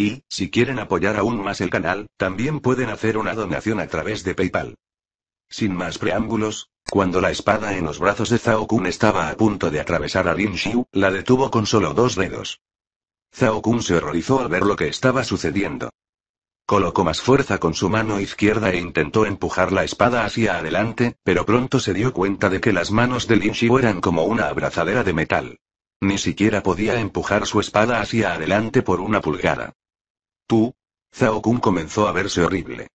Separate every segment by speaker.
Speaker 1: Y, si quieren apoyar aún más el canal, también pueden hacer una donación a través de PayPal. Sin más preámbulos, cuando la espada en los brazos de Zhao Kun estaba a punto de atravesar a Lin Xiu, la detuvo con solo dos dedos. Zhao Kun se horrorizó al ver lo que estaba sucediendo. Colocó más fuerza con su mano izquierda e intentó empujar la espada hacia adelante, pero pronto se dio cuenta de que las manos de Lin Xiu eran como una abrazadera de metal. Ni siquiera podía empujar su espada hacia adelante por una pulgada. Tú. Zhao comenzó a verse horrible.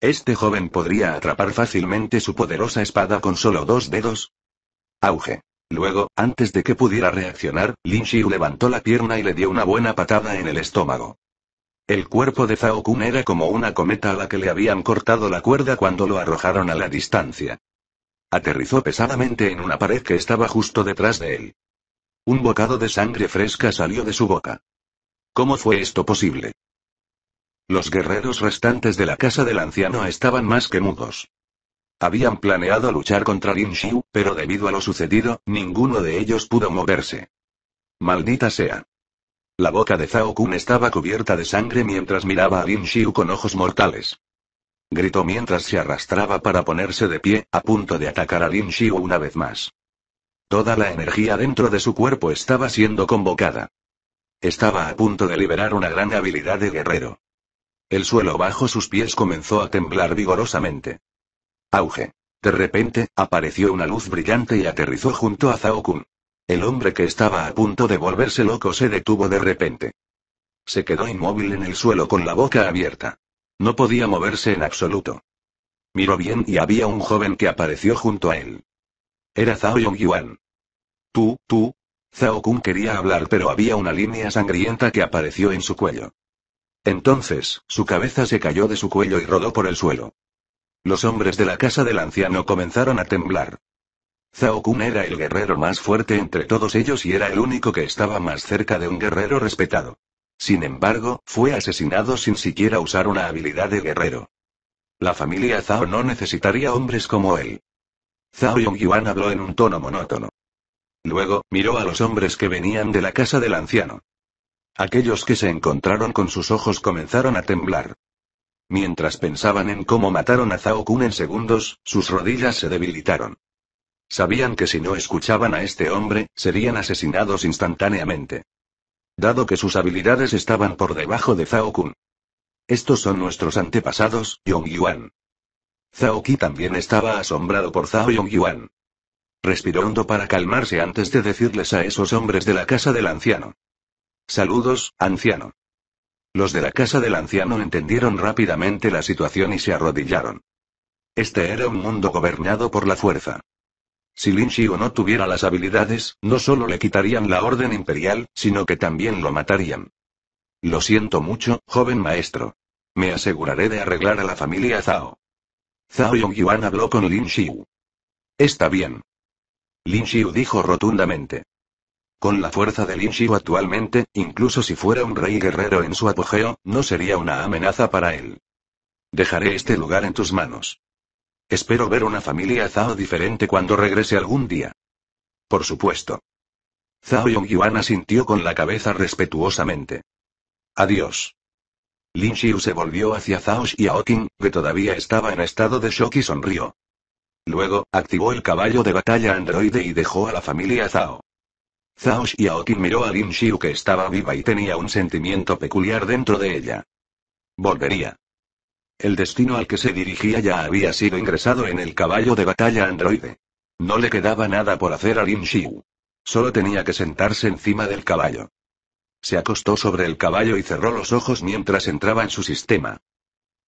Speaker 1: Este joven podría atrapar fácilmente su poderosa espada con solo dos dedos. Auge. Luego, antes de que pudiera reaccionar, Lin Xiu levantó la pierna y le dio una buena patada en el estómago. El cuerpo de Zhao Kun era como una cometa a la que le habían cortado la cuerda cuando lo arrojaron a la distancia. Aterrizó pesadamente en una pared que estaba justo detrás de él. Un bocado de sangre fresca salió de su boca. ¿Cómo fue esto posible? Los guerreros restantes de la casa del anciano estaban más que mudos. Habían planeado luchar contra Lin Xiu, pero debido a lo sucedido, ninguno de ellos pudo moverse. Maldita sea. La boca de Zhao Kun estaba cubierta de sangre mientras miraba a Lin Xiu con ojos mortales. Gritó mientras se arrastraba para ponerse de pie, a punto de atacar a Lin Xiu una vez más. Toda la energía dentro de su cuerpo estaba siendo convocada. Estaba a punto de liberar una gran habilidad de guerrero. El suelo bajo sus pies comenzó a temblar vigorosamente. Auge. De repente, apareció una luz brillante y aterrizó junto a Zao-kun. El hombre que estaba a punto de volverse loco se detuvo de repente. Se quedó inmóvil en el suelo con la boca abierta. No podía moverse en absoluto. Miró bien y había un joven que apareció junto a él. Era Zhao Yuan. Tú, tú. Zhao Kun quería hablar, pero había una línea sangrienta que apareció en su cuello. Entonces, su cabeza se cayó de su cuello y rodó por el suelo. Los hombres de la casa del anciano comenzaron a temblar. Zhao Kun era el guerrero más fuerte entre todos ellos y era el único que estaba más cerca de un guerrero respetado. Sin embargo, fue asesinado sin siquiera usar una habilidad de guerrero. La familia Zhao no necesitaría hombres como él. Zhao Yongyuan habló en un tono monótono. Luego, miró a los hombres que venían de la casa del anciano. Aquellos que se encontraron con sus ojos comenzaron a temblar. Mientras pensaban en cómo mataron a Zhao Kun en segundos, sus rodillas se debilitaron. Sabían que si no escuchaban a este hombre, serían asesinados instantáneamente. Dado que sus habilidades estaban por debajo de Zhao Kun. Estos son nuestros antepasados, Yong Yuan. Zhao Qi también estaba asombrado por Zhao Yong Yuan. Respiró hondo para calmarse antes de decirles a esos hombres de la casa del anciano. Saludos, anciano. Los de la casa del anciano entendieron rápidamente la situación y se arrodillaron. Este era un mundo gobernado por la fuerza. Si Lin Xiu no tuviera las habilidades, no solo le quitarían la orden imperial, sino que también lo matarían. Lo siento mucho, joven maestro. Me aseguraré de arreglar a la familia Zhao. Zhao Yongyuan habló con Lin Xiu. Está bien. Lin Xiu dijo rotundamente. Con la fuerza de Lin Xiu actualmente, incluso si fuera un rey guerrero en su apogeo, no sería una amenaza para él. Dejaré este lugar en tus manos. Espero ver una familia Zhao diferente cuando regrese algún día. Por supuesto. Zhao Yongyuan asintió con la cabeza respetuosamente. Adiós. Lin Xiu se volvió hacia Zhao Xiaoqing, que todavía estaba en estado de shock y sonrió. Luego, activó el caballo de batalla androide y dejó a la familia Zhao. Zhao Xiaoqi miró a Lin Xiu que estaba viva y tenía un sentimiento peculiar dentro de ella. Volvería. El destino al que se dirigía ya había sido ingresado en el caballo de batalla androide. No le quedaba nada por hacer a Lin Xiu. Solo tenía que sentarse encima del caballo. Se acostó sobre el caballo y cerró los ojos mientras entraba en su sistema.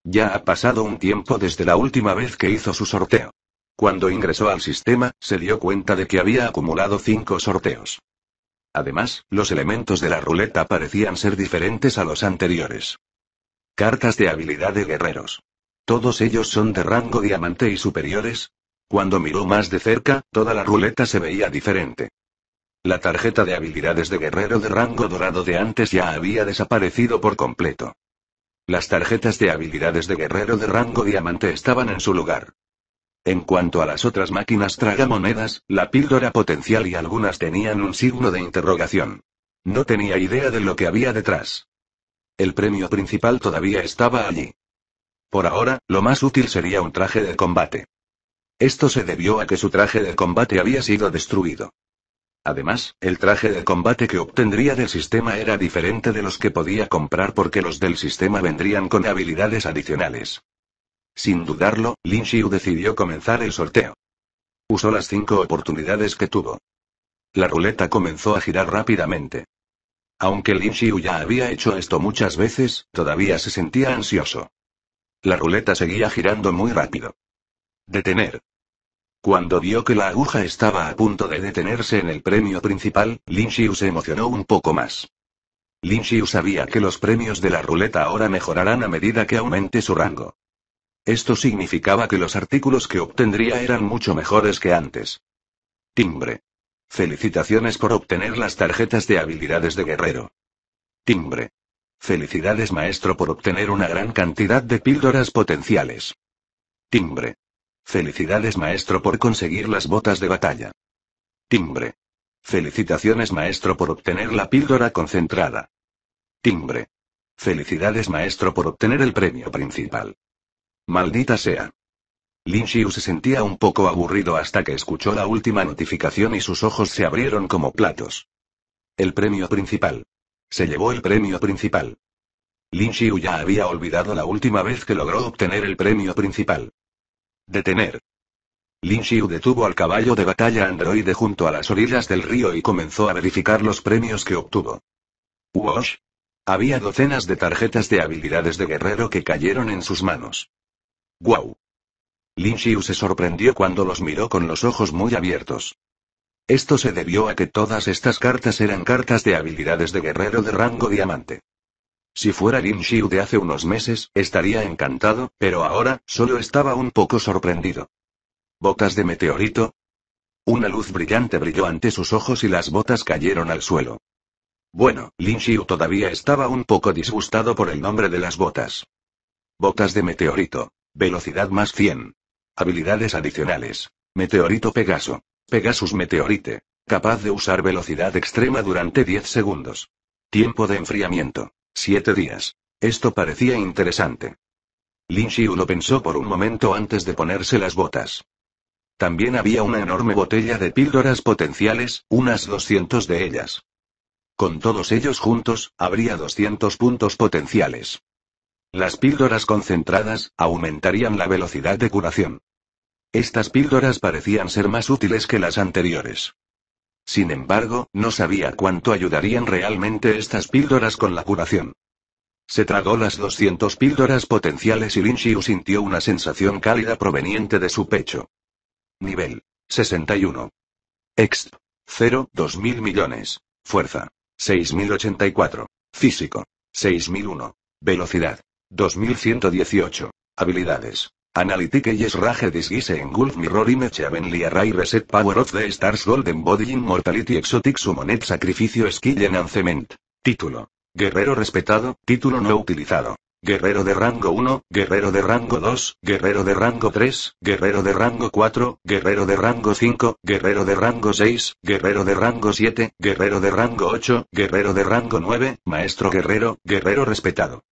Speaker 1: Ya ha pasado un tiempo desde la última vez que hizo su sorteo. Cuando ingresó al sistema, se dio cuenta de que había acumulado cinco sorteos. Además, los elementos de la ruleta parecían ser diferentes a los anteriores. Cartas de habilidad de guerreros. Todos ellos son de rango diamante y superiores. Cuando miró más de cerca, toda la ruleta se veía diferente. La tarjeta de habilidades de guerrero de rango dorado de antes ya había desaparecido por completo. Las tarjetas de habilidades de guerrero de rango diamante estaban en su lugar. En cuanto a las otras máquinas tragamonedas, la píldora potencial y algunas tenían un signo de interrogación. No tenía idea de lo que había detrás. El premio principal todavía estaba allí. Por ahora, lo más útil sería un traje de combate. Esto se debió a que su traje de combate había sido destruido. Además, el traje de combate que obtendría del sistema era diferente de los que podía comprar porque los del sistema vendrían con habilidades adicionales. Sin dudarlo, Lin Xiu decidió comenzar el sorteo. Usó las cinco oportunidades que tuvo. La ruleta comenzó a girar rápidamente. Aunque Lin Xiu ya había hecho esto muchas veces, todavía se sentía ansioso. La ruleta seguía girando muy rápido. Detener. Cuando vio que la aguja estaba a punto de detenerse en el premio principal, Lin Xiu se emocionó un poco más. Lin Xiu sabía que los premios de la ruleta ahora mejorarán a medida que aumente su rango. Esto significaba que los artículos que obtendría eran mucho mejores que antes. Timbre. Felicitaciones por obtener las tarjetas de habilidades de guerrero. Timbre. Felicidades maestro por obtener una gran cantidad de píldoras potenciales. Timbre. Felicidades maestro por conseguir las botas de batalla. Timbre. Felicitaciones maestro por obtener la píldora concentrada. Timbre. Felicidades maestro por obtener el premio principal. Maldita sea. Lin Xiu se sentía un poco aburrido hasta que escuchó la última notificación y sus ojos se abrieron como platos. El premio principal. Se llevó el premio principal. Lin Xiu ya había olvidado la última vez que logró obtener el premio principal. Detener. Lin Xiu detuvo al caballo de batalla androide junto a las orillas del río y comenzó a verificar los premios que obtuvo. Wash. Había docenas de tarjetas de habilidades de guerrero que cayeron en sus manos. ¡Guau! Lin Xiu se sorprendió cuando los miró con los ojos muy abiertos. Esto se debió a que todas estas cartas eran cartas de habilidades de guerrero de rango diamante. Si fuera Lin Xiu de hace unos meses, estaría encantado, pero ahora, solo estaba un poco sorprendido. ¿Botas de meteorito? Una luz brillante brilló ante sus ojos y las botas cayeron al suelo. Bueno, Lin Xiu todavía estaba un poco disgustado por el nombre de las botas. Botas de meteorito. Velocidad más 100. Habilidades adicionales. Meteorito Pegaso. Pegasus Meteorite. Capaz de usar velocidad extrema durante 10 segundos. Tiempo de enfriamiento. 7 días. Esto parecía interesante. Lin Xiu lo pensó por un momento antes de ponerse las botas. También había una enorme botella de píldoras potenciales, unas 200 de ellas. Con todos ellos juntos, habría 200 puntos potenciales. Las píldoras concentradas aumentarían la velocidad de curación. Estas píldoras parecían ser más útiles que las anteriores. Sin embargo, no sabía cuánto ayudarían realmente estas píldoras con la curación. Se tragó las 200 píldoras potenciales y Xiu sintió una sensación cálida proveniente de su pecho. Nivel 61. Exp. 0, 2000 millones. Fuerza. 6084. Físico. 6001. Velocidad. 2118. Habilidades. Analytic y Rage Disguise Engulf Mirror Image Heavenly Array Reset Power of the Stars Golden Body Immortality Exotic Summonet Sacrificio Skill Enhancement. Título. Guerrero respetado, título no utilizado. Guerrero de rango 1, guerrero de rango 2, guerrero de rango 3, guerrero de rango 4, guerrero de rango 5, guerrero de rango 6, guerrero de rango 7, guerrero de rango 8, guerrero de rango 9, maestro guerrero, guerrero respetado.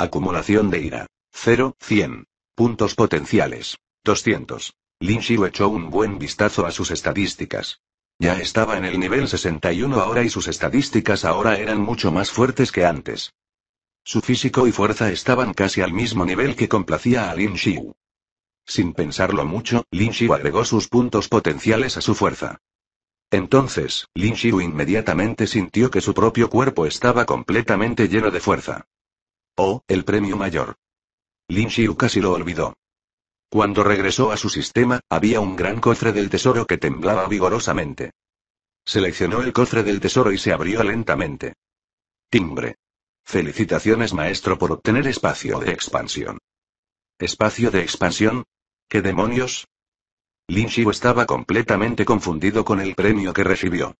Speaker 1: Acumulación de ira. 0, 100. Puntos potenciales. 200. Lin Xiu echó un buen vistazo a sus estadísticas. Ya estaba en el nivel 61 ahora y sus estadísticas ahora eran mucho más fuertes que antes. Su físico y fuerza estaban casi al mismo nivel que complacía a Lin Xiu. Sin pensarlo mucho, Lin Xiu agregó sus puntos potenciales a su fuerza. Entonces, Lin Xiu inmediatamente sintió que su propio cuerpo estaba completamente lleno de fuerza. Oh, el premio mayor. Lin Xiu casi lo olvidó. Cuando regresó a su sistema, había un gran cofre del tesoro que temblaba vigorosamente. Seleccionó el cofre del tesoro y se abrió lentamente. Timbre. Felicitaciones maestro por obtener espacio de expansión. ¿Espacio de expansión? ¿Qué demonios? Lin Xiu estaba completamente confundido con el premio que recibió.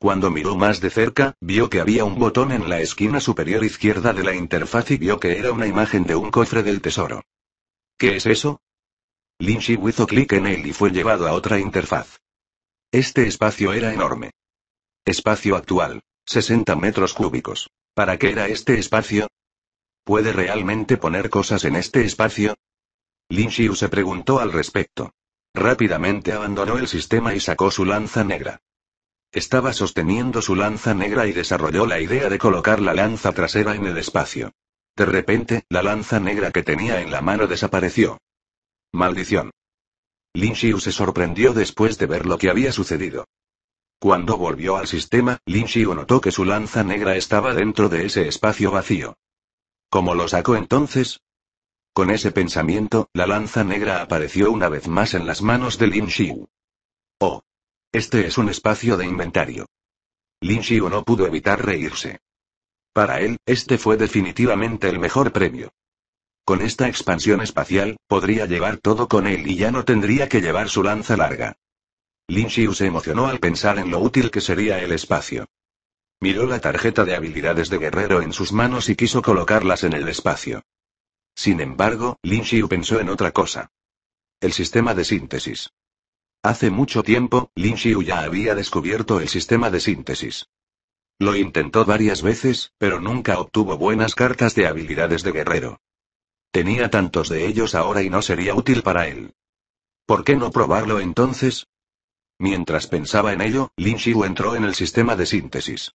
Speaker 1: Cuando miró más de cerca, vio que había un botón en la esquina superior izquierda de la interfaz y vio que era una imagen de un cofre del tesoro. ¿Qué es eso? Lin Xiu hizo clic en él y fue llevado a otra interfaz. Este espacio era enorme. Espacio actual. 60 metros cúbicos. ¿Para qué era este espacio? ¿Puede realmente poner cosas en este espacio? Lin se preguntó al respecto. Rápidamente abandonó el sistema y sacó su lanza negra. Estaba sosteniendo su lanza negra y desarrolló la idea de colocar la lanza trasera en el espacio. De repente, la lanza negra que tenía en la mano desapareció. Maldición. Lin Xiu se sorprendió después de ver lo que había sucedido. Cuando volvió al sistema, Lin Xiu notó que su lanza negra estaba dentro de ese espacio vacío. ¿Cómo lo sacó entonces? Con ese pensamiento, la lanza negra apareció una vez más en las manos de Lin Xiu. Oh. Este es un espacio de inventario. Lin Xiu no pudo evitar reírse. Para él, este fue definitivamente el mejor premio. Con esta expansión espacial, podría llevar todo con él y ya no tendría que llevar su lanza larga. Lin Xiu se emocionó al pensar en lo útil que sería el espacio. Miró la tarjeta de habilidades de guerrero en sus manos y quiso colocarlas en el espacio. Sin embargo, Lin Xiu pensó en otra cosa. El sistema de síntesis. Hace mucho tiempo, Lin Xiu ya había descubierto el sistema de síntesis. Lo intentó varias veces, pero nunca obtuvo buenas cartas de habilidades de guerrero. Tenía tantos de ellos ahora y no sería útil para él. ¿Por qué no probarlo entonces? Mientras pensaba en ello, Lin Xiu entró en el sistema de síntesis.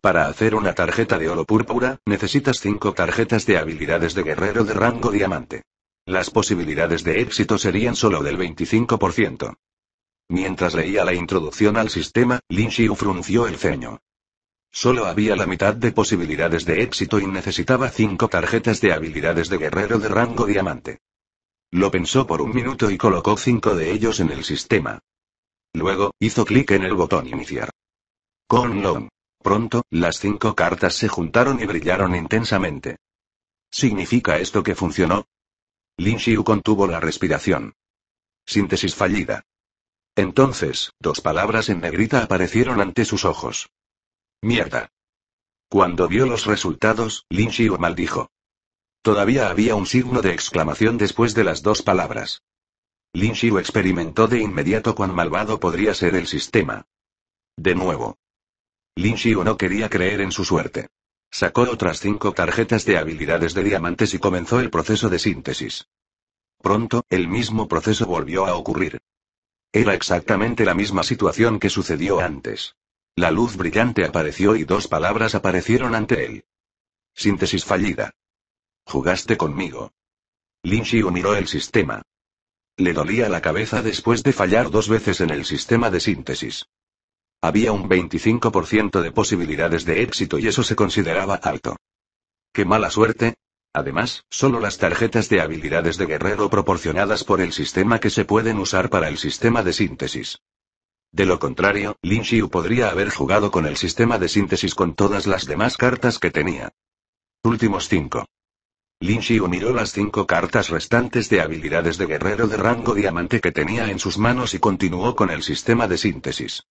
Speaker 1: Para hacer una tarjeta de oro púrpura, necesitas cinco tarjetas de habilidades de guerrero de rango diamante. Las posibilidades de éxito serían solo del 25%. Mientras leía la introducción al sistema, Lin Xiu frunció el ceño. Solo había la mitad de posibilidades de éxito y necesitaba cinco tarjetas de habilidades de guerrero de rango diamante. Lo pensó por un minuto y colocó cinco de ellos en el sistema. Luego, hizo clic en el botón iniciar. Con Long. Pronto, las cinco cartas se juntaron y brillaron intensamente. ¿Significa esto que funcionó? Lin Xiu contuvo la respiración. Síntesis fallida. Entonces, dos palabras en negrita aparecieron ante sus ojos. Mierda. Cuando vio los resultados, Lin Xiu maldijo. Todavía había un signo de exclamación después de las dos palabras. Lin Xiu experimentó de inmediato cuán malvado podría ser el sistema. De nuevo. Lin Xiu no quería creer en su suerte. Sacó otras cinco tarjetas de habilidades de diamantes y comenzó el proceso de síntesis. Pronto, el mismo proceso volvió a ocurrir. Era exactamente la misma situación que sucedió antes. La luz brillante apareció y dos palabras aparecieron ante él. Síntesis fallida. Jugaste conmigo. Lin Xiu miró el sistema. Le dolía la cabeza después de fallar dos veces en el sistema de síntesis. Había un 25% de posibilidades de éxito y eso se consideraba alto. ¡Qué mala suerte! Además, solo las tarjetas de habilidades de guerrero proporcionadas por el sistema que se pueden usar para el sistema de síntesis. De lo contrario, Lin Xiu podría haber jugado con el sistema de síntesis con todas las demás cartas que tenía. Últimos 5. Lin Xiu miró las 5 cartas restantes de habilidades de guerrero de rango diamante que tenía en sus manos y continuó con el sistema de síntesis.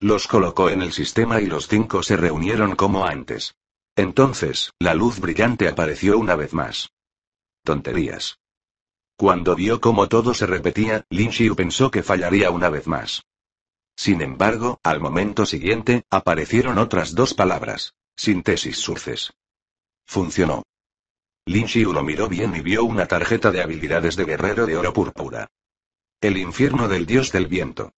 Speaker 1: Los colocó en el sistema y los cinco se reunieron como antes. Entonces, la luz brillante apareció una vez más. Tonterías. Cuando vio cómo todo se repetía, Lin Xiu pensó que fallaría una vez más. Sin embargo, al momento siguiente, aparecieron otras dos palabras. Síntesis surces. Funcionó. Lin Xiu lo miró bien y vio una tarjeta de habilidades de guerrero de oro púrpura. El infierno del dios del viento.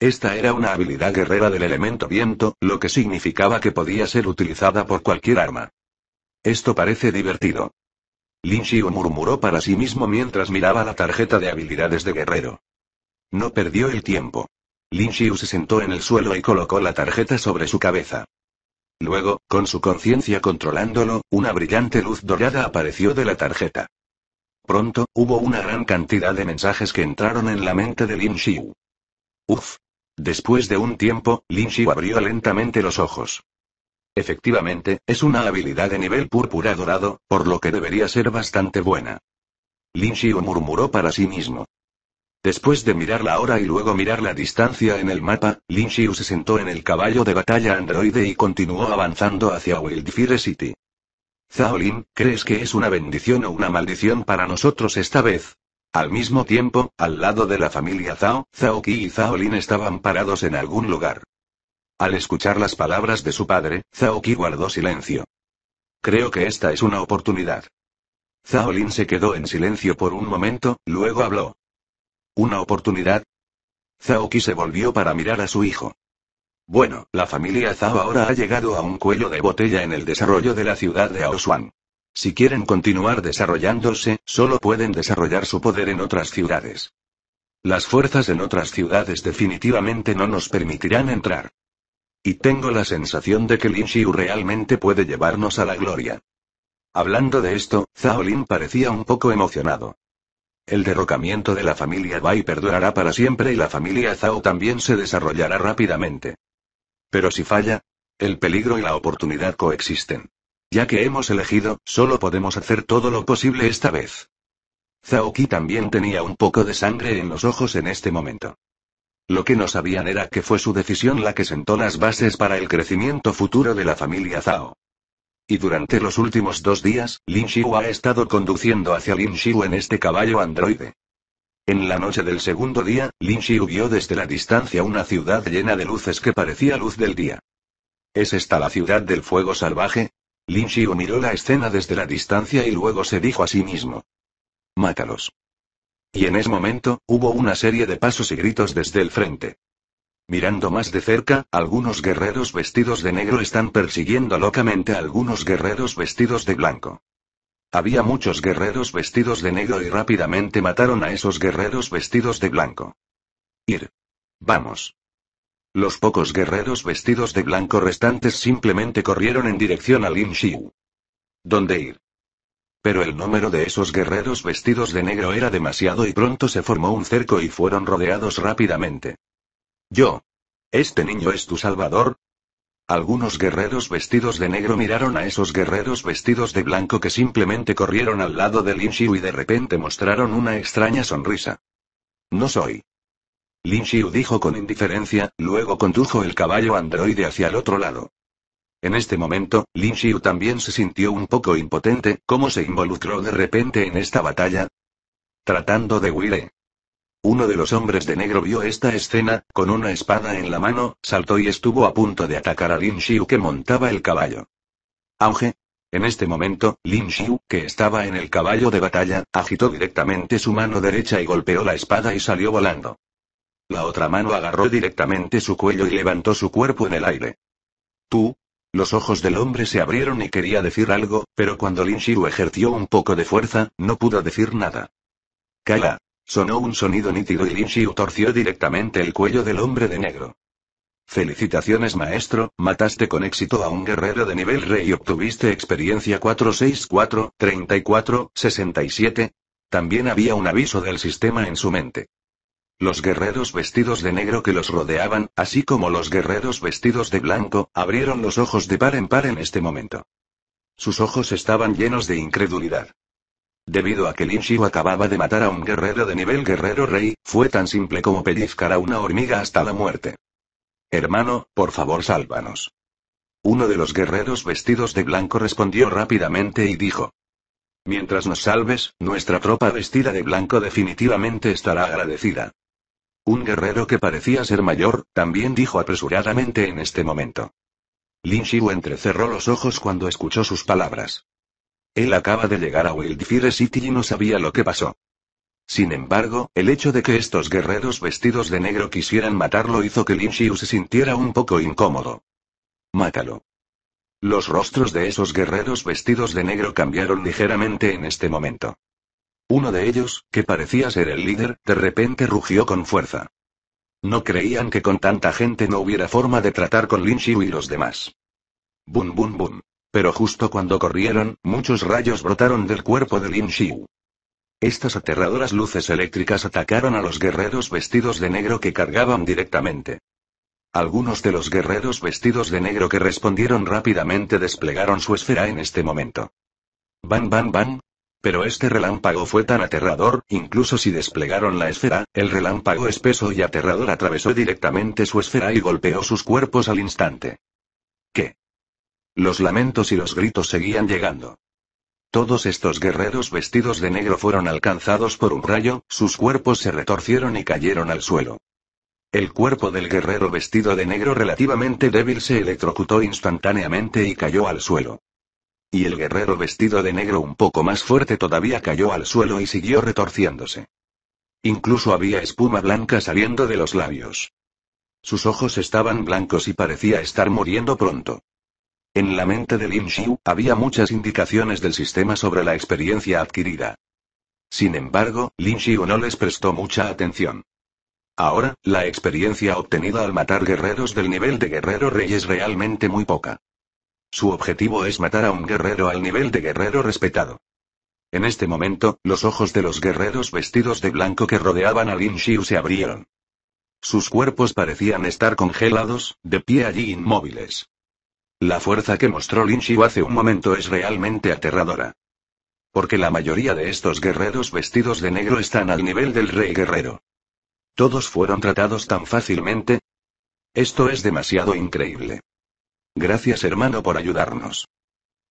Speaker 1: Esta era una habilidad guerrera del elemento viento, lo que significaba que podía ser utilizada por cualquier arma. Esto parece divertido. Lin Xiu murmuró para sí mismo mientras miraba la tarjeta de habilidades de guerrero. No perdió el tiempo. Lin Xiu se sentó en el suelo y colocó la tarjeta sobre su cabeza. Luego, con su conciencia controlándolo, una brillante luz dorada apareció de la tarjeta. Pronto, hubo una gran cantidad de mensajes que entraron en la mente de Lin Xiu. Uf, Después de un tiempo, Lin Xiu abrió lentamente los ojos. Efectivamente, es una habilidad de nivel púrpura dorado, por lo que debería ser bastante buena. Lin Xiu murmuró para sí mismo. Después de mirar la hora y luego mirar la distancia en el mapa, Lin Xiu se sentó en el caballo de batalla androide y continuó avanzando hacia Wildfire City. Zhaolin, ¿crees que es una bendición o una maldición para nosotros esta vez? Al mismo tiempo, al lado de la familia Zhao, Zhao Qi y Zhao Lin estaban parados en algún lugar. Al escuchar las palabras de su padre, Zhao Qi guardó silencio. Creo que esta es una oportunidad. Zhao Lin se quedó en silencio por un momento, luego habló. ¿Una oportunidad? Zhao Qi se volvió para mirar a su hijo. Bueno, la familia Zhao ahora ha llegado a un cuello de botella en el desarrollo de la ciudad de Aosuan. Si quieren continuar desarrollándose, solo pueden desarrollar su poder en otras ciudades. Las fuerzas en otras ciudades definitivamente no nos permitirán entrar. Y tengo la sensación de que Lin Xiu realmente puede llevarnos a la gloria. Hablando de esto, Zhao Lin parecía un poco emocionado. El derrocamiento de la familia Bai perdurará para siempre y la familia Zhao también se desarrollará rápidamente. Pero si falla, el peligro y la oportunidad coexisten. Ya que hemos elegido, solo podemos hacer todo lo posible esta vez. Ki también tenía un poco de sangre en los ojos en este momento. Lo que no sabían era que fue su decisión la que sentó las bases para el crecimiento futuro de la familia Zhao. Y durante los últimos dos días, Lin Xiu ha estado conduciendo hacia Lin Xiu en este caballo androide. En la noche del segundo día, Lin Xiu vio desde la distancia una ciudad llena de luces que parecía luz del día. ¿Es esta la ciudad del fuego salvaje? Lin Xiu miró la escena desde la distancia y luego se dijo a sí mismo. Mátalos. Y en ese momento, hubo una serie de pasos y gritos desde el frente. Mirando más de cerca, algunos guerreros vestidos de negro están persiguiendo locamente a algunos guerreros vestidos de blanco. Había muchos guerreros vestidos de negro y rápidamente mataron a esos guerreros vestidos de blanco. Ir. Vamos. Los pocos guerreros vestidos de blanco restantes simplemente corrieron en dirección a Lin Xiu. ¿Dónde ir? Pero el número de esos guerreros vestidos de negro era demasiado y pronto se formó un cerco y fueron rodeados rápidamente. Yo. ¿Este niño es tu salvador? Algunos guerreros vestidos de negro miraron a esos guerreros vestidos de blanco que simplemente corrieron al lado de Lin y de repente mostraron una extraña sonrisa. No soy. Lin Xiu dijo con indiferencia, luego condujo el caballo androide hacia el otro lado. En este momento, Lin Xiu también se sintió un poco impotente, ¿cómo se involucró de repente en esta batalla? Tratando de huir. Eh. Uno de los hombres de negro vio esta escena, con una espada en la mano, saltó y estuvo a punto de atacar a Lin Xiu que montaba el caballo. Auge. En este momento, Lin Xiu, que estaba en el caballo de batalla, agitó directamente su mano derecha y golpeó la espada y salió volando. La otra mano agarró directamente su cuello y levantó su cuerpo en el aire. Tú, los ojos del hombre se abrieron y quería decir algo, pero cuando Lin Shiru ejerció un poco de fuerza, no pudo decir nada. Cala. Sonó un sonido nítido y Lin Shiu torció directamente el cuello del hombre de negro. Felicitaciones maestro, mataste con éxito a un guerrero de nivel rey y obtuviste experiencia 464, 34, 67. También había un aviso del sistema en su mente. Los guerreros vestidos de negro que los rodeaban, así como los guerreros vestidos de blanco, abrieron los ojos de par en par en este momento. Sus ojos estaban llenos de incredulidad. Debido a que Xiu acababa de matar a un guerrero de nivel guerrero rey, fue tan simple como pellizcar a una hormiga hasta la muerte. Hermano, por favor sálvanos. Uno de los guerreros vestidos de blanco respondió rápidamente y dijo, Mientras nos salves, nuestra tropa vestida de blanco definitivamente estará agradecida. Un guerrero que parecía ser mayor, también dijo apresuradamente en este momento. Lin Xiu entrecerró los ojos cuando escuchó sus palabras. Él acaba de llegar a Wildfire City y no sabía lo que pasó. Sin embargo, el hecho de que estos guerreros vestidos de negro quisieran matarlo hizo que Lin Xiu se sintiera un poco incómodo. Mátalo. Los rostros de esos guerreros vestidos de negro cambiaron ligeramente en este momento. Uno de ellos, que parecía ser el líder, de repente rugió con fuerza. No creían que con tanta gente no hubiera forma de tratar con Lin Xiu y los demás. Bum bum bum. Pero justo cuando corrieron, muchos rayos brotaron del cuerpo de Lin Xiu. Estas aterradoras luces eléctricas atacaron a los guerreros vestidos de negro que cargaban directamente. Algunos de los guerreros vestidos de negro que respondieron rápidamente desplegaron su esfera en este momento. ¡Bam! ¡Bam! ¡Bam! Pero este relámpago fue tan aterrador, incluso si desplegaron la esfera, el relámpago espeso y aterrador atravesó directamente su esfera y golpeó sus cuerpos al instante. ¿Qué? Los lamentos y los gritos seguían llegando. Todos estos guerreros vestidos de negro fueron alcanzados por un rayo, sus cuerpos se retorcieron y cayeron al suelo. El cuerpo del guerrero vestido de negro relativamente débil se electrocutó instantáneamente y cayó al suelo. Y el guerrero vestido de negro un poco más fuerte todavía cayó al suelo y siguió retorciéndose. Incluso había espuma blanca saliendo de los labios. Sus ojos estaban blancos y parecía estar muriendo pronto. En la mente de Lin Xiu había muchas indicaciones del sistema sobre la experiencia adquirida. Sin embargo, Lin Xiu no les prestó mucha atención. Ahora, la experiencia obtenida al matar guerreros del nivel de guerrero rey es realmente muy poca. Su objetivo es matar a un guerrero al nivel de guerrero respetado. En este momento, los ojos de los guerreros vestidos de blanco que rodeaban a Lin Xiu se abrieron. Sus cuerpos parecían estar congelados, de pie allí inmóviles. La fuerza que mostró Lin Xiu hace un momento es realmente aterradora. Porque la mayoría de estos guerreros vestidos de negro están al nivel del rey guerrero. Todos fueron tratados tan fácilmente. Esto es demasiado increíble. Gracias hermano por ayudarnos.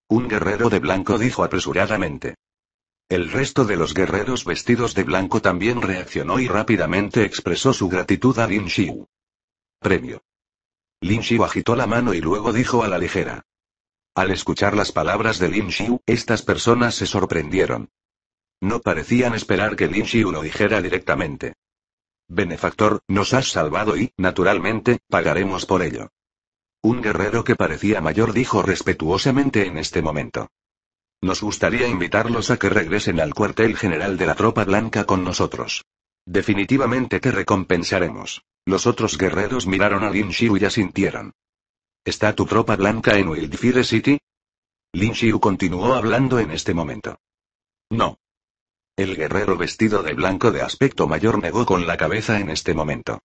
Speaker 1: Un guerrero de blanco dijo apresuradamente. El resto de los guerreros vestidos de blanco también reaccionó y rápidamente expresó su gratitud a Lin Xiu. Premio. Lin Xiu agitó la mano y luego dijo a la ligera. Al escuchar las palabras de Lin Xiu, estas personas se sorprendieron. No parecían esperar que Lin Xiu lo dijera directamente. Benefactor, nos has salvado y, naturalmente, pagaremos por ello. Un guerrero que parecía mayor dijo respetuosamente en este momento. Nos gustaría invitarlos a que regresen al cuartel general de la tropa blanca con nosotros. Definitivamente te recompensaremos. Los otros guerreros miraron a Lin Xiu y asintieron. ¿Está tu tropa blanca en Wildfire City? Lin Xiu continuó hablando en este momento. No. El guerrero vestido de blanco de aspecto mayor negó con la cabeza en este momento.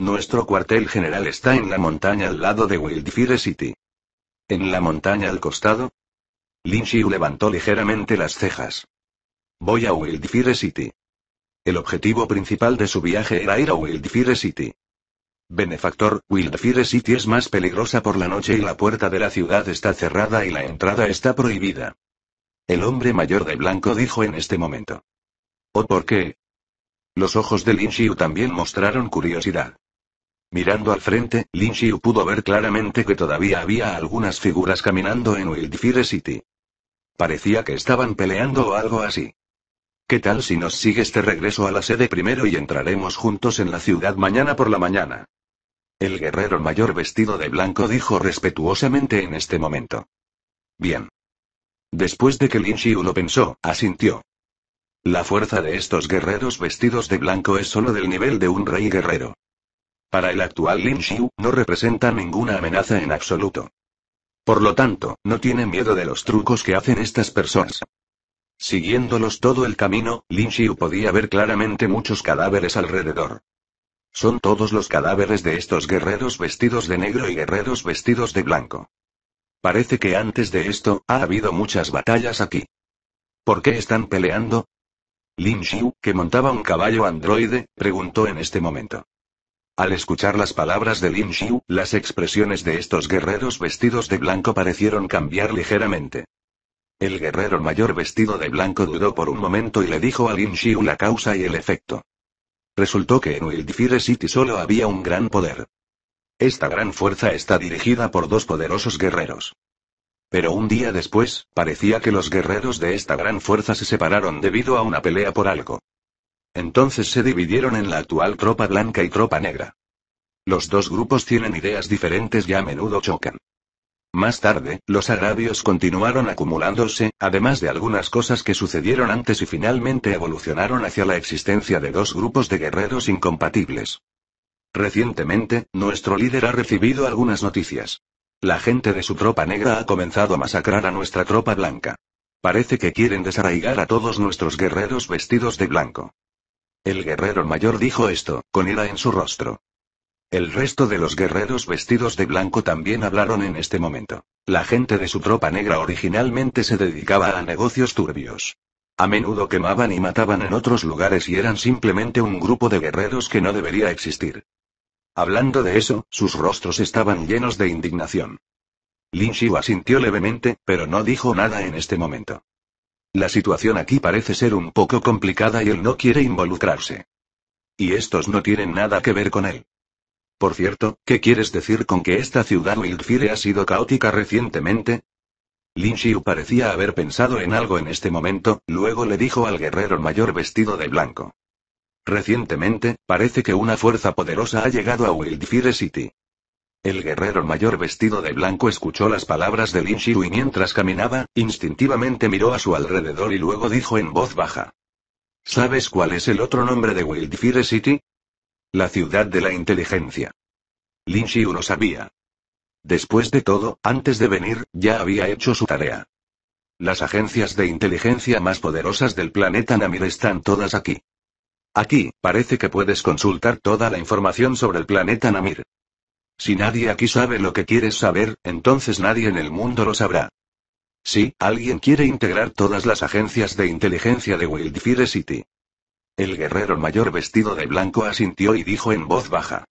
Speaker 1: Nuestro cuartel general está en la montaña al lado de Wildfire City. ¿En la montaña al costado? Lin Xiu levantó ligeramente las cejas. Voy a Wildfire City. El objetivo principal de su viaje era ir a Wildfire City. Benefactor, Wildfire City es más peligrosa por la noche y la puerta de la ciudad está cerrada y la entrada está prohibida. El hombre mayor de blanco dijo en este momento. ¿O por qué? Los ojos de Lin Xiu también mostraron curiosidad. Mirando al frente, Lin Xiu pudo ver claramente que todavía había algunas figuras caminando en Wildfire City. Parecía que estaban peleando o algo así. ¿Qué tal si nos sigue este regreso a la sede primero y entraremos juntos en la ciudad mañana por la mañana? El guerrero mayor vestido de blanco dijo respetuosamente en este momento. Bien. Después de que Lin Xiu lo pensó, asintió. La fuerza de estos guerreros vestidos de blanco es solo del nivel de un rey guerrero. Para el actual Lin Xiu, no representa ninguna amenaza en absoluto. Por lo tanto, no tiene miedo de los trucos que hacen estas personas. Siguiéndolos todo el camino, Lin Xiu podía ver claramente muchos cadáveres alrededor. Son todos los cadáveres de estos guerreros vestidos de negro y guerreros vestidos de blanco. Parece que antes de esto, ha habido muchas batallas aquí. ¿Por qué están peleando? Lin Xiu, que montaba un caballo androide, preguntó en este momento. Al escuchar las palabras de Lin Xiu, las expresiones de estos guerreros vestidos de blanco parecieron cambiar ligeramente. El guerrero mayor vestido de blanco dudó por un momento y le dijo a Lin Xiu la causa y el efecto. Resultó que en Wildfire City solo había un gran poder. Esta gran fuerza está dirigida por dos poderosos guerreros. Pero un día después, parecía que los guerreros de esta gran fuerza se separaron debido a una pelea por algo. Entonces se dividieron en la actual tropa blanca y tropa negra. Los dos grupos tienen ideas diferentes y a menudo chocan. Más tarde, los agravios continuaron acumulándose, además de algunas cosas que sucedieron antes y finalmente evolucionaron hacia la existencia de dos grupos de guerreros incompatibles. Recientemente, nuestro líder ha recibido algunas noticias. La gente de su tropa negra ha comenzado a masacrar a nuestra tropa blanca. Parece que quieren desarraigar a todos nuestros guerreros vestidos de blanco. El guerrero mayor dijo esto, con ira en su rostro. El resto de los guerreros vestidos de blanco también hablaron en este momento. La gente de su tropa negra originalmente se dedicaba a negocios turbios. A menudo quemaban y mataban en otros lugares y eran simplemente un grupo de guerreros que no debería existir. Hablando de eso, sus rostros estaban llenos de indignación. Lin Shiwa sintió levemente, pero no dijo nada en este momento. La situación aquí parece ser un poco complicada y él no quiere involucrarse. Y estos no tienen nada que ver con él. Por cierto, ¿qué quieres decir con que esta ciudad Wildfire ha sido caótica recientemente? Lin Xiu parecía haber pensado en algo en este momento, luego le dijo al guerrero mayor vestido de blanco. Recientemente, parece que una fuerza poderosa ha llegado a Wildfire City. El guerrero mayor vestido de blanco escuchó las palabras de Lin y mientras caminaba, instintivamente miró a su alrededor y luego dijo en voz baja. ¿Sabes cuál es el otro nombre de Wildfire City? La ciudad de la inteligencia. Lin Xiu lo sabía. Después de todo, antes de venir, ya había hecho su tarea. Las agencias de inteligencia más poderosas del planeta Namir están todas aquí. Aquí, parece que puedes consultar toda la información sobre el planeta Namir. Si nadie aquí sabe lo que quieres saber, entonces nadie en el mundo lo sabrá. Sí, alguien quiere integrar todas las agencias de inteligencia de Wildfire City. El guerrero mayor vestido de blanco asintió y dijo en voz baja.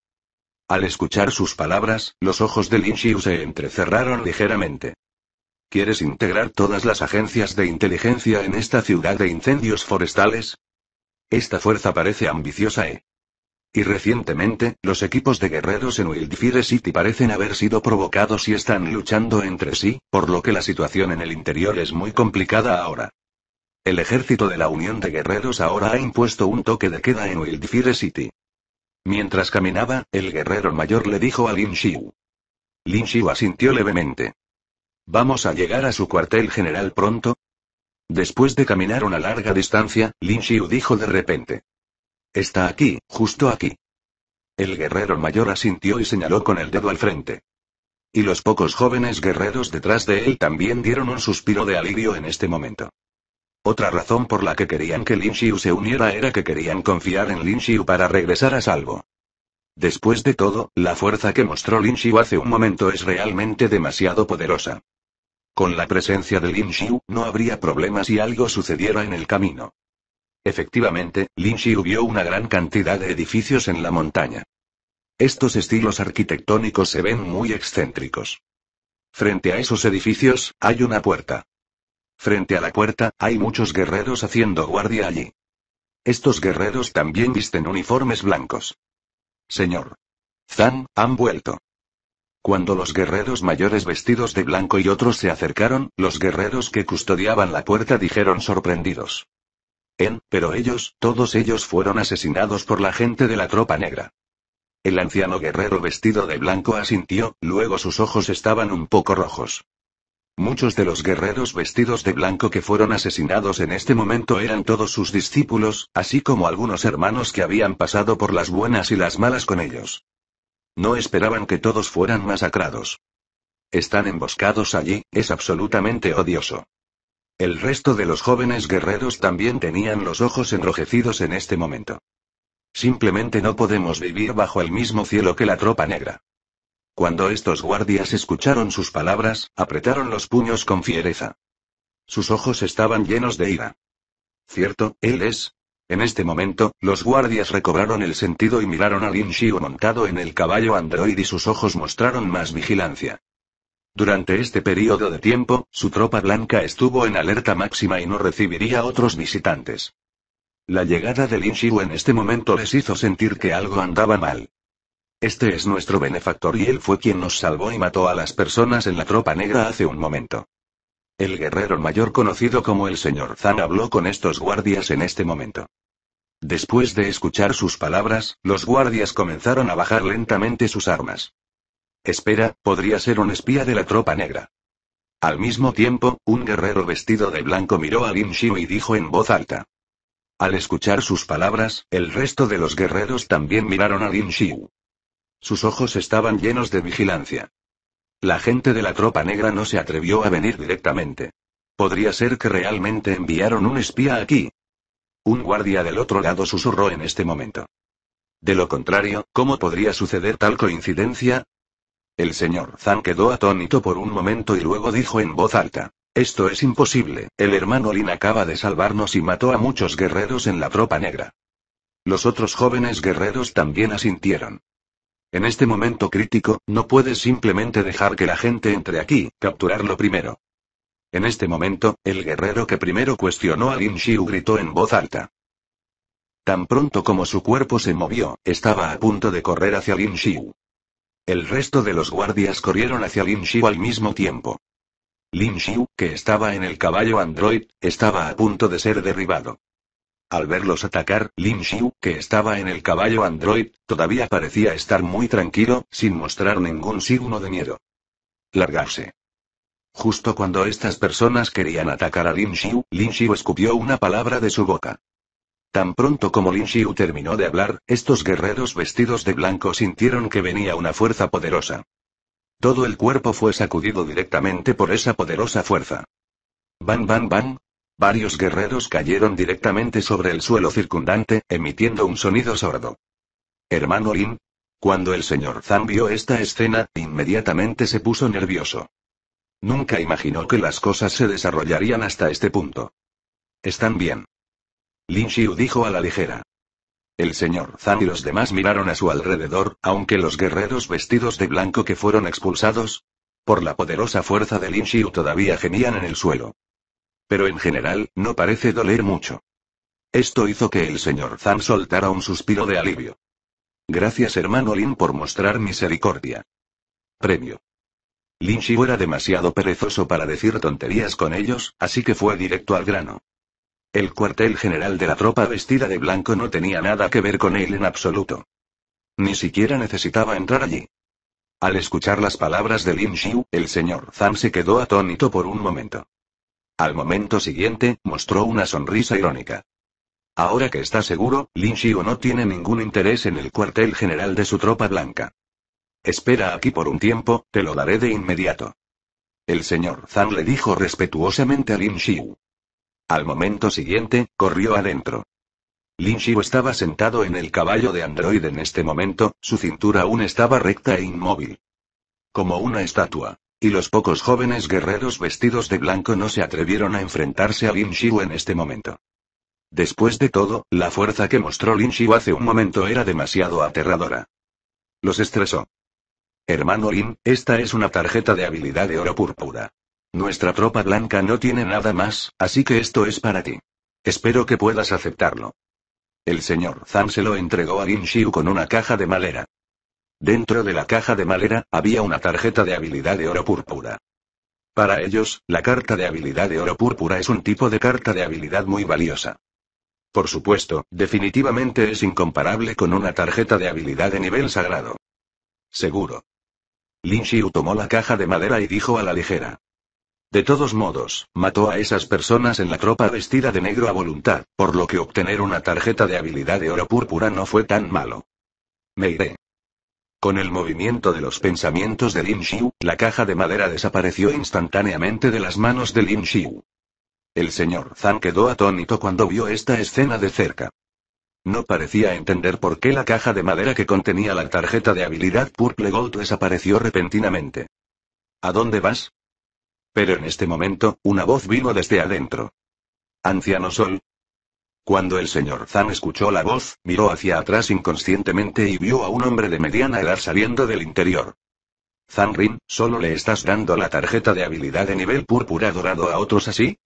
Speaker 1: Al escuchar sus palabras, los ojos de Lin se entrecerraron ligeramente. ¿Quieres integrar todas las agencias de inteligencia en esta ciudad de incendios forestales? Esta fuerza parece ambiciosa, ¿eh? Y recientemente, los equipos de guerreros en Wildfire City parecen haber sido provocados y están luchando entre sí, por lo que la situación en el interior es muy complicada ahora. El ejército de la Unión de Guerreros ahora ha impuesto un toque de queda en Wildfire City. Mientras caminaba, el guerrero mayor le dijo a Lin Xiu. Lin Xiu asintió levemente. ¿Vamos a llegar a su cuartel general pronto? Después de caminar una larga distancia, Lin Xiu dijo de repente. Está aquí, justo aquí. El guerrero mayor asintió y señaló con el dedo al frente. Y los pocos jóvenes guerreros detrás de él también dieron un suspiro de alivio en este momento. Otra razón por la que querían que Lin Xiu se uniera era que querían confiar en Lin Xiu para regresar a salvo. Después de todo, la fuerza que mostró Lin Xiu hace un momento es realmente demasiado poderosa. Con la presencia de Lin Xiu, no habría problema si algo sucediera en el camino. Efectivamente, Lin Xiu vio una gran cantidad de edificios en la montaña. Estos estilos arquitectónicos se ven muy excéntricos. Frente a esos edificios, hay una puerta. Frente a la puerta, hay muchos guerreros haciendo guardia allí. Estos guerreros también visten uniformes blancos. Señor. Zan, han vuelto. Cuando los guerreros mayores vestidos de blanco y otros se acercaron, los guerreros que custodiaban la puerta dijeron sorprendidos. En, pero ellos, todos ellos fueron asesinados por la gente de la tropa negra. El anciano guerrero vestido de blanco asintió, luego sus ojos estaban un poco rojos. Muchos de los guerreros vestidos de blanco que fueron asesinados en este momento eran todos sus discípulos, así como algunos hermanos que habían pasado por las buenas y las malas con ellos. No esperaban que todos fueran masacrados. Están emboscados allí, es absolutamente odioso. El resto de los jóvenes guerreros también tenían los ojos enrojecidos en este momento. Simplemente no podemos vivir bajo el mismo cielo que la tropa negra. Cuando estos guardias escucharon sus palabras, apretaron los puños con fiereza. Sus ojos estaban llenos de ira. Cierto, él es. En este momento, los guardias recobraron el sentido y miraron a Lin Xiu montado en el caballo android y sus ojos mostraron más vigilancia. Durante este periodo de tiempo, su tropa blanca estuvo en alerta máxima y no recibiría otros visitantes. La llegada de Lin Xiu en este momento les hizo sentir que algo andaba mal. Este es nuestro benefactor y él fue quien nos salvó y mató a las personas en la tropa negra hace un momento. El guerrero mayor conocido como el señor Zan habló con estos guardias en este momento. Después de escuchar sus palabras, los guardias comenzaron a bajar lentamente sus armas. Espera, podría ser un espía de la tropa negra. Al mismo tiempo, un guerrero vestido de blanco miró a Lin Xiu y dijo en voz alta. Al escuchar sus palabras, el resto de los guerreros también miraron a Lin Xiu. Sus ojos estaban llenos de vigilancia. La gente de la tropa negra no se atrevió a venir directamente. Podría ser que realmente enviaron un espía aquí. Un guardia del otro lado susurró en este momento. De lo contrario, ¿cómo podría suceder tal coincidencia? El señor Zhang quedó atónito por un momento y luego dijo en voz alta. Esto es imposible, el hermano Lin acaba de salvarnos y mató a muchos guerreros en la tropa negra. Los otros jóvenes guerreros también asintieron. En este momento crítico, no puedes simplemente dejar que la gente entre aquí, capturarlo primero. En este momento, el guerrero que primero cuestionó a Lin Xiu gritó en voz alta. Tan pronto como su cuerpo se movió, estaba a punto de correr hacia Lin Xiu. El resto de los guardias corrieron hacia Lin Xiu al mismo tiempo. Lin Xiu, que estaba en el caballo android, estaba a punto de ser derribado. Al verlos atacar, Lin Xiu, que estaba en el caballo android, todavía parecía estar muy tranquilo, sin mostrar ningún signo de miedo. Largarse. Justo cuando estas personas querían atacar a Lin Xiu, Lin Xiu escupió una palabra de su boca. Tan pronto como Lin Xiu terminó de hablar, estos guerreros vestidos de blanco sintieron que venía una fuerza poderosa. Todo el cuerpo fue sacudido directamente por esa poderosa fuerza. Bang, bang, bang. Varios guerreros cayeron directamente sobre el suelo circundante, emitiendo un sonido sordo. Hermano Lin. Cuando el señor Zan vio esta escena, inmediatamente se puso nervioso. Nunca imaginó que las cosas se desarrollarían hasta este punto. Están bien. Lin Xiu dijo a la ligera. El señor Zhang y los demás miraron a su alrededor, aunque los guerreros vestidos de blanco que fueron expulsados por la poderosa fuerza de Lin Xiu todavía gemían en el suelo. Pero en general, no parece doler mucho. Esto hizo que el señor Zhang soltara un suspiro de alivio. Gracias hermano Lin por mostrar misericordia. Premio. Lin Xiu era demasiado perezoso para decir tonterías con ellos, así que fue directo al grano. El cuartel general de la tropa vestida de blanco no tenía nada que ver con él en absoluto. Ni siquiera necesitaba entrar allí. Al escuchar las palabras de Lin Xiu, el señor Zhang se quedó atónito por un momento. Al momento siguiente, mostró una sonrisa irónica. Ahora que está seguro, Lin Xiu no tiene ningún interés en el cuartel general de su tropa blanca. Espera aquí por un tiempo, te lo daré de inmediato. El señor Zhang le dijo respetuosamente a Lin Xiu. Al momento siguiente, corrió adentro. Lin Xiu estaba sentado en el caballo de Android en este momento, su cintura aún estaba recta e inmóvil. Como una estatua. Y los pocos jóvenes guerreros vestidos de blanco no se atrevieron a enfrentarse a Lin Xiu en este momento. Después de todo, la fuerza que mostró Lin Xiu hace un momento era demasiado aterradora. Los estresó. Hermano Lin, esta es una tarjeta de habilidad de oro púrpura. Nuestra tropa blanca no tiene nada más, así que esto es para ti. Espero que puedas aceptarlo. El señor Zhang se lo entregó a Lin Xiu con una caja de madera. Dentro de la caja de madera, había una tarjeta de habilidad de oro púrpura. Para ellos, la carta de habilidad de oro púrpura es un tipo de carta de habilidad muy valiosa. Por supuesto, definitivamente es incomparable con una tarjeta de habilidad de nivel sagrado. Seguro. Lin Xiu tomó la caja de madera y dijo a la ligera. De todos modos, mató a esas personas en la tropa vestida de negro a voluntad, por lo que obtener una tarjeta de habilidad de oro púrpura no fue tan malo. Me iré. Con el movimiento de los pensamientos de Lin Xiu, la caja de madera desapareció instantáneamente de las manos de Lin Xiu. El señor Zhang quedó atónito cuando vio esta escena de cerca. No parecía entender por qué la caja de madera que contenía la tarjeta de habilidad Purple Gold desapareció repentinamente. ¿A dónde vas? Pero en este momento, una voz vino desde adentro. Anciano Sol. Cuando el señor Zan escuchó la voz, miró hacia atrás inconscientemente y vio a un hombre de mediana edad saliendo del interior. Zanrin, ¿solo le estás dando la tarjeta de habilidad de nivel púrpura dorado a otros así?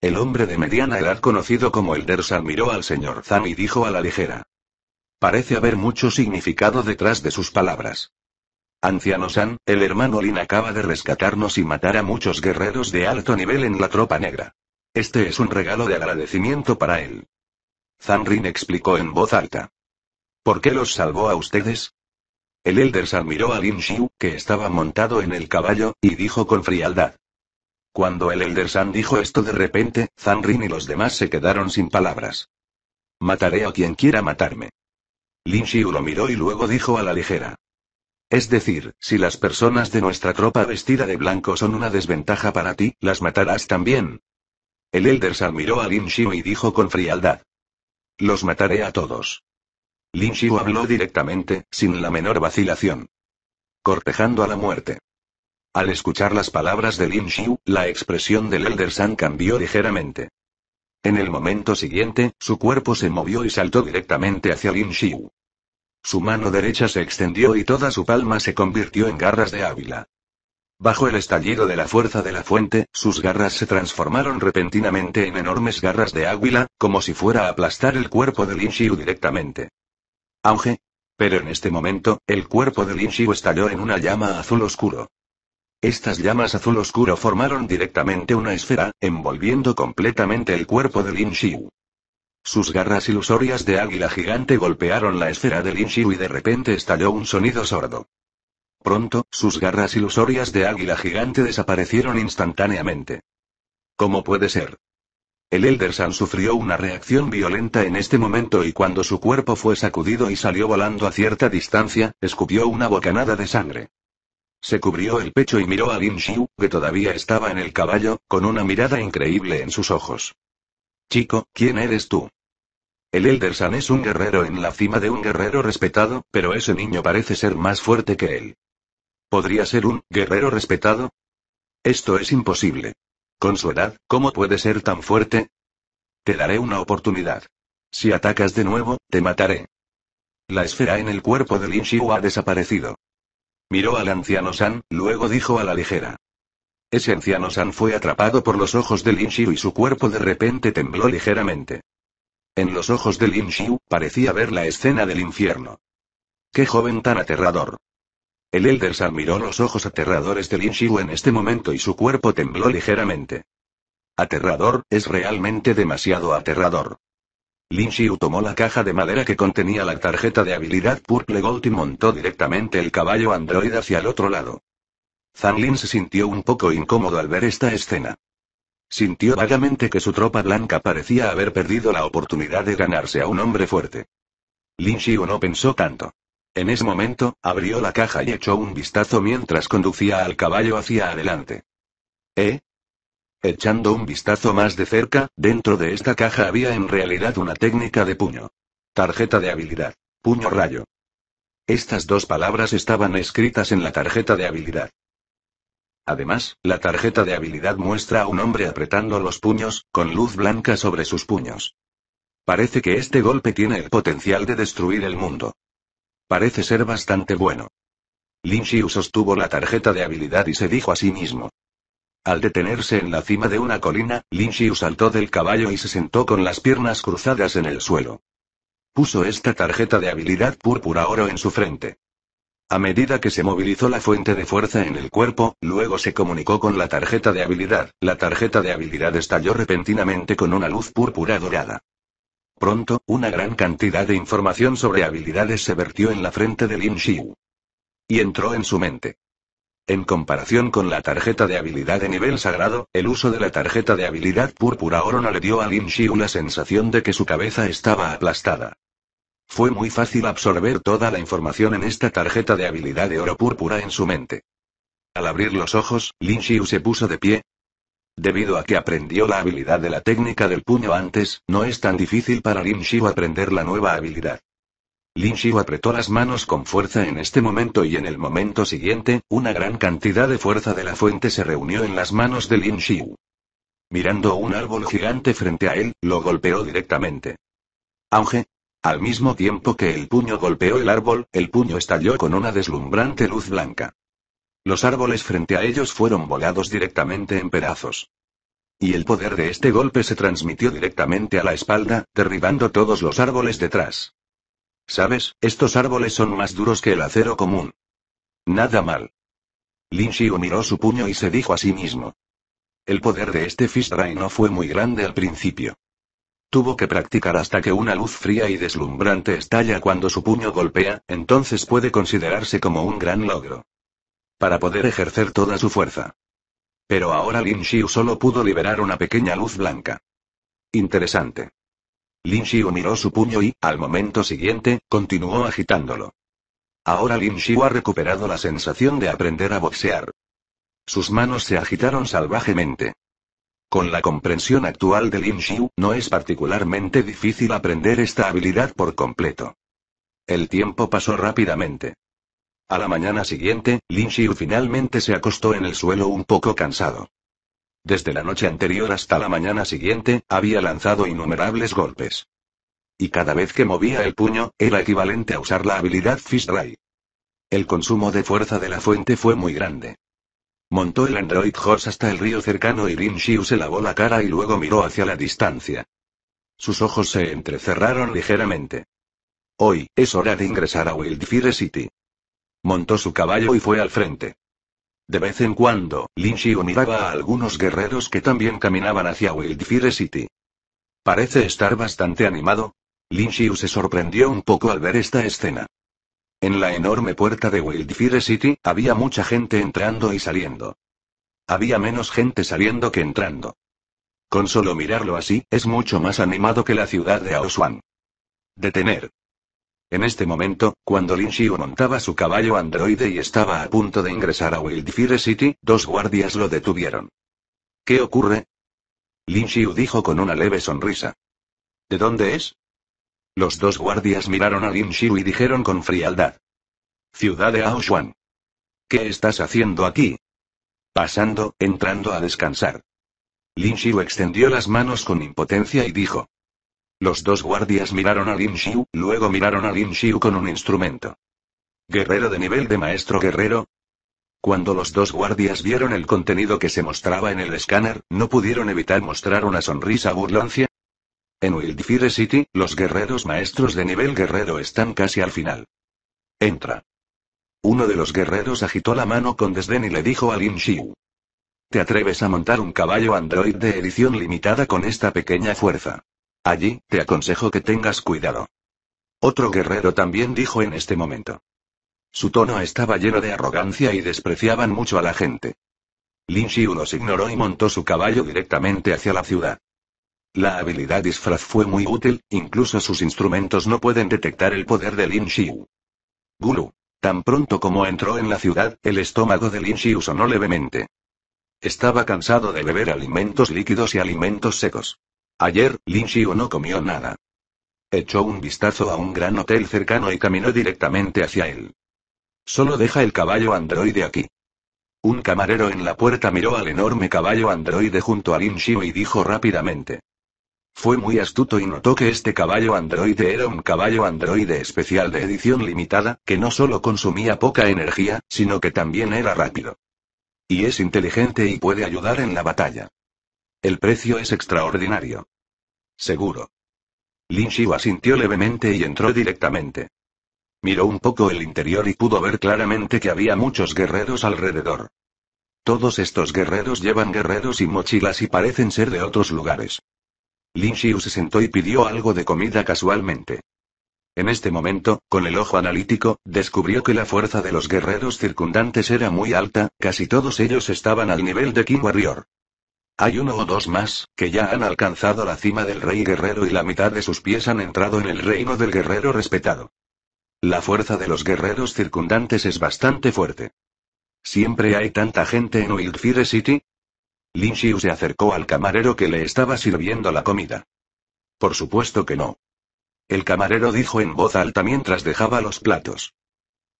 Speaker 1: El hombre de mediana edad conocido como el Dersan miró al señor Zan y dijo a la ligera. Parece haber mucho significado detrás de sus palabras. Anciano San, el hermano Lin acaba de rescatarnos y matar a muchos guerreros de alto nivel en la tropa negra. Este es un regalo de agradecimiento para él. Zanrin explicó en voz alta. ¿Por qué los salvó a ustedes? El Elder San miró a Lin Xiu, que estaba montado en el caballo, y dijo con frialdad. Cuando el Elder San dijo esto de repente, Zanrin y los demás se quedaron sin palabras. Mataré a quien quiera matarme. Lin Xiu lo miró y luego dijo a la ligera. Es decir, si las personas de nuestra tropa vestida de blanco son una desventaja para ti, las matarás también. El Elder San miró a Lin Xiu y dijo con frialdad. Los mataré a todos. Lin Xiu habló directamente, sin la menor vacilación. Cortejando a la muerte. Al escuchar las palabras de Lin Xiu, la expresión del Elder San cambió ligeramente. En el momento siguiente, su cuerpo se movió y saltó directamente hacia Lin Xiu. Su mano derecha se extendió y toda su palma se convirtió en garras de águila. Bajo el estallido de la fuerza de la fuente, sus garras se transformaron repentinamente en enormes garras de águila, como si fuera a aplastar el cuerpo de Lin Xiu directamente. Auge. Pero en este momento, el cuerpo de Lin Xiu estalló en una llama azul oscuro. Estas llamas azul oscuro formaron directamente una esfera, envolviendo completamente el cuerpo de Lin Xiu. Sus garras ilusorias de águila gigante golpearon la esfera de Xiu y de repente estalló un sonido sordo. Pronto, sus garras ilusorias de águila gigante desaparecieron instantáneamente. ¿Cómo puede ser? El Elder San sufrió una reacción violenta en este momento y cuando su cuerpo fue sacudido y salió volando a cierta distancia, escupió una bocanada de sangre. Se cubrió el pecho y miró a Lin Xiu, que todavía estaba en el caballo, con una mirada increíble en sus ojos. Chico, ¿quién eres tú? El Elder san es un guerrero en la cima de un guerrero respetado, pero ese niño parece ser más fuerte que él. ¿Podría ser un guerrero respetado? Esto es imposible. Con su edad, ¿cómo puede ser tan fuerte? Te daré una oportunidad. Si atacas de nuevo, te mataré. La esfera en el cuerpo de Lin ha desaparecido. Miró al anciano San, luego dijo a la ligera. Ese anciano San fue atrapado por los ojos de Lin y su cuerpo de repente tembló ligeramente. En los ojos de Lin Xiu, parecía ver la escena del infierno. ¡Qué joven tan aterrador! El Elder admiró los ojos aterradores de Lin Xiu en este momento y su cuerpo tembló ligeramente. Aterrador, es realmente demasiado aterrador. Lin Xiu tomó la caja de madera que contenía la tarjeta de habilidad Purple Gold y montó directamente el caballo android hacia el otro lado. Zan Lin se sintió un poco incómodo al ver esta escena. Sintió vagamente que su tropa blanca parecía haber perdido la oportunidad de ganarse a un hombre fuerte. Lin Xiu no pensó tanto. En ese momento, abrió la caja y echó un vistazo mientras conducía al caballo hacia adelante. ¿Eh? Echando un vistazo más de cerca, dentro de esta caja había en realidad una técnica de puño. Tarjeta de habilidad. Puño rayo. Estas dos palabras estaban escritas en la tarjeta de habilidad. Además, la tarjeta de habilidad muestra a un hombre apretando los puños, con luz blanca sobre sus puños. Parece que este golpe tiene el potencial de destruir el mundo. Parece ser bastante bueno. Lin Xiu sostuvo la tarjeta de habilidad y se dijo a sí mismo. Al detenerse en la cima de una colina, Lin Xiu saltó del caballo y se sentó con las piernas cruzadas en el suelo. Puso esta tarjeta de habilidad púrpura oro en su frente. A medida que se movilizó la fuente de fuerza en el cuerpo, luego se comunicó con la tarjeta de habilidad. La tarjeta de habilidad estalló repentinamente con una luz púrpura dorada. Pronto, una gran cantidad de información sobre habilidades se vertió en la frente de Lin Xiu. Y entró en su mente. En comparación con la tarjeta de habilidad de nivel sagrado, el uso de la tarjeta de habilidad púrpura oro no le dio a Lin Xiu la sensación de que su cabeza estaba aplastada. Fue muy fácil absorber toda la información en esta tarjeta de habilidad de oro púrpura en su mente. Al abrir los ojos, Lin Xiu se puso de pie. Debido a que aprendió la habilidad de la técnica del puño antes, no es tan difícil para Lin Xiu aprender la nueva habilidad. Lin Xiu apretó las manos con fuerza en este momento y en el momento siguiente, una gran cantidad de fuerza de la fuente se reunió en las manos de Lin Xiu. Mirando un árbol gigante frente a él, lo golpeó directamente. Auge, al mismo tiempo que el puño golpeó el árbol, el puño estalló con una deslumbrante luz blanca. Los árboles frente a ellos fueron volados directamente en pedazos. Y el poder de este golpe se transmitió directamente a la espalda, derribando todos los árboles detrás. Sabes, estos árboles son más duros que el acero común. Nada mal. Lin Xiu miró su puño y se dijo a sí mismo. El poder de este Fishrai no fue muy grande al principio. Tuvo que practicar hasta que una luz fría y deslumbrante estalla cuando su puño golpea, entonces puede considerarse como un gran logro. Para poder ejercer toda su fuerza. Pero ahora Lin Xiu solo pudo liberar una pequeña luz blanca. Interesante. Lin Xiu miró su puño y, al momento siguiente, continuó agitándolo. Ahora Lin Xiu ha recuperado la sensación de aprender a boxear. Sus manos se agitaron salvajemente. Con la comprensión actual de Lin Xiu, no es particularmente difícil aprender esta habilidad por completo. El tiempo pasó rápidamente. A la mañana siguiente, Lin Xiu finalmente se acostó en el suelo un poco cansado. Desde la noche anterior hasta la mañana siguiente, había lanzado innumerables golpes. Y cada vez que movía el puño, era equivalente a usar la habilidad Fist Ray. El consumo de fuerza de la fuente fue muy grande. Montó el Android Horse hasta el río cercano y Lin Xiu se lavó la cara y luego miró hacia la distancia. Sus ojos se entrecerraron ligeramente. Hoy, es hora de ingresar a Wildfire City. Montó su caballo y fue al frente. De vez en cuando, Lin Xiu miraba a algunos guerreros que también caminaban hacia Wildfire City. Parece estar bastante animado. Lin Xiu se sorprendió un poco al ver esta escena. En la enorme puerta de Wildfire City, había mucha gente entrando y saliendo. Había menos gente saliendo que entrando. Con solo mirarlo así, es mucho más animado que la ciudad de Auswan. Detener. En este momento, cuando Lin Xiu montaba su caballo androide y estaba a punto de ingresar a Wildfire City, dos guardias lo detuvieron. ¿Qué ocurre? Lin Xiu dijo con una leve sonrisa. ¿De dónde es? Los dos guardias miraron a Lin Xiu y dijeron con frialdad. Ciudad de Aoshuan. ¿Qué estás haciendo aquí? Pasando, entrando a descansar. Lin Xiu extendió las manos con impotencia y dijo. Los dos guardias miraron a Lin Xiu, luego miraron a Lin Xiu con un instrumento. ¿Guerrero de nivel de maestro guerrero? Cuando los dos guardias vieron el contenido que se mostraba en el escáner, no pudieron evitar mostrar una sonrisa burlancia, en Wildfire City, los guerreros maestros de nivel guerrero están casi al final. Entra. Uno de los guerreros agitó la mano con desdén y le dijo a Lin Xiu. ¿Te atreves a montar un caballo android de edición limitada con esta pequeña fuerza? Allí, te aconsejo que tengas cuidado. Otro guerrero también dijo en este momento. Su tono estaba lleno de arrogancia y despreciaban mucho a la gente. Lin Xiu los ignoró y montó su caballo directamente hacia la ciudad. La habilidad disfraz fue muy útil, incluso sus instrumentos no pueden detectar el poder de Lin Xiu. Gulu, Tan pronto como entró en la ciudad, el estómago de Lin Xiu sonó levemente. Estaba cansado de beber alimentos líquidos y alimentos secos. Ayer, Lin Xiu no comió nada. Echó un vistazo a un gran hotel cercano y caminó directamente hacia él. Solo deja el caballo androide aquí. Un camarero en la puerta miró al enorme caballo androide junto a Lin Xiu y dijo rápidamente. Fue muy astuto y notó que este caballo androide era un caballo androide especial de edición limitada, que no solo consumía poca energía, sino que también era rápido. Y es inteligente y puede ayudar en la batalla. El precio es extraordinario. Seguro. Lin Xiu asintió levemente y entró directamente. Miró un poco el interior y pudo ver claramente que había muchos guerreros alrededor. Todos estos guerreros llevan guerreros y mochilas y parecen ser de otros lugares. Lin Xiu se sentó y pidió algo de comida casualmente. En este momento, con el ojo analítico, descubrió que la fuerza de los guerreros circundantes era muy alta, casi todos ellos estaban al nivel de King Warrior. Hay uno o dos más, que ya han alcanzado la cima del rey guerrero y la mitad de sus pies han entrado en el reino del guerrero respetado. La fuerza de los guerreros circundantes es bastante fuerte. ¿Siempre hay tanta gente en Wildfire City? Lin Xiu se acercó al camarero que le estaba sirviendo la comida. Por supuesto que no. El camarero dijo en voz alta mientras dejaba los platos.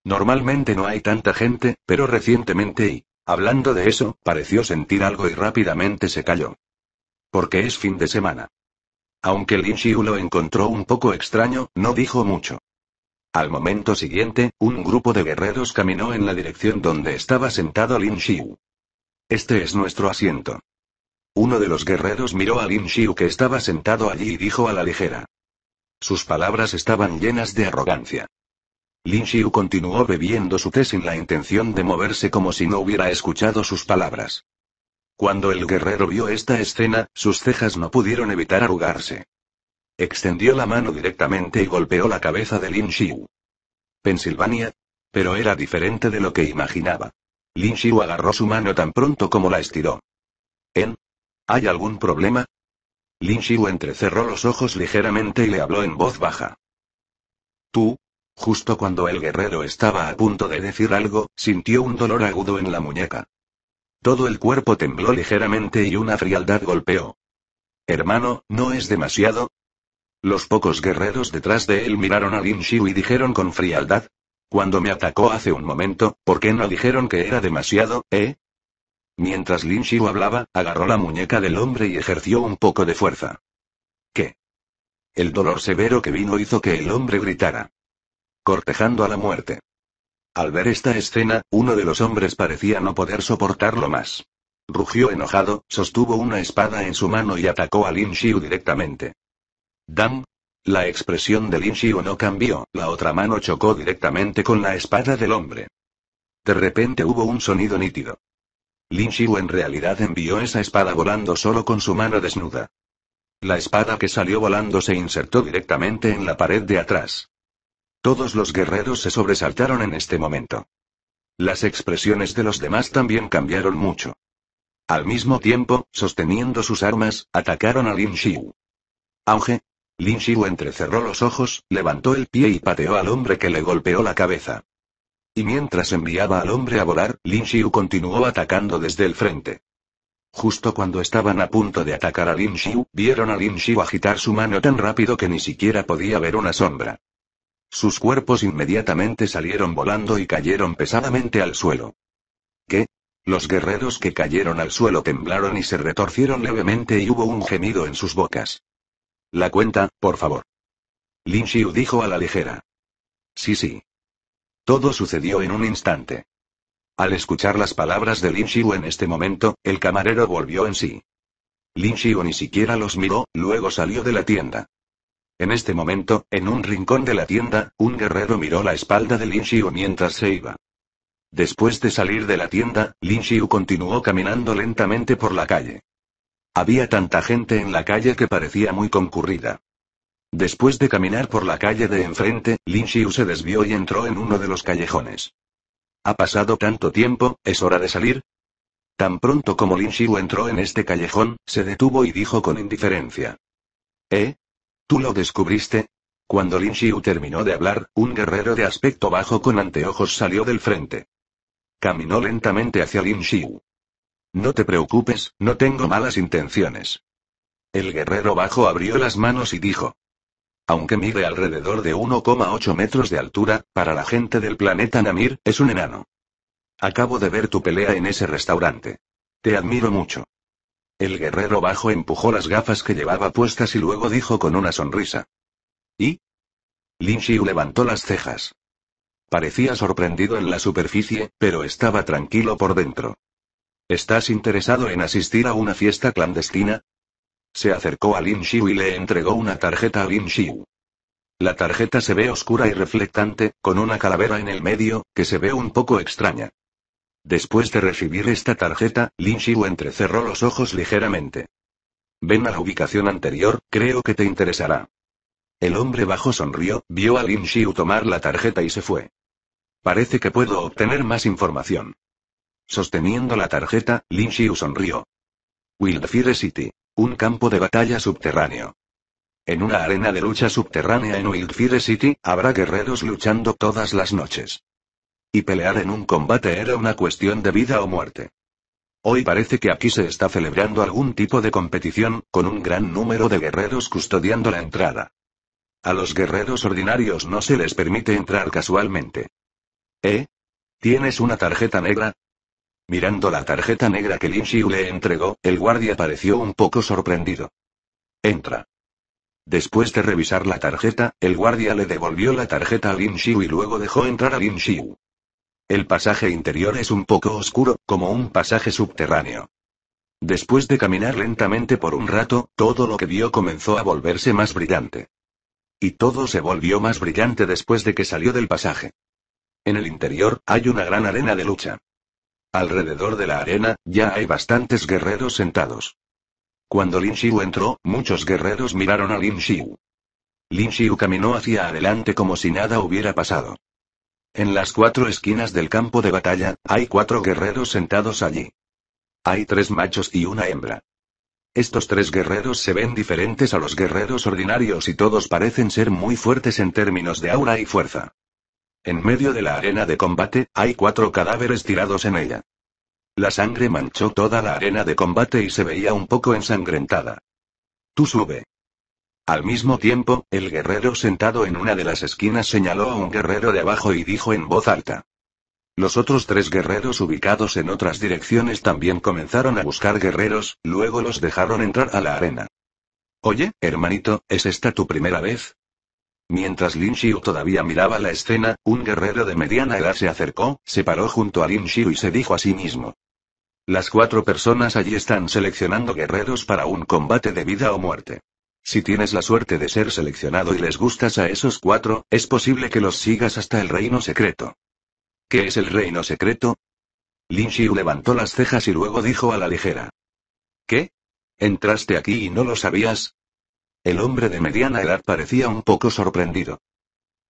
Speaker 1: Normalmente no hay tanta gente, pero recientemente y, hablando de eso, pareció sentir algo y rápidamente se calló. Porque es fin de semana. Aunque Lin Xiu lo encontró un poco extraño, no dijo mucho. Al momento siguiente, un grupo de guerreros caminó en la dirección donde estaba sentado Lin Xiu. Este es nuestro asiento. Uno de los guerreros miró a Lin Xiu que estaba sentado allí y dijo a la ligera. Sus palabras estaban llenas de arrogancia. Lin Xiu continuó bebiendo su té sin la intención de moverse como si no hubiera escuchado sus palabras. Cuando el guerrero vio esta escena, sus cejas no pudieron evitar arrugarse. Extendió la mano directamente y golpeó la cabeza de Lin Xiu. Pensilvania. Pero era diferente de lo que imaginaba. Lin Xiu agarró su mano tan pronto como la estiró. ¿En? ¿Hay algún problema? Lin Xiu entrecerró los ojos ligeramente y le habló en voz baja. Tú. Justo cuando el guerrero estaba a punto de decir algo, sintió un dolor agudo en la muñeca. Todo el cuerpo tembló ligeramente y una frialdad golpeó. Hermano, ¿no es demasiado? Los pocos guerreros detrás de él miraron a Lin Xiu y dijeron con frialdad, cuando me atacó hace un momento, ¿por qué no dijeron que era demasiado, eh? Mientras Lin Xiu hablaba, agarró la muñeca del hombre y ejerció un poco de fuerza. ¿Qué? El dolor severo que vino hizo que el hombre gritara. Cortejando a la muerte. Al ver esta escena, uno de los hombres parecía no poder soportarlo más. Rugió enojado, sostuvo una espada en su mano y atacó a Lin Xiu directamente. Dam, la expresión de Lin Xiu no cambió, la otra mano chocó directamente con la espada del hombre. De repente hubo un sonido nítido. Lin Xiu en realidad envió esa espada volando solo con su mano desnuda. La espada que salió volando se insertó directamente en la pared de atrás. Todos los guerreros se sobresaltaron en este momento. Las expresiones de los demás también cambiaron mucho. Al mismo tiempo, sosteniendo sus armas, atacaron a Lin Xiu. Auge, Lin Xiu entrecerró los ojos, levantó el pie y pateó al hombre que le golpeó la cabeza. Y mientras enviaba al hombre a volar, Lin Xiu continuó atacando desde el frente. Justo cuando estaban a punto de atacar a Lin Xiu, vieron a Lin Xiu agitar su mano tan rápido que ni siquiera podía ver una sombra. Sus cuerpos inmediatamente salieron volando y cayeron pesadamente al suelo. ¿Qué? Los guerreros que cayeron al suelo temblaron y se retorcieron levemente y hubo un gemido en sus bocas. La cuenta, por favor. Lin Xiu dijo a la ligera. Sí, sí. Todo sucedió en un instante. Al escuchar las palabras de Lin Xiu en este momento, el camarero volvió en sí. Lin Xiu ni siquiera los miró, luego salió de la tienda. En este momento, en un rincón de la tienda, un guerrero miró la espalda de Lin Xiu mientras se iba. Después de salir de la tienda, Lin Xiu continuó caminando lentamente por la calle. Había tanta gente en la calle que parecía muy concurrida. Después de caminar por la calle de enfrente, Lin Xiu se desvió y entró en uno de los callejones. Ha pasado tanto tiempo, ¿es hora de salir? Tan pronto como Lin Xiu entró en este callejón, se detuvo y dijo con indiferencia. ¿Eh? ¿Tú lo descubriste? Cuando Lin Xiu terminó de hablar, un guerrero de aspecto bajo con anteojos salió del frente. Caminó lentamente hacia Lin Xiu. No te preocupes, no tengo malas intenciones. El guerrero bajo abrió las manos y dijo. Aunque mide alrededor de 1,8 metros de altura, para la gente del planeta Namir, es un enano. Acabo de ver tu pelea en ese restaurante. Te admiro mucho. El guerrero bajo empujó las gafas que llevaba puestas y luego dijo con una sonrisa. ¿Y? Lin Xiu levantó las cejas. Parecía sorprendido en la superficie, pero estaba tranquilo por dentro. ¿Estás interesado en asistir a una fiesta clandestina? Se acercó a Lin Xiu y le entregó una tarjeta a Lin Xiu. La tarjeta se ve oscura y reflectante, con una calavera en el medio, que se ve un poco extraña. Después de recibir esta tarjeta, Lin Xiu entrecerró los ojos ligeramente. Ven a la ubicación anterior, creo que te interesará. El hombre bajo sonrió, vio a Lin Xiu tomar la tarjeta y se fue. Parece que puedo obtener más información. Sosteniendo la tarjeta, Lin Xiu sonrió. Wildfire City. Un campo de batalla subterráneo. En una arena de lucha subterránea en Wildfire City, habrá guerreros luchando todas las noches. Y pelear en un combate era una cuestión de vida o muerte. Hoy parece que aquí se está celebrando algún tipo de competición, con un gran número de guerreros custodiando la entrada. A los guerreros ordinarios no se les permite entrar casualmente. ¿Eh? ¿Tienes una tarjeta negra? Mirando la tarjeta negra que Lin Xiu le entregó, el guardia pareció un poco sorprendido. Entra. Después de revisar la tarjeta, el guardia le devolvió la tarjeta a Lin Xiu y luego dejó entrar a Lin Xiu. El pasaje interior es un poco oscuro, como un pasaje subterráneo. Después de caminar lentamente por un rato, todo lo que vio comenzó a volverse más brillante. Y todo se volvió más brillante después de que salió del pasaje. En el interior, hay una gran arena de lucha. Alrededor de la arena, ya hay bastantes guerreros sentados. Cuando Lin Xiu entró, muchos guerreros miraron a Lin Xiu. Lin Xiu caminó hacia adelante como si nada hubiera pasado. En las cuatro esquinas del campo de batalla, hay cuatro guerreros sentados allí. Hay tres machos y una hembra. Estos tres guerreros se ven diferentes a los guerreros ordinarios y todos parecen ser muy fuertes en términos de aura y fuerza. En medio de la arena de combate, hay cuatro cadáveres tirados en ella. La sangre manchó toda la arena de combate y se veía un poco ensangrentada. Tú sube. Al mismo tiempo, el guerrero sentado en una de las esquinas señaló a un guerrero de abajo y dijo en voz alta. Los otros tres guerreros ubicados en otras direcciones también comenzaron a buscar guerreros, luego los dejaron entrar a la arena. Oye, hermanito, ¿es esta tu primera vez? Mientras Lin Xiu todavía miraba la escena, un guerrero de mediana edad se acercó, se paró junto a Lin Xiu y se dijo a sí mismo. Las cuatro personas allí están seleccionando guerreros para un combate de vida o muerte. Si tienes la suerte de ser seleccionado y les gustas a esos cuatro, es posible que los sigas hasta el reino secreto. ¿Qué es el reino secreto? Lin Xiu levantó las cejas y luego dijo a la ligera. ¿Qué? ¿Entraste aquí y no lo sabías? El hombre de mediana edad parecía un poco sorprendido.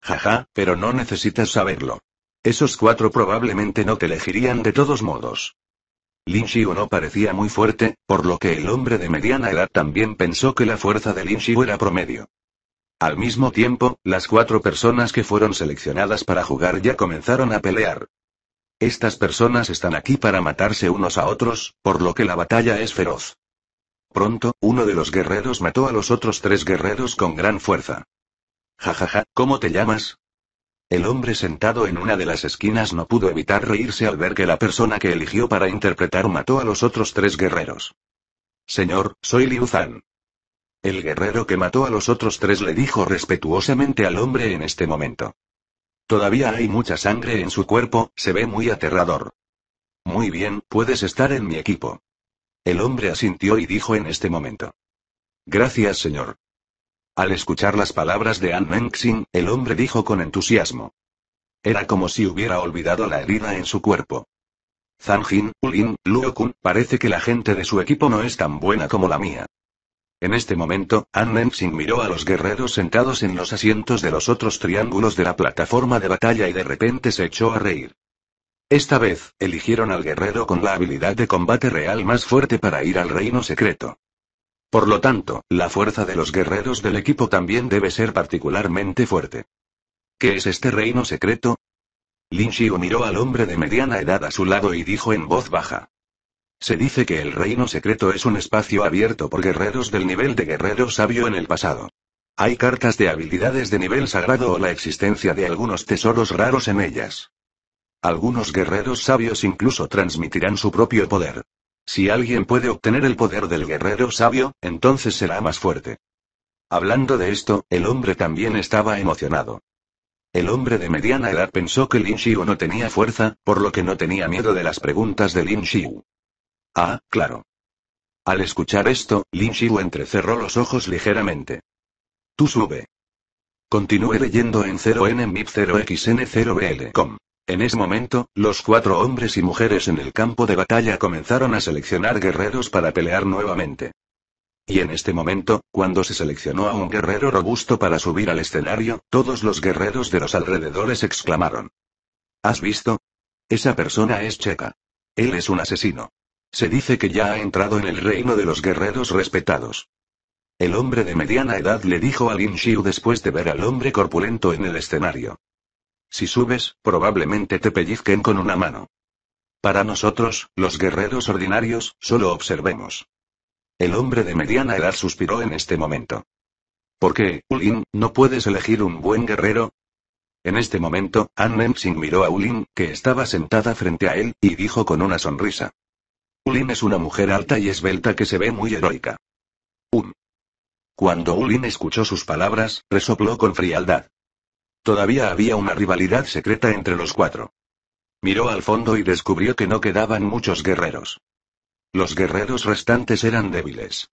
Speaker 1: Jaja, pero no necesitas saberlo. Esos cuatro probablemente no te elegirían de todos modos. Lin Xiu no parecía muy fuerte, por lo que el hombre de mediana edad también pensó que la fuerza de Lin era promedio. Al mismo tiempo, las cuatro personas que fueron seleccionadas para jugar ya comenzaron a pelear. Estas personas están aquí para matarse unos a otros, por lo que la batalla es feroz. Pronto, uno de los guerreros mató a los otros tres guerreros con gran fuerza. Jajaja, ja, ja, ¿cómo te llamas? El hombre sentado en una de las esquinas no pudo evitar reírse al ver que la persona que eligió para interpretar mató a los otros tres guerreros. Señor, soy Liu Zan. El guerrero que mató a los otros tres le dijo respetuosamente al hombre en este momento. Todavía hay mucha sangre en su cuerpo, se ve muy aterrador. Muy bien, puedes estar en mi equipo. El hombre asintió y dijo en este momento. Gracias, señor. Al escuchar las palabras de An Mengxin, el hombre dijo con entusiasmo. Era como si hubiera olvidado la herida en su cuerpo. Zhang Jin, Ulin, Luo Kun, parece que la gente de su equipo no es tan buena como la mía. En este momento, An Mengxin miró a los guerreros sentados en los asientos de los otros triángulos de la plataforma de batalla y de repente se echó a reír. Esta vez, eligieron al guerrero con la habilidad de combate real más fuerte para ir al reino secreto. Por lo tanto, la fuerza de los guerreros del equipo también debe ser particularmente fuerte. ¿Qué es este reino secreto? Lin Xiu miró al hombre de mediana edad a su lado y dijo en voz baja. Se dice que el reino secreto es un espacio abierto por guerreros del nivel de guerrero sabio en el pasado. Hay cartas de habilidades de nivel sagrado o la existencia de algunos tesoros raros en ellas. Algunos guerreros sabios incluso transmitirán su propio poder. Si alguien puede obtener el poder del guerrero sabio, entonces será más fuerte. Hablando de esto, el hombre también estaba emocionado. El hombre de mediana edad pensó que Lin Xiu no tenía fuerza, por lo que no tenía miedo de las preguntas de Lin Xiu. Ah, claro. Al escuchar esto, Lin Xiu entrecerró los ojos ligeramente. Tú sube. Continúe leyendo en 0nmip0xn0bl.com. En ese momento, los cuatro hombres y mujeres en el campo de batalla comenzaron a seleccionar guerreros para pelear nuevamente. Y en este momento, cuando se seleccionó a un guerrero robusto para subir al escenario, todos los guerreros de los alrededores exclamaron. ¿Has visto? Esa persona es checa. Él es un asesino. Se dice que ya ha entrado en el reino de los guerreros respetados. El hombre de mediana edad le dijo a Lin Xiu después de ver al hombre corpulento en el escenario. Si subes, probablemente te pellizquen con una mano. Para nosotros, los guerreros ordinarios, solo observemos. El hombre de mediana edad suspiró en este momento. ¿Por qué, Ulin, no puedes elegir un buen guerrero? En este momento, Ann Nensing miró a Ulin, que estaba sentada frente a él, y dijo con una sonrisa. Ulin es una mujer alta y esbelta que se ve muy heroica. Um. Cuando Ulin escuchó sus palabras, resopló con frialdad. Todavía había una rivalidad secreta entre los cuatro. Miró al fondo y descubrió que no quedaban muchos guerreros. Los guerreros restantes eran débiles.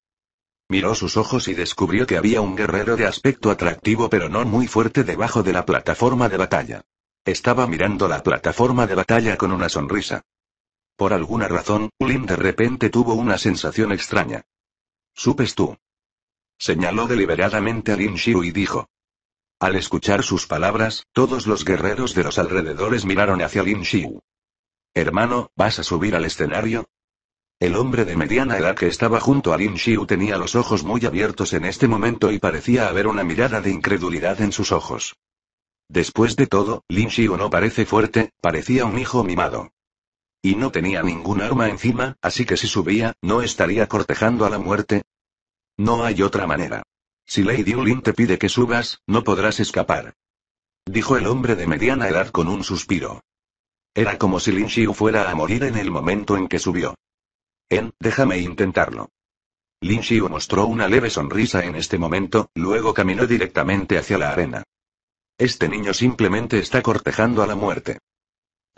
Speaker 1: Miró sus ojos y descubrió que había un guerrero de aspecto atractivo pero no muy fuerte debajo de la plataforma de batalla. Estaba mirando la plataforma de batalla con una sonrisa. Por alguna razón, Ulin de repente tuvo una sensación extraña. ¿Supes tú? Señaló deliberadamente a Lin Shiu y dijo. Al escuchar sus palabras, todos los guerreros de los alrededores miraron hacia Lin Xiu. Hermano, ¿vas a subir al escenario? El hombre de mediana edad que estaba junto a Lin Xiu tenía los ojos muy abiertos en este momento y parecía haber una mirada de incredulidad en sus ojos. Después de todo, Lin Xiu no parece fuerte, parecía un hijo mimado. Y no tenía ningún arma encima, así que si subía, ¿no estaría cortejando a la muerte? No hay otra manera. Si Lady Ulin te pide que subas, no podrás escapar. Dijo el hombre de mediana edad con un suspiro. Era como si Lin Xiu fuera a morir en el momento en que subió. En, déjame intentarlo. Lin Xiu mostró una leve sonrisa en este momento, luego caminó directamente hacia la arena. Este niño simplemente está cortejando a la muerte.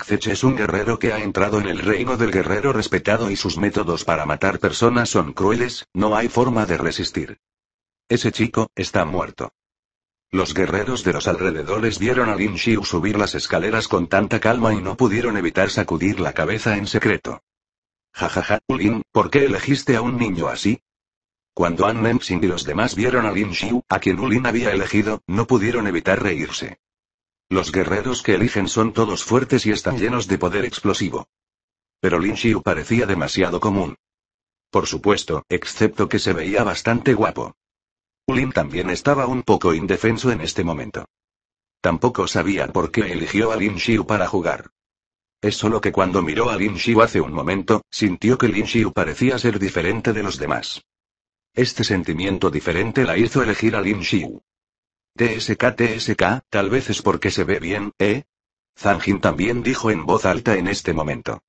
Speaker 1: Xeche es un guerrero que ha entrado en el reino del guerrero respetado y sus métodos para matar personas son crueles, no hay forma de resistir. Ese chico, está muerto. Los guerreros de los alrededores vieron a Lin Xiu subir las escaleras con tanta calma y no pudieron evitar sacudir la cabeza en secreto. Jajaja, Lin, ¿por qué elegiste a un niño así? Cuando An Nensing y los demás vieron a Lin Xiu, a quien Ulin había elegido, no pudieron evitar reírse. Los guerreros que eligen son todos fuertes y están llenos de poder explosivo. Pero Lin Xiu parecía demasiado común. Por supuesto, excepto que se veía bastante guapo. Lin también estaba un poco indefenso en este momento. Tampoco sabía por qué eligió a Lin Xiu para jugar. Es solo que cuando miró a Lin Xiu hace un momento, sintió que Lin Xiu parecía ser diferente de los demás. Este sentimiento diferente la hizo elegir a Lin Xiu. TSK TSK, tal vez es porque se ve bien, ¿eh? Zhang también dijo en voz alta en este momento.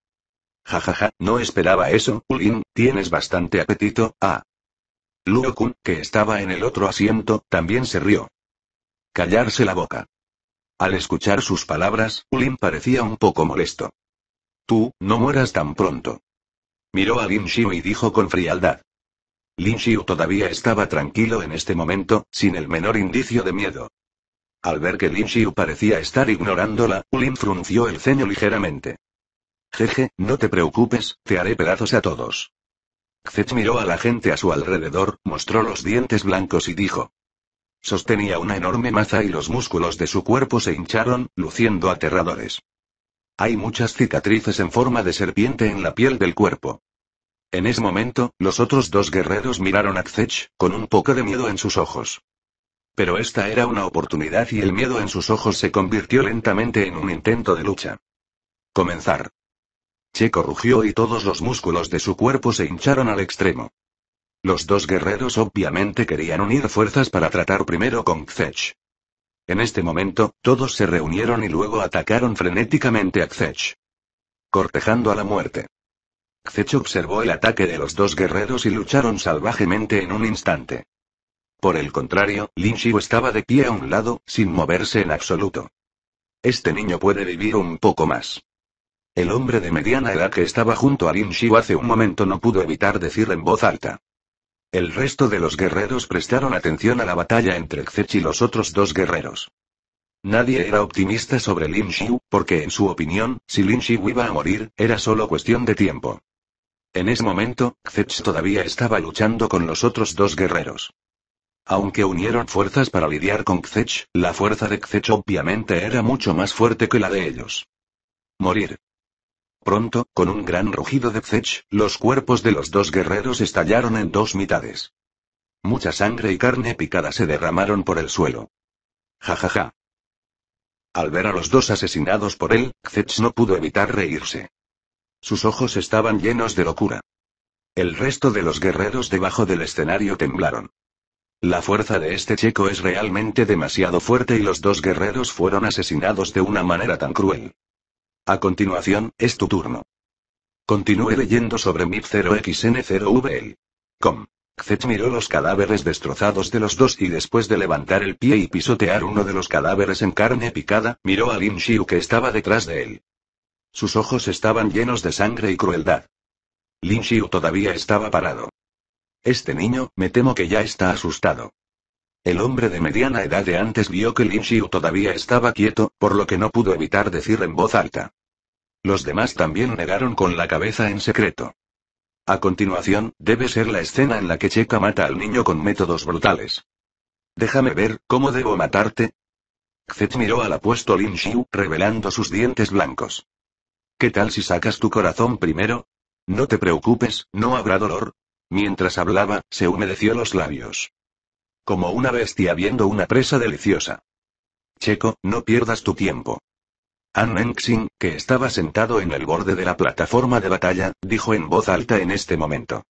Speaker 1: Jajaja, ja, ja, no esperaba eso, Ulin, tienes bastante apetito, ah. Luo que estaba en el otro asiento, también se rió. Callarse la boca. Al escuchar sus palabras, Lin parecía un poco molesto. Tú, no mueras tan pronto. Miró a Lin Xiu y dijo con frialdad. Lin Xiu todavía estaba tranquilo en este momento, sin el menor indicio de miedo. Al ver que Lin Xiu parecía estar ignorándola, Lin frunció el ceño ligeramente. Jeje, no te preocupes, te haré pedazos a todos. Kzech miró a la gente a su alrededor, mostró los dientes blancos y dijo. Sostenía una enorme maza y los músculos de su cuerpo se hincharon, luciendo aterradores. Hay muchas cicatrices en forma de serpiente en la piel del cuerpo. En ese momento, los otros dos guerreros miraron a Kzech, con un poco de miedo en sus ojos. Pero esta era una oportunidad y el miedo en sus ojos se convirtió lentamente en un intento de lucha. Comenzar. Checo rugió y todos los músculos de su cuerpo se hincharon al extremo. Los dos guerreros obviamente querían unir fuerzas para tratar primero con Kzech. En este momento, todos se reunieron y luego atacaron frenéticamente a Kzech. Cortejando a la muerte. Kzech observó el ataque de los dos guerreros y lucharon salvajemente en un instante. Por el contrario, Lin Xiu estaba de pie a un lado, sin moverse en absoluto. Este niño puede vivir un poco más. El hombre de mediana edad que estaba junto a Lin Xiu hace un momento no pudo evitar decir en voz alta. El resto de los guerreros prestaron atención a la batalla entre Xech y los otros dos guerreros. Nadie era optimista sobre Lin Xiu, porque en su opinión, si Lin Xiu iba a morir, era solo cuestión de tiempo. En ese momento, Xech todavía estaba luchando con los otros dos guerreros. Aunque unieron fuerzas para lidiar con Xech, la fuerza de Xech obviamente era mucho más fuerte que la de ellos. Morir. Pronto, con un gran rugido de Fetch, los cuerpos de los dos guerreros estallaron en dos mitades. Mucha sangre y carne picada se derramaron por el suelo. Jajaja. ja ja. Al ver a los dos asesinados por él, Fetch no pudo evitar reírse. Sus ojos estaban llenos de locura. El resto de los guerreros debajo del escenario temblaron. La fuerza de este checo es realmente demasiado fuerte y los dos guerreros fueron asesinados de una manera tan cruel. A continuación, es tu turno. Continúe leyendo sobre mip 0 xn 0 Com. Zech miró los cadáveres destrozados de los dos y después de levantar el pie y pisotear uno de los cadáveres en carne picada, miró a Lin Xiu que estaba detrás de él. Sus ojos estaban llenos de sangre y crueldad. Lin Xiu todavía estaba parado. Este niño, me temo que ya está asustado. El hombre de mediana edad de antes vio que Lin Xiu todavía estaba quieto, por lo que no pudo evitar decir en voz alta. Los demás también negaron con la cabeza en secreto. A continuación, debe ser la escena en la que Checa mata al niño con métodos brutales. Déjame ver, ¿cómo debo matarte? Xet miró al apuesto Lin Xiu, revelando sus dientes blancos. ¿Qué tal si sacas tu corazón primero? No te preocupes, no habrá dolor. Mientras hablaba, se humedeció los labios. Como una bestia viendo una presa deliciosa. Checo, no pierdas tu tiempo. An Xing, que estaba sentado en el borde de la plataforma de batalla, dijo en voz alta en este momento.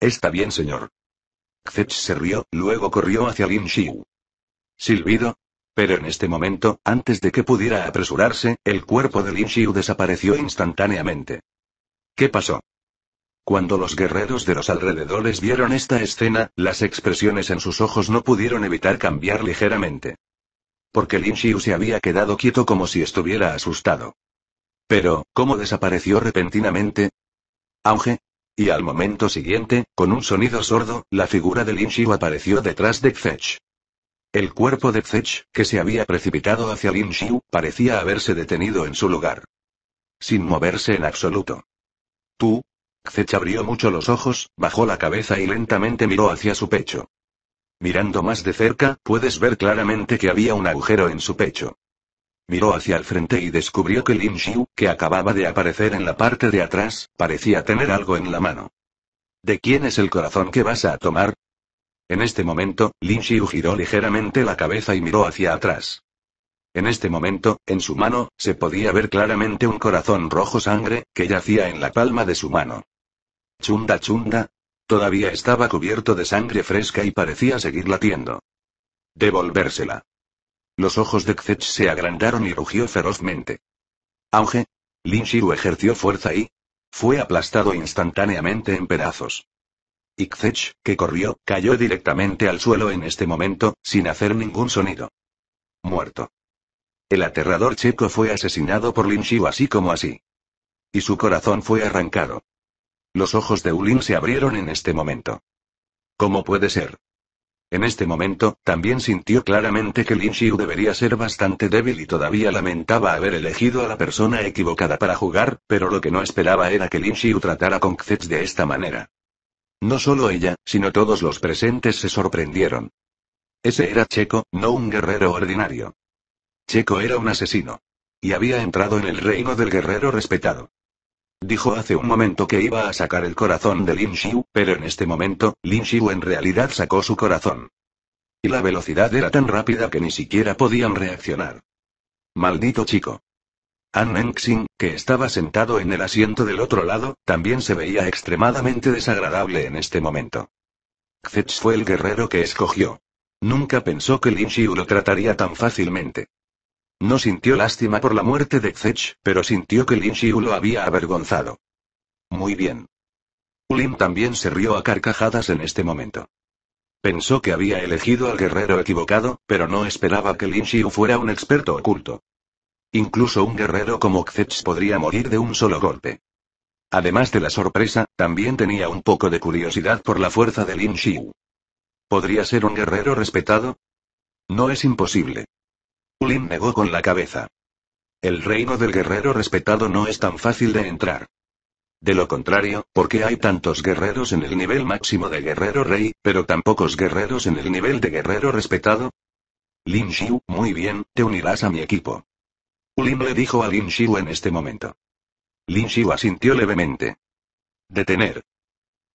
Speaker 1: Está bien, señor. Xetch se rió, luego corrió hacia Lin Xiu. Silbido. Pero en este momento, antes de que pudiera apresurarse, el cuerpo de Lin Xiu desapareció instantáneamente. ¿Qué pasó? Cuando los guerreros de los alrededores vieron esta escena, las expresiones en sus ojos no pudieron evitar cambiar ligeramente porque Lin Xiu se había quedado quieto como si estuviera asustado. Pero, ¿cómo desapareció repentinamente? Auge. Y al momento siguiente, con un sonido sordo, la figura de Lin Xiu apareció detrás de Fetch. El cuerpo de Fetch, que se había precipitado hacia Lin Xiu, parecía haberse detenido en su lugar. Sin moverse en absoluto. Tú. Fetch abrió mucho los ojos, bajó la cabeza y lentamente miró hacia su pecho. Mirando más de cerca, puedes ver claramente que había un agujero en su pecho. Miró hacia el frente y descubrió que Lin Xiu, que acababa de aparecer en la parte de atrás, parecía tener algo en la mano. ¿De quién es el corazón que vas a tomar? En este momento, Lin Xiu giró ligeramente la cabeza y miró hacia atrás. En este momento, en su mano, se podía ver claramente un corazón rojo sangre, que yacía en la palma de su mano. Chunda chunda, Todavía estaba cubierto de sangre fresca y parecía seguir latiendo. Devolvérsela. Los ojos de Kzech se agrandaron y rugió ferozmente. Auge. Lin Shiru ejerció fuerza y. fue aplastado instantáneamente en pedazos. Y Kzech, que corrió, cayó directamente al suelo en este momento, sin hacer ningún sonido. Muerto. El aterrador checo fue asesinado por Lin Shiru así como así. Y su corazón fue arrancado. Los ojos de Ulin se abrieron en este momento. ¿Cómo puede ser? En este momento, también sintió claramente que Lin Xiu debería ser bastante débil y todavía lamentaba haber elegido a la persona equivocada para jugar, pero lo que no esperaba era que Lin Xiu tratara con Kzets de esta manera. No solo ella, sino todos los presentes se sorprendieron. Ese era Checo, no un guerrero ordinario. Checo era un asesino. Y había entrado en el reino del guerrero respetado. Dijo hace un momento que iba a sacar el corazón de Lin Xiu, pero en este momento, Lin Xiu en realidad sacó su corazón. Y la velocidad era tan rápida que ni siquiera podían reaccionar. Maldito chico. An Nengxin, que estaba sentado en el asiento del otro lado, también se veía extremadamente desagradable en este momento. Xets fue el guerrero que escogió. Nunca pensó que Lin Xiu lo trataría tan fácilmente. No sintió lástima por la muerte de Zech, pero sintió que Lin Xiu lo había avergonzado. Muy bien. Ulim también se rió a carcajadas en este momento. Pensó que había elegido al guerrero equivocado, pero no esperaba que Lin Xiu fuera un experto oculto. Incluso un guerrero como Xetch podría morir de un solo golpe. Además de la sorpresa, también tenía un poco de curiosidad por la fuerza de Lin Xiu. ¿Podría ser un guerrero respetado? No es imposible. Lin negó con la cabeza. El reino del guerrero respetado no es tan fácil de entrar. De lo contrario, ¿por qué hay tantos guerreros en el nivel máximo de guerrero rey, pero tan pocos guerreros en el nivel de guerrero respetado? Lin Xiu, muy bien, te unirás a mi equipo. Lin le dijo a Lin Xiu en este momento. Lin Xiu asintió levemente. Detener.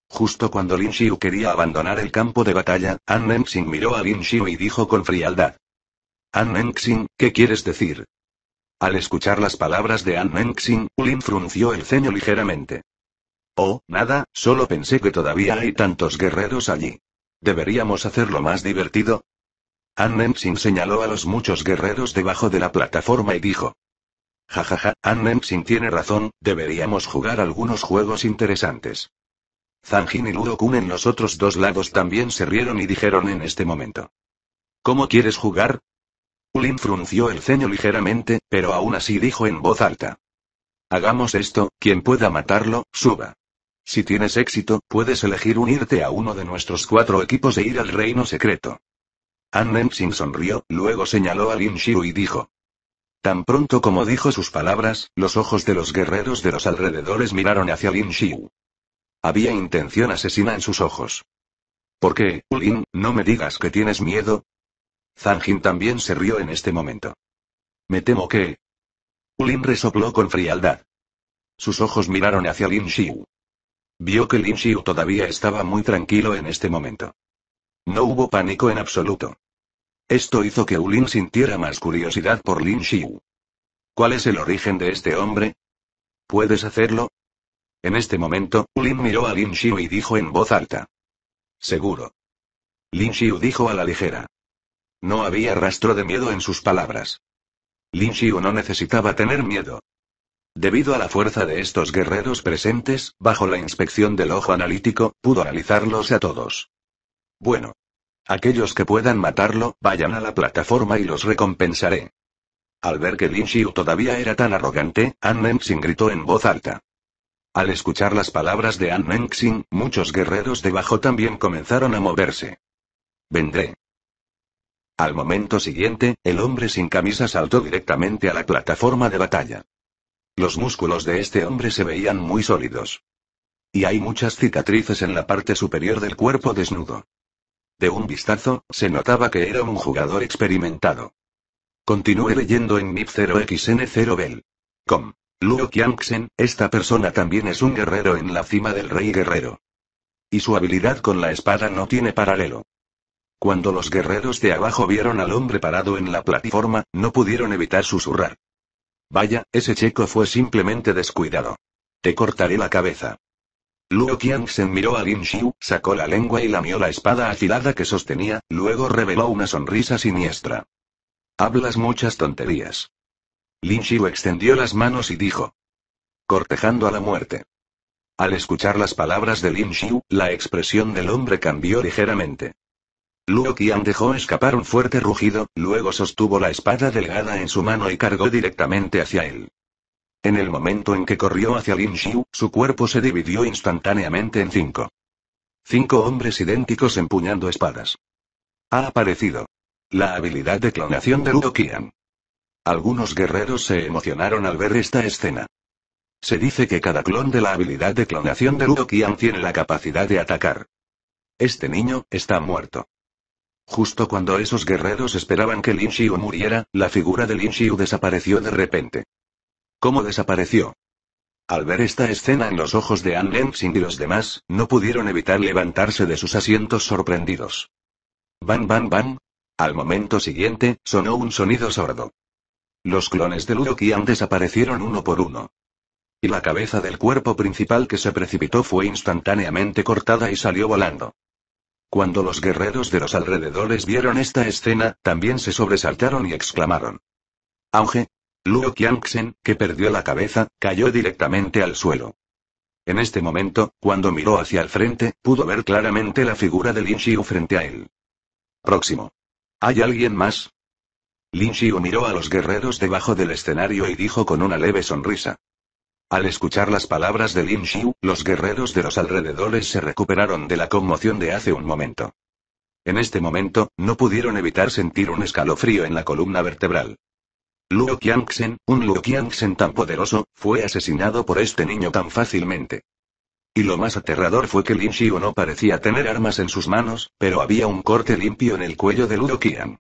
Speaker 1: Justo cuando Lin Xiu quería abandonar el campo de batalla, An Nengxin miró a Lin Xiu y dijo con frialdad. An ¿qué quieres decir? Al escuchar las palabras de An Mengxing, Ulin frunció el ceño ligeramente. Oh, nada, solo pensé que todavía hay tantos guerreros allí. ¿Deberíamos hacerlo más divertido? An señaló a los muchos guerreros debajo de la plataforma y dijo. Jajaja, An Mengxing tiene razón, deberíamos jugar algunos juegos interesantes. Zanjin y Kun en los otros dos lados también se rieron y dijeron en este momento. ¿Cómo quieres jugar? Lin frunció el ceño ligeramente, pero aún así dijo en voz alta. Hagamos esto, quien pueda matarlo, suba. Si tienes éxito, puedes elegir unirte a uno de nuestros cuatro equipos e ir al reino secreto. An sin sonrió, luego señaló a Lin Xiu y dijo. Tan pronto como dijo sus palabras, los ojos de los guerreros de los alrededores miraron hacia Lin Shiu. Había intención asesina en sus ojos. ¿Por qué, Lin, no me digas que tienes miedo? Zanjin también se rió en este momento. Me temo que... Ulin resopló con frialdad. Sus ojos miraron hacia Lin Xiu. Vio que Lin Xiu todavía estaba muy tranquilo en este momento. No hubo pánico en absoluto. Esto hizo que Ulin sintiera más curiosidad por Lin Xiu. ¿Cuál es el origen de este hombre? ¿Puedes hacerlo? En este momento, Ulin miró a Lin Xiu y dijo en voz alta. Seguro. Lin Xiu dijo a la ligera. No había rastro de miedo en sus palabras. Lin Xiu no necesitaba tener miedo. Debido a la fuerza de estos guerreros presentes, bajo la inspección del ojo analítico, pudo analizarlos a todos. Bueno. Aquellos que puedan matarlo, vayan a la plataforma y los recompensaré. Al ver que Lin Xiu todavía era tan arrogante, An Nengxin gritó en voz alta. Al escuchar las palabras de An Nengxin, muchos guerreros debajo también comenzaron a moverse. Vendré. Al momento siguiente, el hombre sin camisa saltó directamente a la plataforma de batalla. Los músculos de este hombre se veían muy sólidos. Y hay muchas cicatrices en la parte superior del cuerpo desnudo. De un vistazo, se notaba que era un jugador experimentado. Continúe leyendo en mip 0 xn 0 belcom Luo Qiangxen, esta persona también es un guerrero en la cima del rey guerrero. Y su habilidad con la espada no tiene paralelo. Cuando los guerreros de abajo vieron al hombre parado en la plataforma, no pudieron evitar susurrar. Vaya, ese checo fue simplemente descuidado. Te cortaré la cabeza. Luo se miró a Lin Xiu, sacó la lengua y lamió la espada afilada que sostenía, luego reveló una sonrisa siniestra. Hablas muchas tonterías. Lin Xiu extendió las manos y dijo. Cortejando a la muerte. Al escuchar las palabras de Lin Xiu, la expresión del hombre cambió ligeramente. Luo Qian dejó escapar un fuerte rugido, luego sostuvo la espada delgada en su mano y cargó directamente hacia él. En el momento en que corrió hacia Lin Xiu, su cuerpo se dividió instantáneamente en cinco. Cinco hombres idénticos empuñando espadas. Ha aparecido. La habilidad de clonación de Luo Qian. Algunos guerreros se emocionaron al ver esta escena. Se dice que cada clon de la habilidad de clonación de Luo Qian tiene la capacidad de atacar. Este niño, está muerto. Justo cuando esos guerreros esperaban que Lin Xiu muriera, la figura de Lin Xiu desapareció de repente. ¿Cómo desapareció? Al ver esta escena en los ojos de An y los demás, no pudieron evitar levantarse de sus asientos sorprendidos. Van, van, van. Al momento siguiente, sonó un sonido sordo. Los clones de Luo Qian desaparecieron uno por uno. Y la cabeza del cuerpo principal que se precipitó fue instantáneamente cortada y salió volando. Cuando los guerreros de los alrededores vieron esta escena, también se sobresaltaron y exclamaron. Auge. Luo Qiangxen, que perdió la cabeza, cayó directamente al suelo. En este momento, cuando miró hacia el frente, pudo ver claramente la figura de Lin Xiu frente a él. Próximo. ¿Hay alguien más? Lin Xiu miró a los guerreros debajo del escenario y dijo con una leve sonrisa. Al escuchar las palabras de Lin Xiu, los guerreros de los alrededores se recuperaron de la conmoción de hace un momento. En este momento, no pudieron evitar sentir un escalofrío en la columna vertebral. Luo Qiangxen, un Luo Qiangxen tan poderoso, fue asesinado por este niño tan fácilmente. Y lo más aterrador fue que Lin Xiu no parecía tener armas en sus manos, pero había un corte limpio en el cuello de Luo Qian,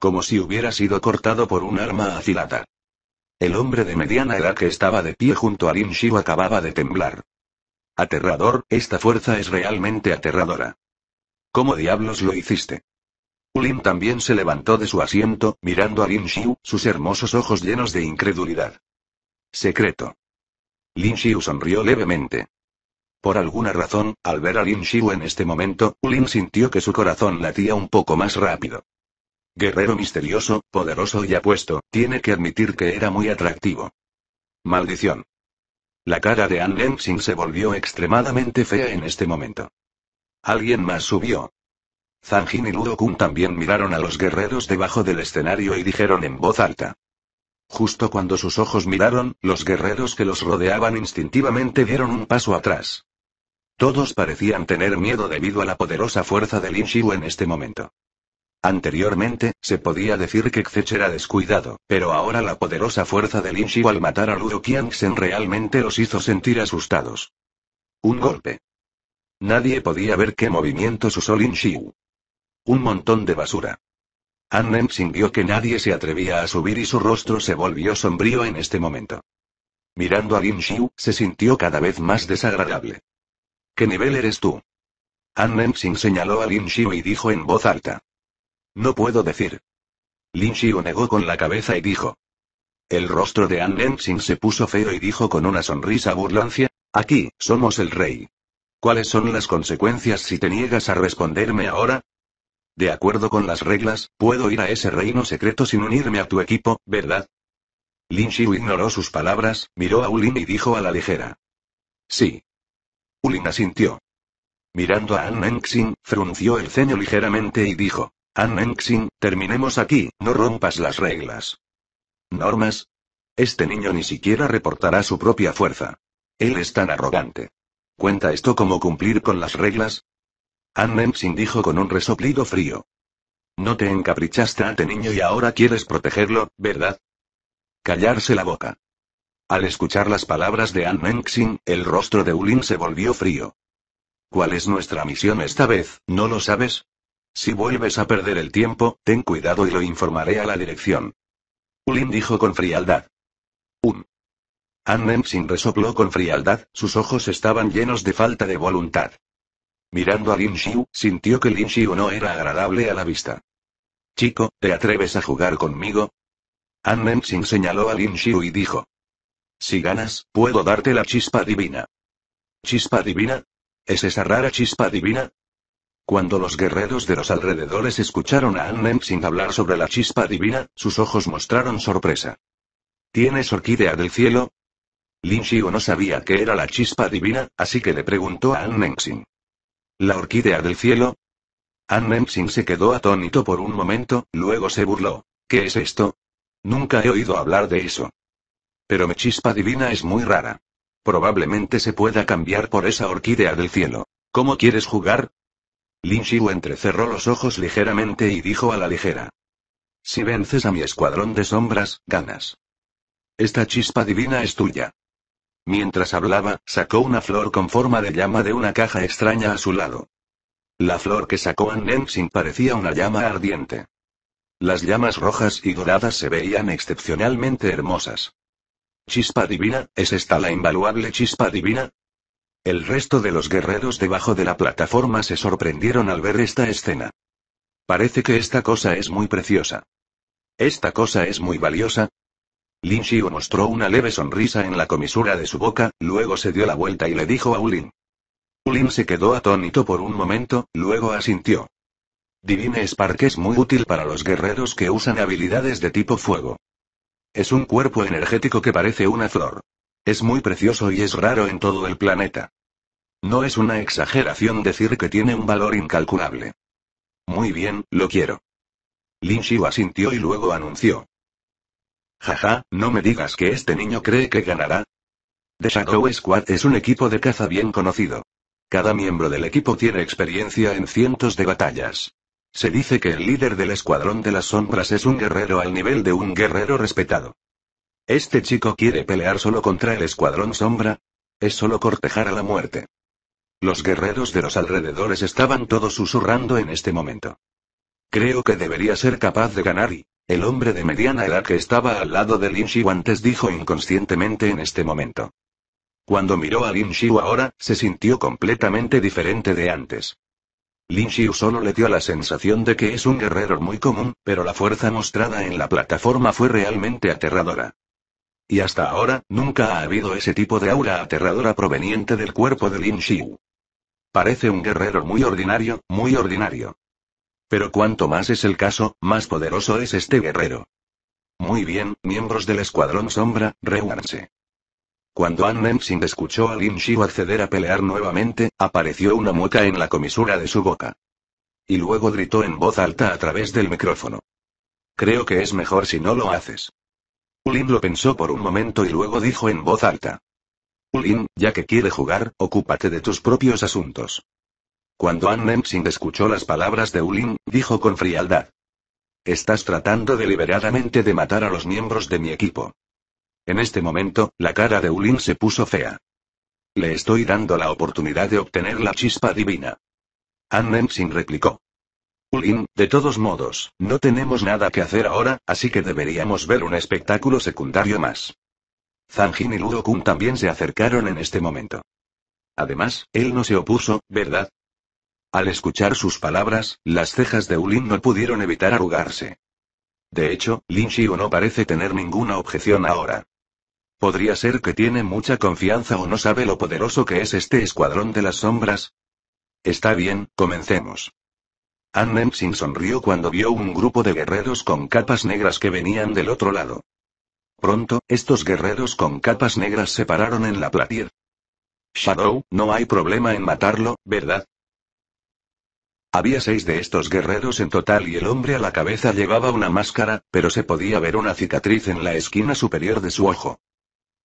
Speaker 1: Como si hubiera sido cortado por un arma afilada. El hombre de mediana edad que estaba de pie junto a Lin Xiu acababa de temblar. Aterrador, esta fuerza es realmente aterradora. ¿Cómo diablos lo hiciste? Ulin también se levantó de su asiento, mirando a Lin Xiu, sus hermosos ojos llenos de incredulidad. Secreto. Lin Xiu sonrió levemente. Por alguna razón, al ver a Lin Xiu en este momento, Ulin sintió que su corazón latía un poco más rápido. Guerrero misterioso, poderoso y apuesto, tiene que admitir que era muy atractivo. Maldición. La cara de An Lensing se volvió extremadamente fea en este momento. Alguien más subió. Zanjin y Kun también miraron a los guerreros debajo del escenario y dijeron en voz alta. Justo cuando sus ojos miraron, los guerreros que los rodeaban instintivamente dieron un paso atrás. Todos parecían tener miedo debido a la poderosa fuerza de Lin en este momento. Anteriormente, se podía decir que Xech era descuidado, pero ahora la poderosa fuerza de Lin Xiu al matar a Luo Qiangsen realmente los hizo sentir asustados. Un golpe. Nadie podía ver qué movimientos usó Lin Xiu. Un montón de basura. An Nensing vio que nadie se atrevía a subir y su rostro se volvió sombrío en este momento. Mirando a Lin Xiu, se sintió cada vez más desagradable. ¿Qué nivel eres tú? An Nensing señaló a Lin Xiu y dijo en voz alta. No puedo decir. Lin Xiu negó con la cabeza y dijo. El rostro de An Lensing se puso feo y dijo con una sonrisa burlancia, aquí, somos el rey. ¿Cuáles son las consecuencias si te niegas a responderme ahora? De acuerdo con las reglas, puedo ir a ese reino secreto sin unirme a tu equipo, ¿verdad? Lin Xiu ignoró sus palabras, miró a Ulin y dijo a la ligera. Sí. Ulin asintió. Mirando a An Lensing, frunció el ceño ligeramente y dijo. An terminemos aquí, no rompas las reglas. ¿Normas? Este niño ni siquiera reportará su propia fuerza. Él es tan arrogante. ¿Cuenta esto como cumplir con las reglas? An dijo con un resoplido frío. No te encaprichaste este niño y ahora quieres protegerlo, ¿verdad? Callarse la boca. Al escuchar las palabras de An el rostro de Ulin se volvió frío. ¿Cuál es nuestra misión esta vez, no lo sabes? Si vuelves a perder el tiempo, ten cuidado y lo informaré a la dirección. Ulin dijo con frialdad. Un. Annen sin resopló con frialdad, sus ojos estaban llenos de falta de voluntad. Mirando a Lin Xiu, sintió que Lin Xiu no era agradable a la vista. Chico, ¿te atreves a jugar conmigo? An sin señaló a Lin Xiu y dijo. Si ganas, puedo darte la chispa divina. ¿Chispa divina? ¿Es esa rara chispa divina? Cuando los guerreros de los alrededores escucharon a Annem sin hablar sobre la chispa divina, sus ojos mostraron sorpresa. ¿Tienes orquídea del cielo? Lin Xiu no sabía qué era la chispa divina, así que le preguntó a An ¿La orquídea del cielo? An se quedó atónito por un momento, luego se burló. ¿Qué es esto? Nunca he oído hablar de eso. Pero mi chispa divina es muy rara. Probablemente se pueda cambiar por esa orquídea del cielo. ¿Cómo quieres jugar? Lin Xiu entrecerró los ojos ligeramente y dijo a la ligera. Si vences a mi escuadrón de sombras, ganas. Esta chispa divina es tuya. Mientras hablaba, sacó una flor con forma de llama de una caja extraña a su lado. La flor que sacó An sin parecía una llama ardiente. Las llamas rojas y doradas se veían excepcionalmente hermosas. Chispa divina, ¿es esta la invaluable chispa divina? El resto de los guerreros debajo de la plataforma se sorprendieron al ver esta escena. Parece que esta cosa es muy preciosa. Esta cosa es muy valiosa. Lin Xiu mostró una leve sonrisa en la comisura de su boca, luego se dio la vuelta y le dijo a Ulin. Ulin se quedó atónito por un momento, luego asintió. Divine Spark es muy útil para los guerreros que usan habilidades de tipo fuego. Es un cuerpo energético que parece una flor. Es muy precioso y es raro en todo el planeta. No es una exageración decir que tiene un valor incalculable. Muy bien, lo quiero. Lin Xiu asintió y luego anunció. Jaja, no me digas que este niño cree que ganará. The Shadow Squad es un equipo de caza bien conocido. Cada miembro del equipo tiene experiencia en cientos de batallas. Se dice que el líder del Escuadrón de las Sombras es un guerrero al nivel de un guerrero respetado. Este chico quiere pelear solo contra el Escuadrón Sombra. Es solo cortejar a la muerte. Los guerreros de los alrededores estaban todos susurrando en este momento. Creo que debería ser capaz de ganar y... El hombre de mediana edad que estaba al lado de Lin Xiu antes dijo inconscientemente en este momento. Cuando miró a Lin Xiu ahora, se sintió completamente diferente de antes. Lin Xiu solo le dio la sensación de que es un guerrero muy común, pero la fuerza mostrada en la plataforma fue realmente aterradora. Y hasta ahora, nunca ha habido ese tipo de aura aterradora proveniente del cuerpo de Lin Xiu. Parece un guerrero muy ordinario, muy ordinario. Pero cuanto más es el caso, más poderoso es este guerrero. Muy bien, miembros del Escuadrón Sombra, reúnanse. Cuando An Nemsin escuchó a Lin Xiu acceder a pelear nuevamente, apareció una mueca en la comisura de su boca. Y luego gritó en voz alta a través del micrófono. Creo que es mejor si no lo haces. Ulin lo pensó por un momento y luego dijo en voz alta. Ulin, ya que quiere jugar, ocúpate de tus propios asuntos. Cuando Ann Nemsing escuchó las palabras de Ulin, dijo con frialdad. Estás tratando deliberadamente de matar a los miembros de mi equipo. En este momento, la cara de Ulin se puso fea. Le estoy dando la oportunidad de obtener la chispa divina. Ann Nemsing replicó de todos modos, no tenemos nada que hacer ahora, así que deberíamos ver un espectáculo secundario más. Zanjin y Ludo-kun también se acercaron en este momento. Además, él no se opuso, ¿verdad? Al escuchar sus palabras, las cejas de Ulin no pudieron evitar arrugarse. De hecho, Lin no parece tener ninguna objeción ahora. Podría ser que tiene mucha confianza o no sabe lo poderoso que es este escuadrón de las sombras. Está bien, comencemos. Ann sonrió cuando vio un grupo de guerreros con capas negras que venían del otro lado. Pronto, estos guerreros con capas negras se pararon en la platier. Shadow, no hay problema en matarlo, ¿verdad? Había seis de estos guerreros en total y el hombre a la cabeza llevaba una máscara, pero se podía ver una cicatriz en la esquina superior de su ojo.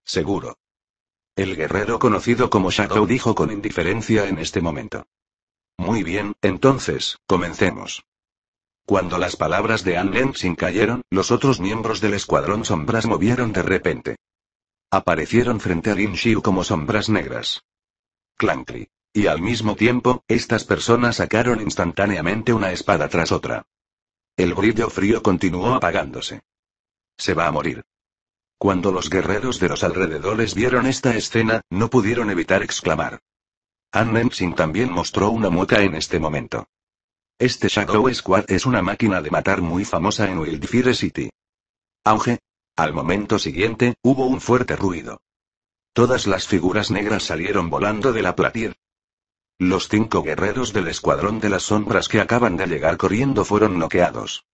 Speaker 1: Seguro. El guerrero conocido como Shadow dijo con indiferencia en este momento. Muy bien, entonces, comencemos. Cuando las palabras de An Lensing cayeron, los otros miembros del escuadrón sombras movieron de repente. Aparecieron frente a Lin Xiu como sombras negras. Clankly. Y al mismo tiempo, estas personas sacaron instantáneamente una espada tras otra. El brillo frío continuó apagándose. Se va a morir. Cuando los guerreros de los alrededores vieron esta escena, no pudieron evitar exclamar. Ann también mostró una mueca en este momento. Este Shadow Squad es una máquina de matar muy famosa en Wildfire City. Auge. Al momento siguiente, hubo un fuerte ruido. Todas las figuras negras salieron volando de la platir. Los cinco guerreros del Escuadrón de las Sombras que acaban de llegar corriendo fueron noqueados.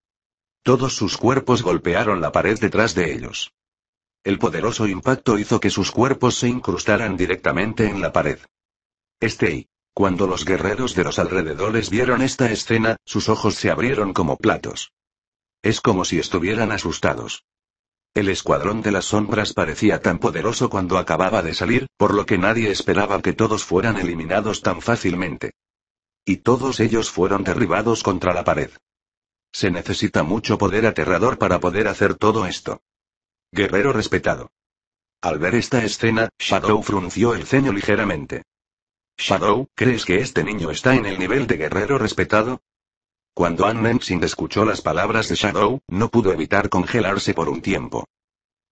Speaker 1: Todos sus cuerpos golpearon la pared detrás de ellos. El poderoso impacto hizo que sus cuerpos se incrustaran directamente en la pared. Stay. Este cuando los guerreros de los alrededores vieron esta escena, sus ojos se abrieron como platos. Es como si estuvieran asustados. El escuadrón de las sombras parecía tan poderoso cuando acababa de salir, por lo que nadie esperaba que todos fueran eliminados tan fácilmente. Y todos ellos fueron derribados contra la pared. Se necesita mucho poder aterrador para poder hacer todo esto. Guerrero respetado. Al ver esta escena, Shadow frunció el ceño ligeramente. Shadow, ¿crees que este niño está en el nivel de guerrero respetado? Cuando Ann sin escuchó las palabras de Shadow, no pudo evitar congelarse por un tiempo.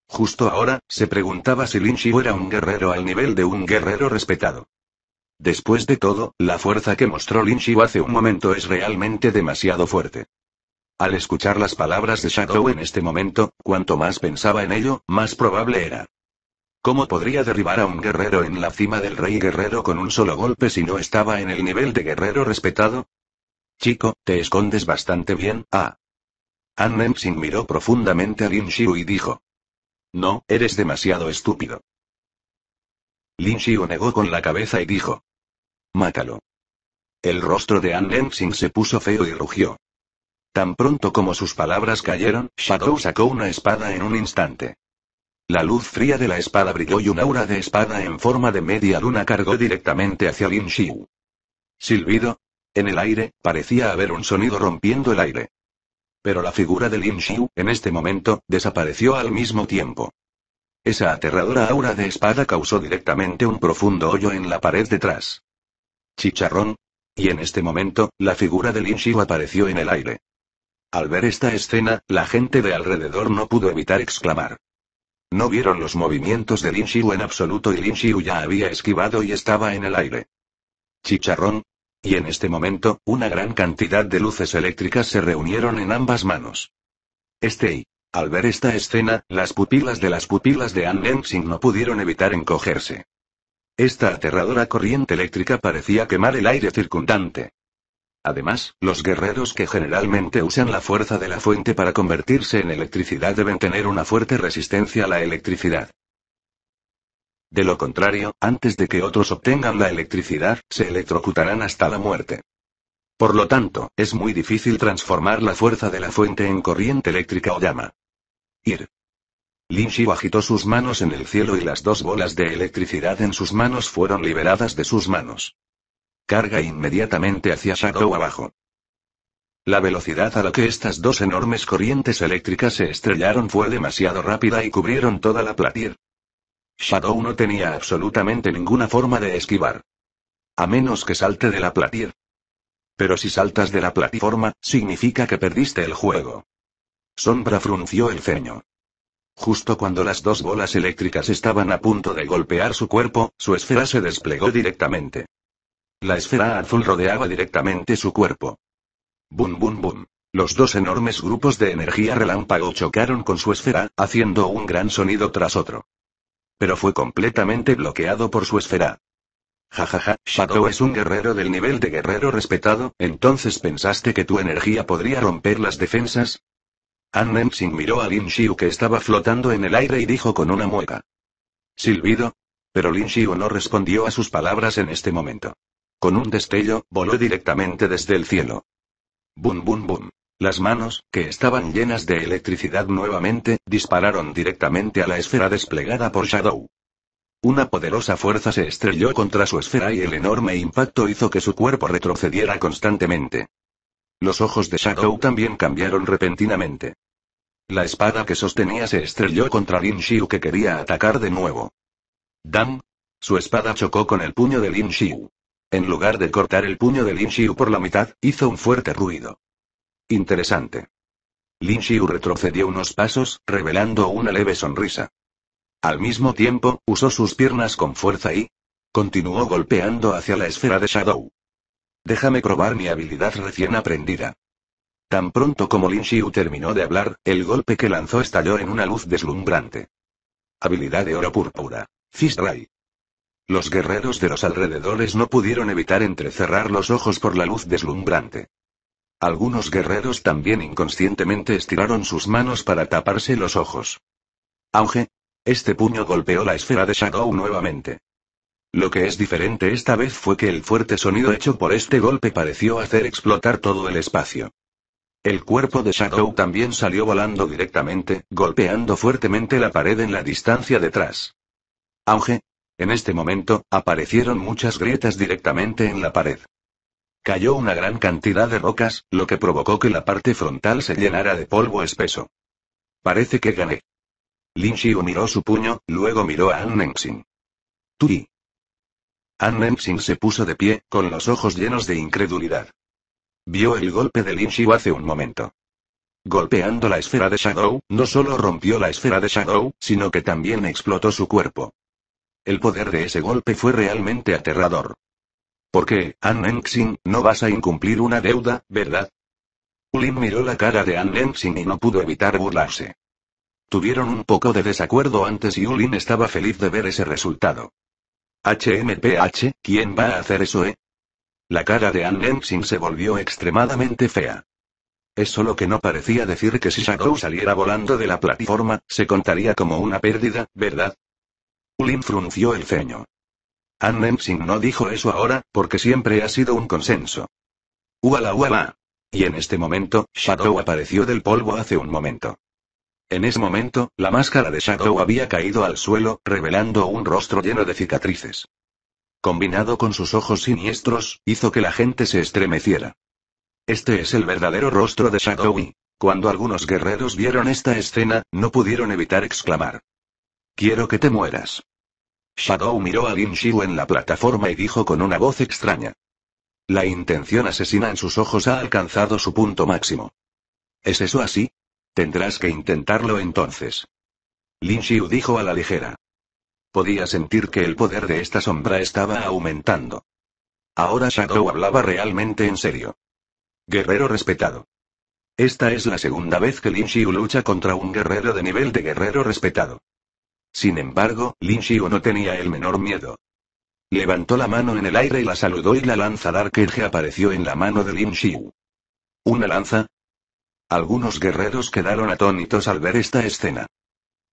Speaker 1: Justo ahora, se preguntaba si Lin Xiu era un guerrero al nivel de un guerrero respetado. Después de todo, la fuerza que mostró Lin hace un momento es realmente demasiado fuerte. Al escuchar las palabras de Shadow en este momento, cuanto más pensaba en ello, más probable era. ¿Cómo podría derribar a un guerrero en la cima del rey guerrero con un solo golpe si no estaba en el nivel de guerrero respetado? Chico, te escondes bastante bien, ah. An Nemsing miró profundamente a Lin y dijo. No, eres demasiado estúpido. Lin Xiu negó con la cabeza y dijo. Mátalo. El rostro de An Nemsing se puso feo y rugió. Tan pronto como sus palabras cayeron, Shadow sacó una espada en un instante. La luz fría de la espada brilló y un aura de espada en forma de media luna cargó directamente hacia Lin Xiu. Silbido. En el aire, parecía haber un sonido rompiendo el aire. Pero la figura de Lin Xiu, en este momento, desapareció al mismo tiempo. Esa aterradora aura de espada causó directamente un profundo hoyo en la pared detrás. Chicharrón. Y en este momento, la figura de Lin Xiu apareció en el aire. Al ver esta escena, la gente de alrededor no pudo evitar exclamar. No vieron los movimientos de Lin Xiu en absoluto y Lin Xiu ya había esquivado y estaba en el aire. Chicharrón. Y en este momento, una gran cantidad de luces eléctricas se reunieron en ambas manos. Este al ver esta escena, las pupilas de las pupilas de An Lensing no pudieron evitar encogerse. Esta aterradora corriente eléctrica parecía quemar el aire circundante. Además, los guerreros que generalmente usan la fuerza de la fuente para convertirse en electricidad deben tener una fuerte resistencia a la electricidad. De lo contrario, antes de que otros obtengan la electricidad, se electrocutarán hasta la muerte. Por lo tanto, es muy difícil transformar la fuerza de la fuente en corriente eléctrica o llama. Ir. Lin Shihu agitó sus manos en el cielo y las dos bolas de electricidad en sus manos fueron liberadas de sus manos carga inmediatamente hacia Shadow abajo. La velocidad a la que estas dos enormes corrientes eléctricas se estrellaron fue demasiado rápida y cubrieron toda la platir. Shadow no tenía absolutamente ninguna forma de esquivar. A menos que salte de la platir. Pero si saltas de la plataforma, significa que perdiste el juego. Sombra frunció el ceño. Justo cuando las dos bolas eléctricas estaban a punto de golpear su cuerpo, su esfera se desplegó directamente. La esfera azul rodeaba directamente su cuerpo. Bum, bum, bum. Los dos enormes grupos de energía relámpago chocaron con su esfera, haciendo un gran sonido tras otro. Pero fue completamente bloqueado por su esfera. Jajaja, ja, ja. Shadow es un guerrero del nivel de guerrero respetado, entonces pensaste que tu energía podría romper las defensas? An Nensing miró a Lin Xiu que estaba flotando en el aire y dijo con una mueca. Silbido. Pero Lin Xiu no respondió a sus palabras en este momento. Con un destello, voló directamente desde el cielo. Bum, bum, bum. Las manos, que estaban llenas de electricidad nuevamente, dispararon directamente a la esfera desplegada por Shadow. Una poderosa fuerza se estrelló contra su esfera y el enorme impacto hizo que su cuerpo retrocediera constantemente. Los ojos de Shadow también cambiaron repentinamente. La espada que sostenía se estrelló contra Lin Xiu que quería atacar de nuevo. ¡Dam! Su espada chocó con el puño de Lin Xiu. En lugar de cortar el puño de Lin Xiu por la mitad, hizo un fuerte ruido. Interesante. Lin Xiu retrocedió unos pasos, revelando una leve sonrisa. Al mismo tiempo, usó sus piernas con fuerza y continuó golpeando hacia la esfera de Shadow. Déjame probar mi habilidad recién aprendida. Tan pronto como Lin Xiu terminó de hablar, el golpe que lanzó estalló en una luz deslumbrante. Habilidad de oro púrpura. Fist los guerreros de los alrededores no pudieron evitar entrecerrar los ojos por la luz deslumbrante. Algunos guerreros también inconscientemente estiraron sus manos para taparse los ojos. Auge. Este puño golpeó la esfera de Shadow nuevamente. Lo que es diferente esta vez fue que el fuerte sonido hecho por este golpe pareció hacer explotar todo el espacio. El cuerpo de Shadow también salió volando directamente, golpeando fuertemente la pared en la distancia detrás. Auge, en este momento, aparecieron muchas grietas directamente en la pared. Cayó una gran cantidad de rocas, lo que provocó que la parte frontal se llenara de polvo espeso. Parece que gané. Lin Xiu miró su puño, luego miró a An Nensing. Turi. An Nengxin se puso de pie, con los ojos llenos de incredulidad. Vio el golpe de Lin Xiu hace un momento. Golpeando la esfera de Shadow, no solo rompió la esfera de Shadow, sino que también explotó su cuerpo. El poder de ese golpe fue realmente aterrador. ¿Por qué, An Nengxin, no vas a incumplir una deuda, ¿verdad? Ulin miró la cara de An Nengxin y no pudo evitar burlarse. Tuvieron un poco de desacuerdo antes y Ulin estaba feliz de ver ese resultado. HMPH, ¿quién va a hacer eso, eh? La cara de An Nengxin se volvió extremadamente fea. Es solo que no parecía decir que si Shadow saliera volando de la plataforma, se contaría como una pérdida, ¿verdad? Ulin frunció el ceño. Ann no dijo eso ahora, porque siempre ha sido un consenso. Uala uala. Y en este momento, Shadow apareció del polvo hace un momento. En ese momento, la máscara de Shadow había caído al suelo, revelando un rostro lleno de cicatrices. Combinado con sus ojos siniestros, hizo que la gente se estremeciera. Este es el verdadero rostro de Shadow y, cuando algunos guerreros vieron esta escena, no pudieron evitar exclamar. Quiero que te mueras. Shadow miró a Lin Shiu en la plataforma y dijo con una voz extraña. La intención asesina en sus ojos ha alcanzado su punto máximo. ¿Es eso así? Tendrás que intentarlo entonces. Lin Xiu dijo a la ligera. Podía sentir que el poder de esta sombra estaba aumentando. Ahora Shadow hablaba realmente en serio. Guerrero respetado. Esta es la segunda vez que Lin Xiu lucha contra un guerrero de nivel de guerrero respetado. Sin embargo, Lin Xiu no tenía el menor miedo. Levantó la mano en el aire y la saludó y la lanza Dark Edge apareció en la mano de Lin Xiu. ¿Una lanza? Algunos guerreros quedaron atónitos al ver esta escena.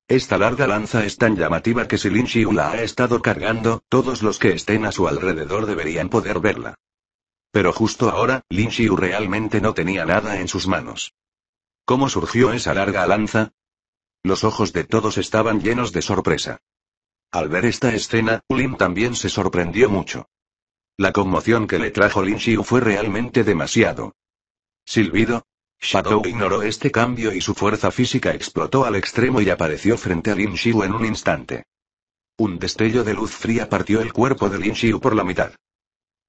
Speaker 1: Esta larga lanza es tan llamativa que si Lin Xiu la ha estado cargando, todos los que estén a su alrededor deberían poder verla. Pero justo ahora, Lin Xiu realmente no tenía nada en sus manos. ¿Cómo surgió esa larga lanza? Los ojos de todos estaban llenos de sorpresa. Al ver esta escena, Lin también se sorprendió mucho. La conmoción que le trajo Lin Xiu fue realmente demasiado. Silbido. Shadow ignoró este cambio y su fuerza física explotó al extremo y apareció frente a Lin Xiu en un instante. Un destello de luz fría partió el cuerpo de Lin Xiu por la mitad.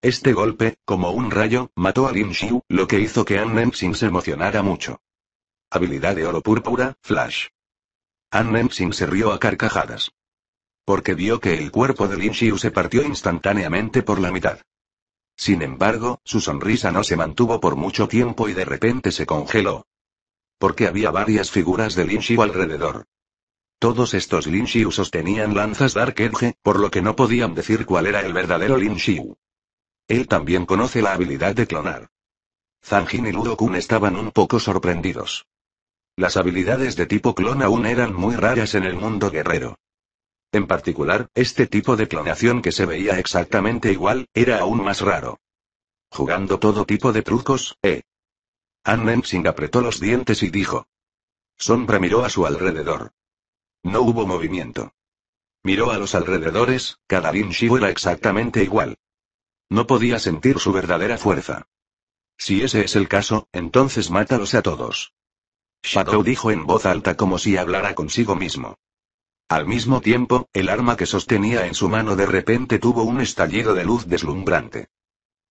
Speaker 1: Este golpe, como un rayo, mató a Lin Xiu, lo que hizo que An Nensing se emocionara mucho. Habilidad de oro púrpura, Flash. An Nensing se rió a carcajadas. Porque vio que el cuerpo de Lin se partió instantáneamente por la mitad. Sin embargo, su sonrisa no se mantuvo por mucho tiempo y de repente se congeló. Porque había varias figuras de Lin alrededor. Todos estos Lin sostenían lanzas Dark Edge, por lo que no podían decir cuál era el verdadero Lin Xiu. Él también conoce la habilidad de clonar. Zanjin y Kun estaban un poco sorprendidos. Las habilidades de tipo clon aún eran muy raras en el mundo guerrero. En particular, este tipo de clonación que se veía exactamente igual, era aún más raro. Jugando todo tipo de trucos, eh. Ann Singh apretó los dientes y dijo. Sombra miró a su alrededor. No hubo movimiento. Miró a los alrededores, cada Lin era exactamente igual. No podía sentir su verdadera fuerza. Si ese es el caso, entonces mátalos a todos. Shadow dijo en voz alta como si hablara consigo mismo. Al mismo tiempo, el arma que sostenía en su mano de repente tuvo un estallido de luz deslumbrante.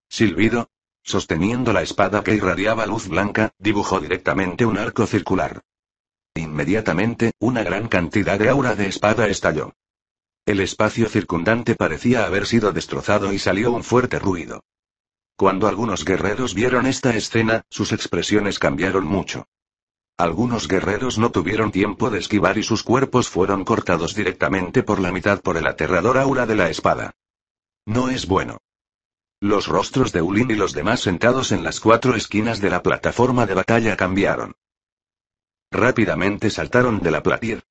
Speaker 1: Silbido, sosteniendo la espada que irradiaba luz blanca, dibujó directamente un arco circular. Inmediatamente, una gran cantidad de aura de espada estalló. El espacio circundante parecía haber sido destrozado y salió un fuerte ruido. Cuando algunos guerreros vieron esta escena, sus expresiones cambiaron mucho. Algunos guerreros no tuvieron tiempo de esquivar y sus cuerpos fueron cortados directamente por la mitad por el aterrador aura de la espada. No es bueno. Los rostros de Ulin y los demás sentados en las cuatro esquinas de la plataforma de batalla cambiaron. Rápidamente saltaron de la platir.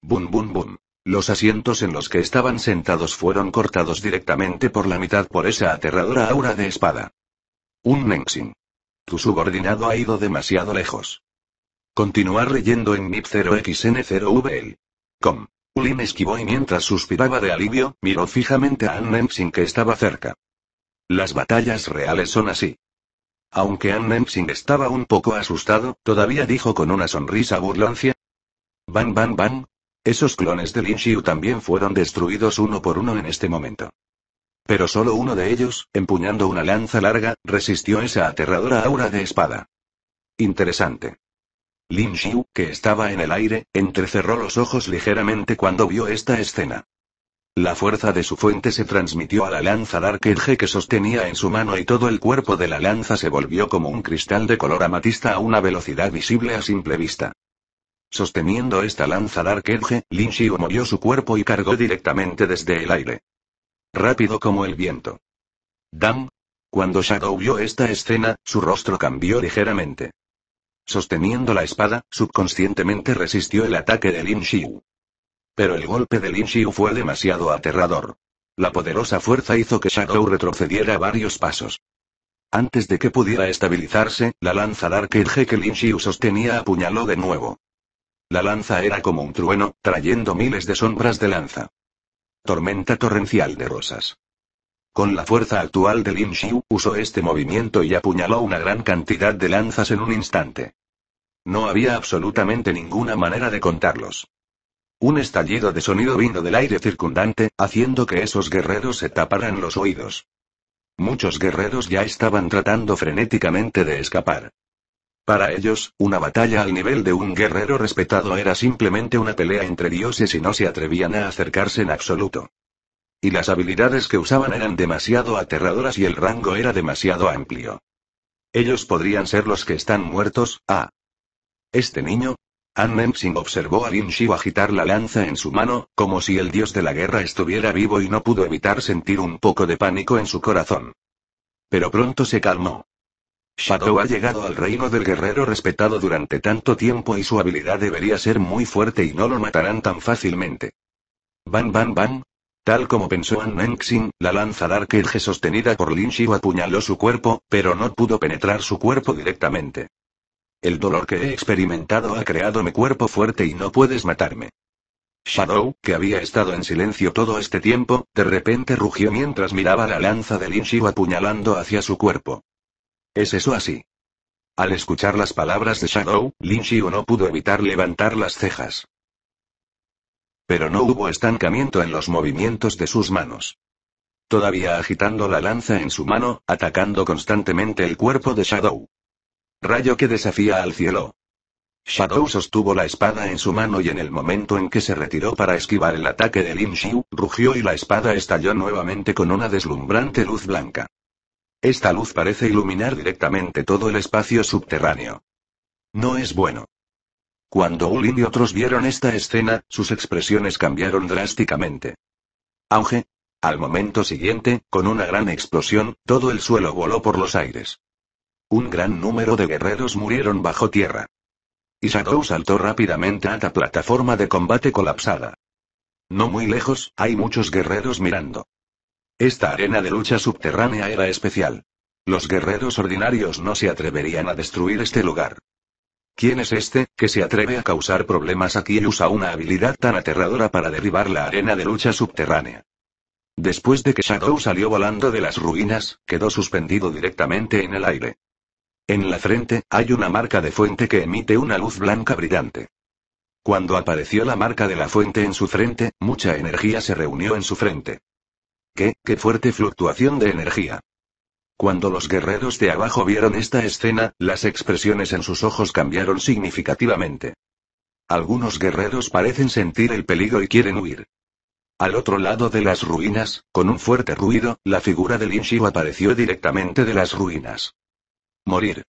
Speaker 1: Bum bum bum. Los asientos en los que estaban sentados fueron cortados directamente por la mitad por esa aterradora aura de espada. Un Nengxin. Tu subordinado ha ido demasiado lejos. Continuar leyendo en MIP0xN0VL.com. Ulin esquivó y mientras suspiraba de alivio, miró fijamente a Ann sin que estaba cerca. Las batallas reales son así. Aunque Ann Nensing estaba un poco asustado, todavía dijo con una sonrisa burlancia. Van, van, van. Esos clones de Lin Xiu también fueron destruidos uno por uno en este momento. Pero solo uno de ellos, empuñando una lanza larga, resistió esa aterradora aura de espada. Interesante. Lin Xiu, que estaba en el aire, entrecerró los ojos ligeramente cuando vio esta escena. La fuerza de su fuente se transmitió a la lanza Dark Edge que sostenía en su mano y todo el cuerpo de la lanza se volvió como un cristal de color amatista a una velocidad visible a simple vista. Sosteniendo esta lanza Dark Edge, Lin Xiu movió su cuerpo y cargó directamente desde el aire. Rápido como el viento. Dam. Cuando Shadow vio esta escena, su rostro cambió ligeramente. Sosteniendo la espada, subconscientemente resistió el ataque de Lin Xiu. Pero el golpe de Lin Xiu fue demasiado aterrador. La poderosa fuerza hizo que Shadow retrocediera varios pasos. Antes de que pudiera estabilizarse, la lanza Dark Edge que Lin Xiu sostenía apuñaló de nuevo. La lanza era como un trueno, trayendo miles de sombras de lanza. Tormenta torrencial de rosas. Con la fuerza actual de Lin Xiu, usó este movimiento y apuñaló una gran cantidad de lanzas en un instante. No había absolutamente ninguna manera de contarlos. Un estallido de sonido vino del aire circundante, haciendo que esos guerreros se taparan los oídos. Muchos guerreros ya estaban tratando frenéticamente de escapar. Para ellos, una batalla al nivel de un guerrero respetado era simplemente una pelea entre dioses y no se atrevían a acercarse en absoluto. Y las habilidades que usaban eran demasiado aterradoras y el rango era demasiado amplio. Ellos podrían ser los que están muertos, ah. Este niño. An Nemsing observó a Lin Shiu agitar la lanza en su mano, como si el dios de la guerra estuviera vivo y no pudo evitar sentir un poco de pánico en su corazón. Pero pronto se calmó. Shadow ha llegado al reino del guerrero respetado durante tanto tiempo y su habilidad debería ser muy fuerte y no lo matarán tan fácilmente. Van, van, van, Tal como pensó An Nengxin, la lanza Dark Edge sostenida por Lin Xiu apuñaló su cuerpo, pero no pudo penetrar su cuerpo directamente. El dolor que he experimentado ha creado mi cuerpo fuerte y no puedes matarme. Shadow, que había estado en silencio todo este tiempo, de repente rugió mientras miraba la lanza de Lin Xiu apuñalando hacia su cuerpo. ¿Es eso así? Al escuchar las palabras de Shadow, Lin Xiu no pudo evitar levantar las cejas. Pero no hubo estancamiento en los movimientos de sus manos. Todavía agitando la lanza en su mano, atacando constantemente el cuerpo de Shadow. Rayo que desafía al cielo. Shadow sostuvo la espada en su mano y en el momento en que se retiró para esquivar el ataque de Lin Xiu, rugió y la espada estalló nuevamente con una deslumbrante luz blanca. Esta luz parece iluminar directamente todo el espacio subterráneo. No es bueno. Cuando Ulin y otros vieron esta escena, sus expresiones cambiaron drásticamente. Auge. Al momento siguiente, con una gran explosión, todo el suelo voló por los aires. Un gran número de guerreros murieron bajo tierra. Y saltó rápidamente a la plataforma de combate colapsada. No muy lejos, hay muchos guerreros mirando. Esta arena de lucha subterránea era especial. Los guerreros ordinarios no se atreverían a destruir este lugar. ¿Quién es este, que se atreve a causar problemas aquí y usa una habilidad tan aterradora para derribar la arena de lucha subterránea? Después de que Shadow salió volando de las ruinas, quedó suspendido directamente en el aire. En la frente, hay una marca de fuente que emite una luz blanca brillante. Cuando apareció la marca de la fuente en su frente, mucha energía se reunió en su frente. ¿Qué, qué fuerte fluctuación de energía? Cuando los guerreros de abajo vieron esta escena, las expresiones en sus ojos cambiaron significativamente. Algunos guerreros parecen sentir el peligro y quieren huir. Al otro lado de las ruinas, con un fuerte ruido, la figura de Lin Linshiu apareció directamente de las ruinas. Morir.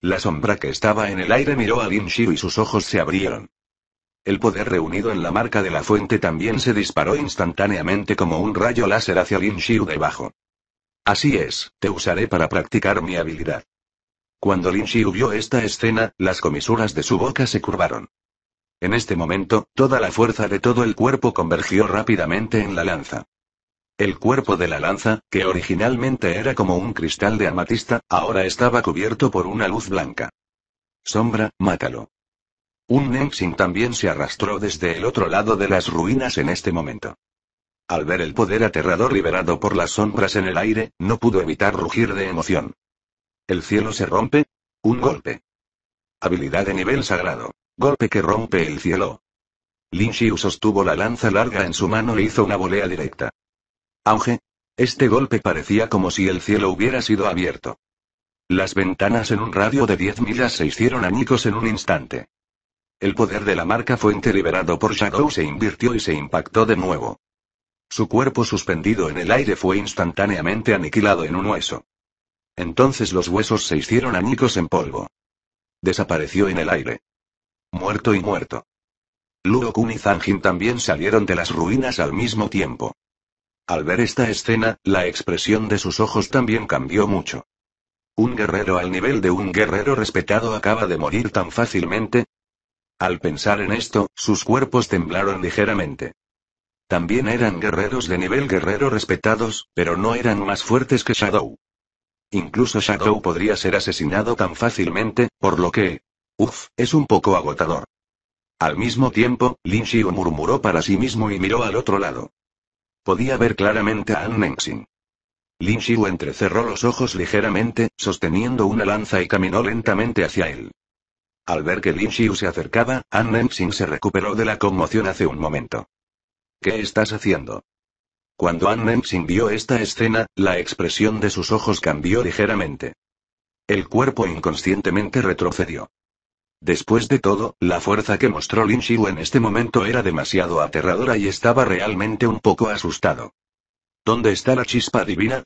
Speaker 1: La sombra que estaba en el aire miró a Lin Linshiu y sus ojos se abrieron. El poder reunido en la marca de la fuente también se disparó instantáneamente como un rayo láser hacia Lin Xiu debajo. Así es, te usaré para practicar mi habilidad. Cuando Lin Xiu vio esta escena, las comisuras de su boca se curvaron. En este momento, toda la fuerza de todo el cuerpo convergió rápidamente en la lanza. El cuerpo de la lanza, que originalmente era como un cristal de amatista, ahora estaba cubierto por una luz blanca. Sombra, mátalo. Un Nengxin también se arrastró desde el otro lado de las ruinas en este momento. Al ver el poder aterrador liberado por las sombras en el aire, no pudo evitar rugir de emoción. El cielo se rompe. Un golpe. Habilidad de nivel sagrado. Golpe que rompe el cielo. Lin Xiu sostuvo la lanza larga en su mano e hizo una volea directa. Auge. Este golpe parecía como si el cielo hubiera sido abierto. Las ventanas en un radio de 10 millas se hicieron añicos en un instante. El poder de la marca fuente liberado por Shadow se invirtió y se impactó de nuevo. Su cuerpo suspendido en el aire fue instantáneamente aniquilado en un hueso. Entonces los huesos se hicieron anicos en polvo. Desapareció en el aire. Muerto y muerto. Luo Kun y Zanjin también salieron de las ruinas al mismo tiempo. Al ver esta escena, la expresión de sus ojos también cambió mucho. ¿Un guerrero al nivel de un guerrero respetado acaba de morir tan fácilmente? Al pensar en esto, sus cuerpos temblaron ligeramente. También eran guerreros de nivel guerrero respetados, pero no eran más fuertes que Shadow. Incluso Shadow podría ser asesinado tan fácilmente, por lo que... Uf, es un poco agotador. Al mismo tiempo, Lin Xiu murmuró para sí mismo y miró al otro lado. Podía ver claramente a An Nengxin. Lin Xiu entrecerró los ojos ligeramente, sosteniendo una lanza y caminó lentamente hacia él. Al ver que Lin Xiu se acercaba, An Nengxin se recuperó de la conmoción hace un momento. ¿Qué estás haciendo? Cuando Ann sin vio esta escena, la expresión de sus ojos cambió ligeramente. El cuerpo inconscientemente retrocedió. Después de todo, la fuerza que mostró Lin Xiu en este momento era demasiado aterradora y estaba realmente un poco asustado. ¿Dónde está la chispa divina?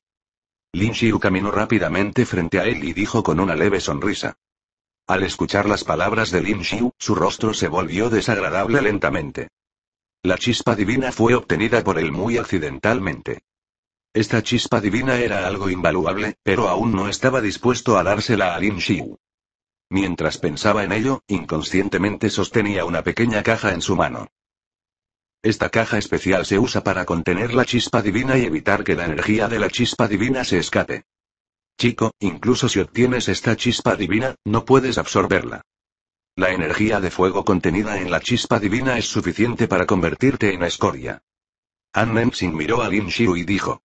Speaker 1: Lin Xiu caminó rápidamente frente a él y dijo con una leve sonrisa. Al escuchar las palabras de Lin Xiu, su rostro se volvió desagradable lentamente. La chispa divina fue obtenida por él muy accidentalmente. Esta chispa divina era algo invaluable, pero aún no estaba dispuesto a dársela a Lin Xiu. Mientras pensaba en ello, inconscientemente sostenía una pequeña caja en su mano. Esta caja especial se usa para contener la chispa divina y evitar que la energía de la chispa divina se escape. Chico, incluso si obtienes esta chispa divina, no puedes absorberla. La energía de fuego contenida en la chispa divina es suficiente para convertirte en escoria. An sin miró a Lin Xiu y dijo.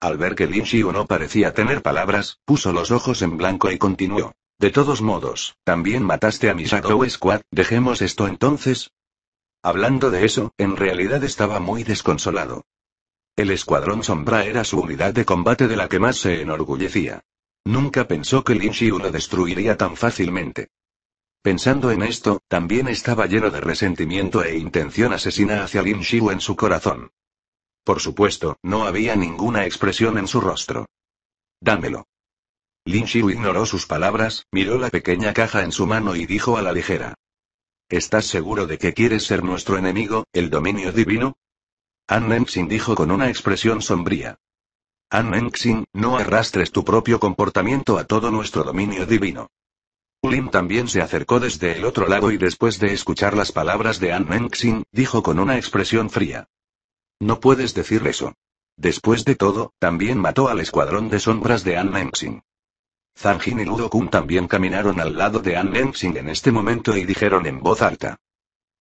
Speaker 1: Al ver que Lin Xiu no parecía tener palabras, puso los ojos en blanco y continuó. De todos modos, también mataste a mi Shadow Squad, dejemos esto entonces. Hablando de eso, en realidad estaba muy desconsolado. El Escuadrón Sombra era su unidad de combate de la que más se enorgullecía. Nunca pensó que Lin Xiu lo destruiría tan fácilmente. Pensando en esto, también estaba lleno de resentimiento e intención asesina hacia Lin Xiu en su corazón. Por supuesto, no había ninguna expresión en su rostro. Dámelo. Lin Xiu ignoró sus palabras, miró la pequeña caja en su mano y dijo a la ligera. ¿Estás seguro de que quieres ser nuestro enemigo, el dominio divino? An Nengxin dijo con una expresión sombría. An Nengxin, no arrastres tu propio comportamiento a todo nuestro dominio divino. Lim también se acercó desde el otro lado y después de escuchar las palabras de An Mengxin, dijo con una expresión fría. No puedes decir eso. Después de todo, también mató al escuadrón de sombras de An Mengxin. Zhang Jin y Ludo Kun también caminaron al lado de An Mengxin en este momento y dijeron en voz alta.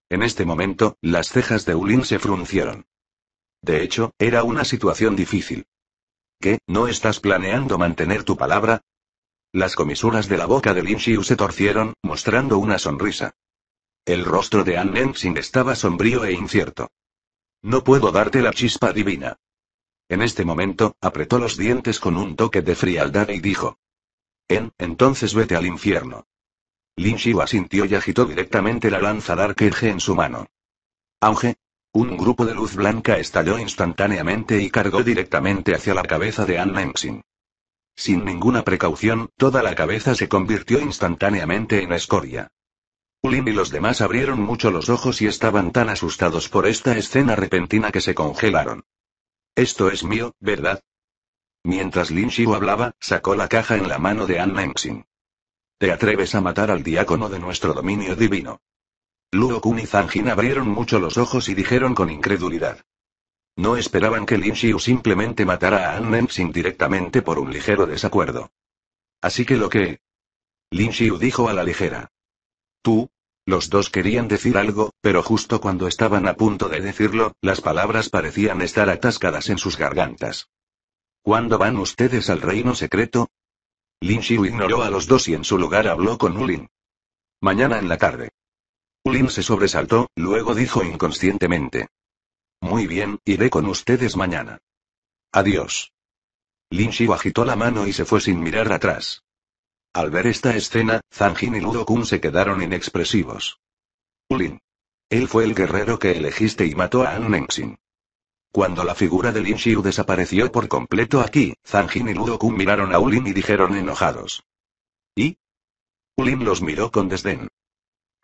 Speaker 1: En este momento, las cejas de Ulin se fruncieron. De hecho, era una situación difícil. ¿Qué, no estás planeando mantener tu palabra? Las comisuras de la boca de Lin Xiu se torcieron, mostrando una sonrisa. El rostro de An sin estaba sombrío e incierto. No puedo darte la chispa divina. En este momento, apretó los dientes con un toque de frialdad y dijo. En, entonces vete al infierno. Lin Xiu asintió y agitó directamente la lanza Dark Edge en su mano. Auge. Un grupo de luz blanca estalló instantáneamente y cargó directamente hacia la cabeza de An Nengxin. Sin ninguna precaución, toda la cabeza se convirtió instantáneamente en escoria. Lin y los demás abrieron mucho los ojos y estaban tan asustados por esta escena repentina que se congelaron. Esto es mío, ¿verdad? Mientras Lin Xiu hablaba, sacó la caja en la mano de An Mengxing. ¿Te atreves a matar al diácono de nuestro dominio divino? Luo Kun y Zanjin abrieron mucho los ojos y dijeron con incredulidad. No esperaban que Lin Xiu simplemente matara a An sin directamente por un ligero desacuerdo. Así que lo que... Lin Xiu dijo a la ligera. Tú. Los dos querían decir algo, pero justo cuando estaban a punto de decirlo, las palabras parecían estar atascadas en sus gargantas. ¿Cuándo van ustedes al reino secreto? Lin Xiu ignoró a los dos y en su lugar habló con Ulin. Mañana en la tarde. Ulin se sobresaltó, luego dijo inconscientemente muy bien, iré con ustedes mañana. Adiós. Lin Xiu agitó la mano y se fue sin mirar atrás. Al ver esta escena, Zhang y Ludo Kun se quedaron inexpresivos. Ulin. Él fue el guerrero que elegiste y mató a An Nengxin. Cuando la figura de Lin Xiu desapareció por completo aquí, Zhang y Ludo Kun miraron a Ulin y dijeron enojados. ¿Y? Ulin los miró con desdén.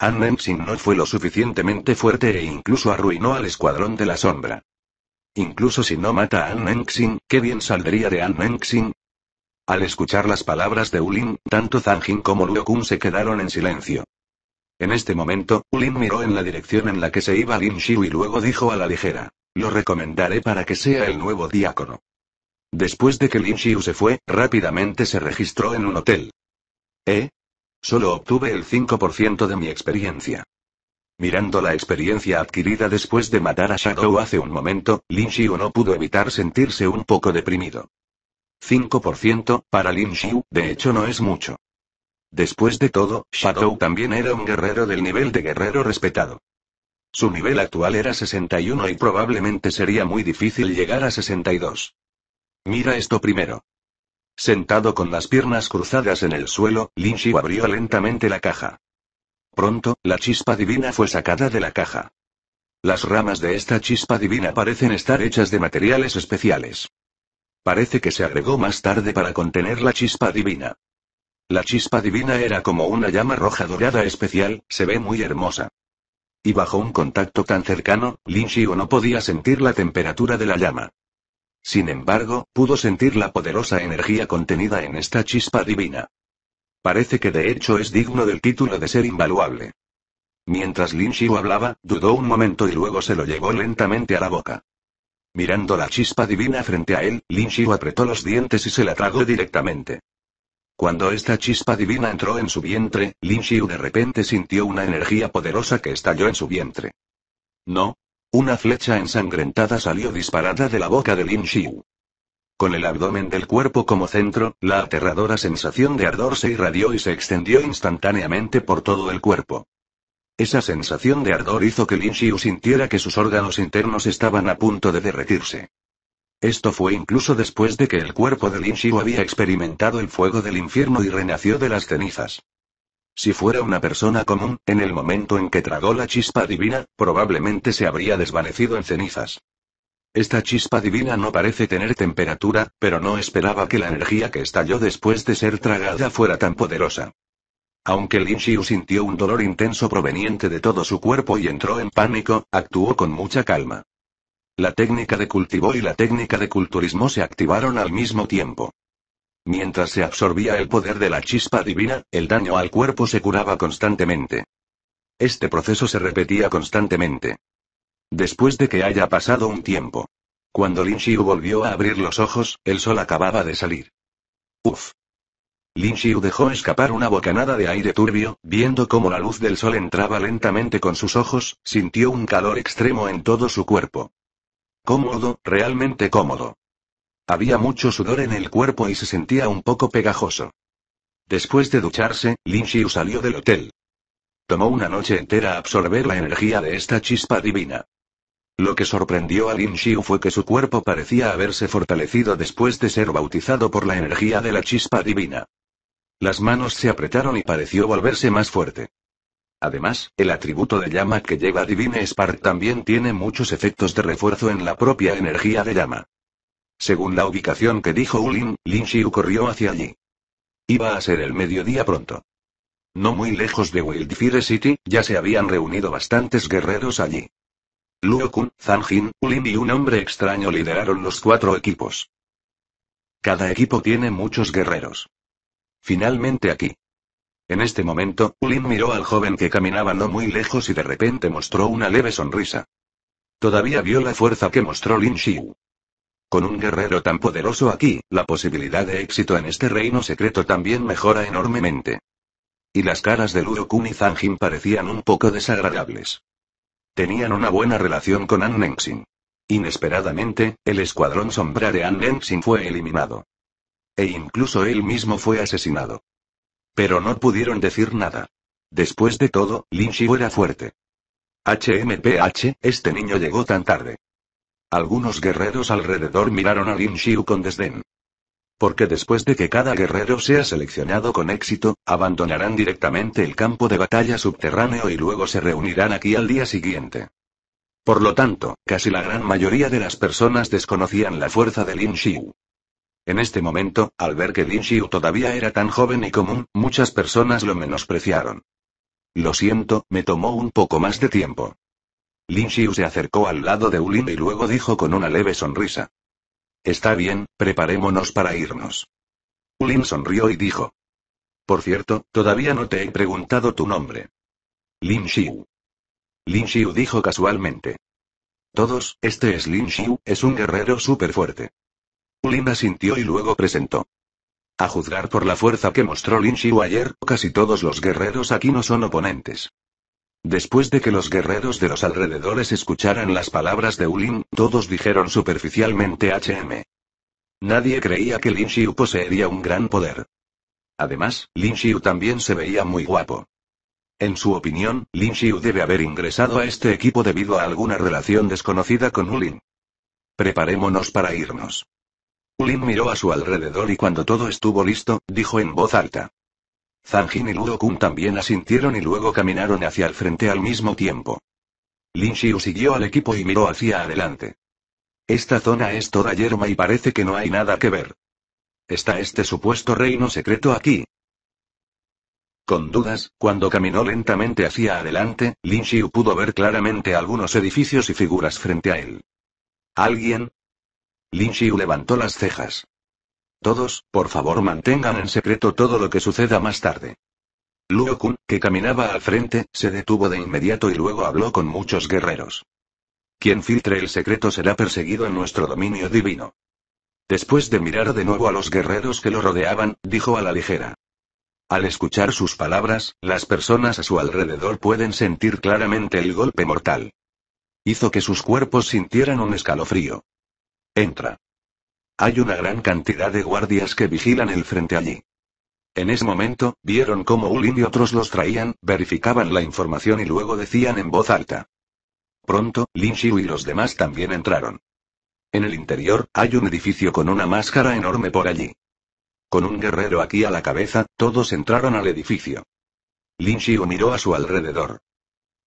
Speaker 1: An no fue lo suficientemente fuerte e incluso arruinó al escuadrón de la sombra. Incluso si no mata a An ¿qué bien saldría de An Al escuchar las palabras de Ulin, tanto Zanjin como Kun se quedaron en silencio. En este momento, Ulin miró en la dirección en la que se iba Lin Xiu y luego dijo a la ligera: Lo recomendaré para que sea el nuevo diácono. Después de que Lin Xiu se fue, rápidamente se registró en un hotel. ¿Eh? Solo obtuve el 5% de mi experiencia. Mirando la experiencia adquirida después de matar a Shadow hace un momento, Lin Xiu no pudo evitar sentirse un poco deprimido. 5% para Lin Xiu, de hecho no es mucho. Después de todo, Shadow también era un guerrero del nivel de guerrero respetado. Su nivel actual era 61 y probablemente sería muy difícil llegar a 62. Mira esto primero. Sentado con las piernas cruzadas en el suelo, Xiu abrió lentamente la caja. Pronto, la chispa divina fue sacada de la caja. Las ramas de esta chispa divina parecen estar hechas de materiales especiales. Parece que se agregó más tarde para contener la chispa divina. La chispa divina era como una llama roja dorada especial, se ve muy hermosa. Y bajo un contacto tan cercano, Xiu no podía sentir la temperatura de la llama. Sin embargo, pudo sentir la poderosa energía contenida en esta chispa divina. Parece que de hecho es digno del título de ser invaluable. Mientras Lin Xiu hablaba, dudó un momento y luego se lo llevó lentamente a la boca. Mirando la chispa divina frente a él, Lin Xiu apretó los dientes y se la tragó directamente. Cuando esta chispa divina entró en su vientre, Lin Xiu de repente sintió una energía poderosa que estalló en su vientre. No, una flecha ensangrentada salió disparada de la boca de Lin Xiu. Con el abdomen del cuerpo como centro, la aterradora sensación de ardor se irradió y se extendió instantáneamente por todo el cuerpo. Esa sensación de ardor hizo que Lin Xiu sintiera que sus órganos internos estaban a punto de derretirse. Esto fue incluso después de que el cuerpo de Lin Xiu había experimentado el fuego del infierno y renació de las cenizas. Si fuera una persona común, en el momento en que tragó la chispa divina, probablemente se habría desvanecido en cenizas. Esta chispa divina no parece tener temperatura, pero no esperaba que la energía que estalló después de ser tragada fuera tan poderosa. Aunque Lin Xiu sintió un dolor intenso proveniente de todo su cuerpo y entró en pánico, actuó con mucha calma. La técnica de cultivo y la técnica de culturismo se activaron al mismo tiempo. Mientras se absorbía el poder de la chispa divina, el daño al cuerpo se curaba constantemente. Este proceso se repetía constantemente. Después de que haya pasado un tiempo. Cuando Lin Xiu volvió a abrir los ojos, el sol acababa de salir. Uf. Lin Xiu dejó escapar una bocanada de aire turbio, viendo cómo la luz del sol entraba lentamente con sus ojos, sintió un calor extremo en todo su cuerpo. Cómodo, realmente cómodo. Había mucho sudor en el cuerpo y se sentía un poco pegajoso. Después de ducharse, Lin Xiu salió del hotel. Tomó una noche entera a absorber la energía de esta chispa divina. Lo que sorprendió a Lin Xiu fue que su cuerpo parecía haberse fortalecido después de ser bautizado por la energía de la chispa divina. Las manos se apretaron y pareció volverse más fuerte. Además, el atributo de llama que lleva Divine Spark también tiene muchos efectos de refuerzo en la propia energía de llama. Según la ubicación que dijo Ulin, Lin Xiu corrió hacia allí. Iba a ser el mediodía pronto. No muy lejos de Wildfire City, ya se habían reunido bastantes guerreros allí. Luo Kun, Zhang Jin, Ulin y un hombre extraño lideraron los cuatro equipos. Cada equipo tiene muchos guerreros. Finalmente aquí. En este momento, Ulin miró al joven que caminaba no muy lejos y de repente mostró una leve sonrisa. Todavía vio la fuerza que mostró Lin Xiu. Con un guerrero tan poderoso aquí, la posibilidad de éxito en este reino secreto también mejora enormemente. Y las caras de Lurokun y Zanjin parecían un poco desagradables. Tenían una buena relación con An Nengxin. Inesperadamente, el escuadrón sombra de An Nengxin fue eliminado. E incluso él mismo fue asesinado. Pero no pudieron decir nada. Después de todo, Lin Shi era fuerte. HMPH, este niño llegó tan tarde. Algunos guerreros alrededor miraron a Lin Xiu con desdén. Porque después de que cada guerrero sea seleccionado con éxito, abandonarán directamente el campo de batalla subterráneo y luego se reunirán aquí al día siguiente. Por lo tanto, casi la gran mayoría de las personas desconocían la fuerza de Lin Xiu. En este momento, al ver que Lin Xiu todavía era tan joven y común, muchas personas lo menospreciaron. Lo siento, me tomó un poco más de tiempo. Lin Xiu se acercó al lado de Ulin y luego dijo con una leve sonrisa. Está bien, preparémonos para irnos. Ulin sonrió y dijo. Por cierto, todavía no te he preguntado tu nombre. Lin Xiu. Lin Xiu dijo casualmente. Todos, este es Lin Xiu, es un guerrero súper fuerte. Ulin asintió y luego presentó. A juzgar por la fuerza que mostró Lin Xiu ayer, casi todos los guerreros aquí no son oponentes. Después de que los guerreros de los alrededores escucharan las palabras de Ulin, todos dijeron superficialmente HM. Nadie creía que Lin Xiu poseería un gran poder. Además, Lin Xiu también se veía muy guapo. En su opinión, Lin Xiu debe haber ingresado a este equipo debido a alguna relación desconocida con Ulin. Preparémonos para irnos. Ulin miró a su alrededor y cuando todo estuvo listo, dijo en voz alta. Zanjin y Luo Kun también asintieron y luego caminaron hacia el frente al mismo tiempo. Lin Xiu siguió al equipo y miró hacia adelante. Esta zona es toda yerma y parece que no hay nada que ver. ¿Está este supuesto reino secreto aquí? Con dudas, cuando caminó lentamente hacia adelante, Lin Xiu pudo ver claramente algunos edificios y figuras frente a él. ¿Alguien? Lin Xiu levantó las cejas. Todos, por favor, mantengan en secreto todo lo que suceda más tarde. Luo Kun, que caminaba al frente, se detuvo de inmediato y luego habló con muchos guerreros. Quien filtre el secreto será perseguido en nuestro dominio divino. Después de mirar de nuevo a los guerreros que lo rodeaban, dijo a la ligera. Al escuchar sus palabras, las personas a su alrededor pueden sentir claramente el golpe mortal. Hizo que sus cuerpos sintieran un escalofrío. Entra. Hay una gran cantidad de guardias que vigilan el frente allí. En ese momento, vieron cómo Ulin y otros los traían, verificaban la información y luego decían en voz alta. Pronto, Lin Xiu y los demás también entraron. En el interior, hay un edificio con una máscara enorme por allí. Con un guerrero aquí a la cabeza, todos entraron al edificio. Lin Xiu miró a su alrededor.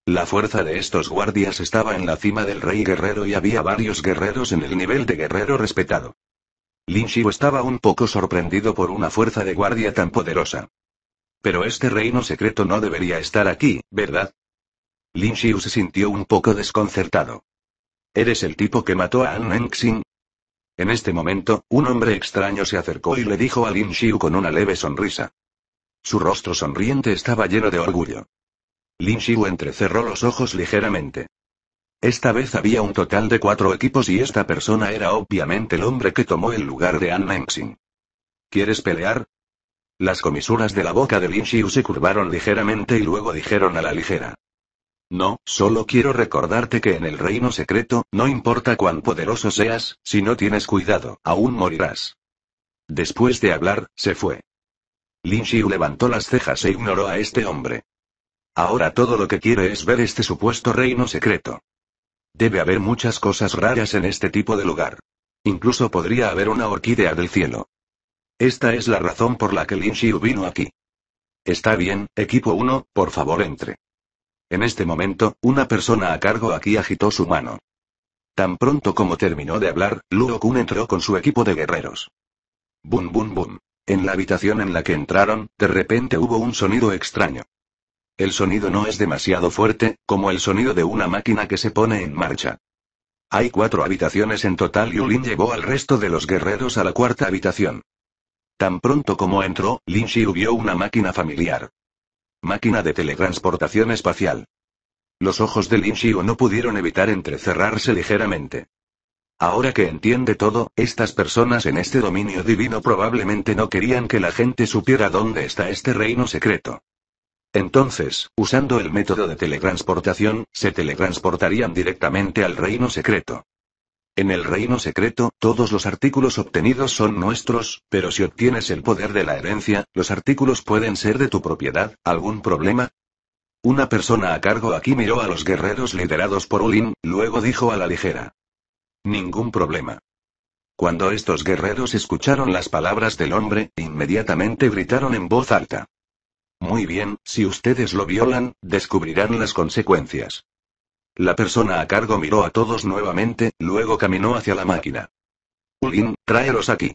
Speaker 1: La fuerza de estos guardias estaba en la cima del rey guerrero y había varios guerreros en el nivel de guerrero respetado. Lin Xiu estaba un poco sorprendido por una fuerza de guardia tan poderosa. Pero este reino secreto no debería estar aquí, ¿verdad? Lin Xiu se sintió un poco desconcertado. ¿Eres el tipo que mató a An Nengxin? En este momento, un hombre extraño se acercó y le dijo a Lin Xiu con una leve sonrisa. Su rostro sonriente estaba lleno de orgullo. Lin Xiu entrecerró los ojos ligeramente. Esta vez había un total de cuatro equipos y esta persona era obviamente el hombre que tomó el lugar de Ann Mengxing. ¿Quieres pelear? Las comisuras de la boca de Lin Xiu se curvaron ligeramente y luego dijeron a la ligera. No, solo quiero recordarte que en el reino secreto, no importa cuán poderoso seas, si no tienes cuidado, aún morirás. Después de hablar, se fue. Lin Xiu levantó las cejas e ignoró a este hombre. Ahora todo lo que quiere es ver este supuesto reino secreto. Debe haber muchas cosas raras en este tipo de lugar. Incluso podría haber una orquídea del cielo. Esta es la razón por la que Lin Xiu vino aquí. Está bien, equipo 1, por favor entre. En este momento, una persona a cargo aquí agitó su mano. Tan pronto como terminó de hablar, Luo entró con su equipo de guerreros. Bum bum bum. En la habitación en la que entraron, de repente hubo un sonido extraño. El sonido no es demasiado fuerte, como el sonido de una máquina que se pone en marcha. Hay cuatro habitaciones en total y Ulin llevó al resto de los guerreros a la cuarta habitación. Tan pronto como entró, Lin Xiu vio una máquina familiar. Máquina de teletransportación espacial. Los ojos de Lin Xiu no pudieron evitar entrecerrarse ligeramente. Ahora que entiende todo, estas personas en este dominio divino probablemente no querían que la gente supiera dónde está este reino secreto. Entonces, usando el método de teletransportación, se teletransportarían directamente al reino secreto. En el reino secreto, todos los artículos obtenidos son nuestros, pero si obtienes el poder de la herencia, los artículos pueden ser de tu propiedad. ¿Algún problema? Una persona a cargo aquí miró a los guerreros liderados por Ulin, luego dijo a la ligera. Ningún problema. Cuando estos guerreros escucharon las palabras del hombre, inmediatamente gritaron en voz alta. Muy bien, si ustedes lo violan, descubrirán las consecuencias. La persona a cargo miró a todos nuevamente, luego caminó hacia la máquina. Ulin, tráelos aquí.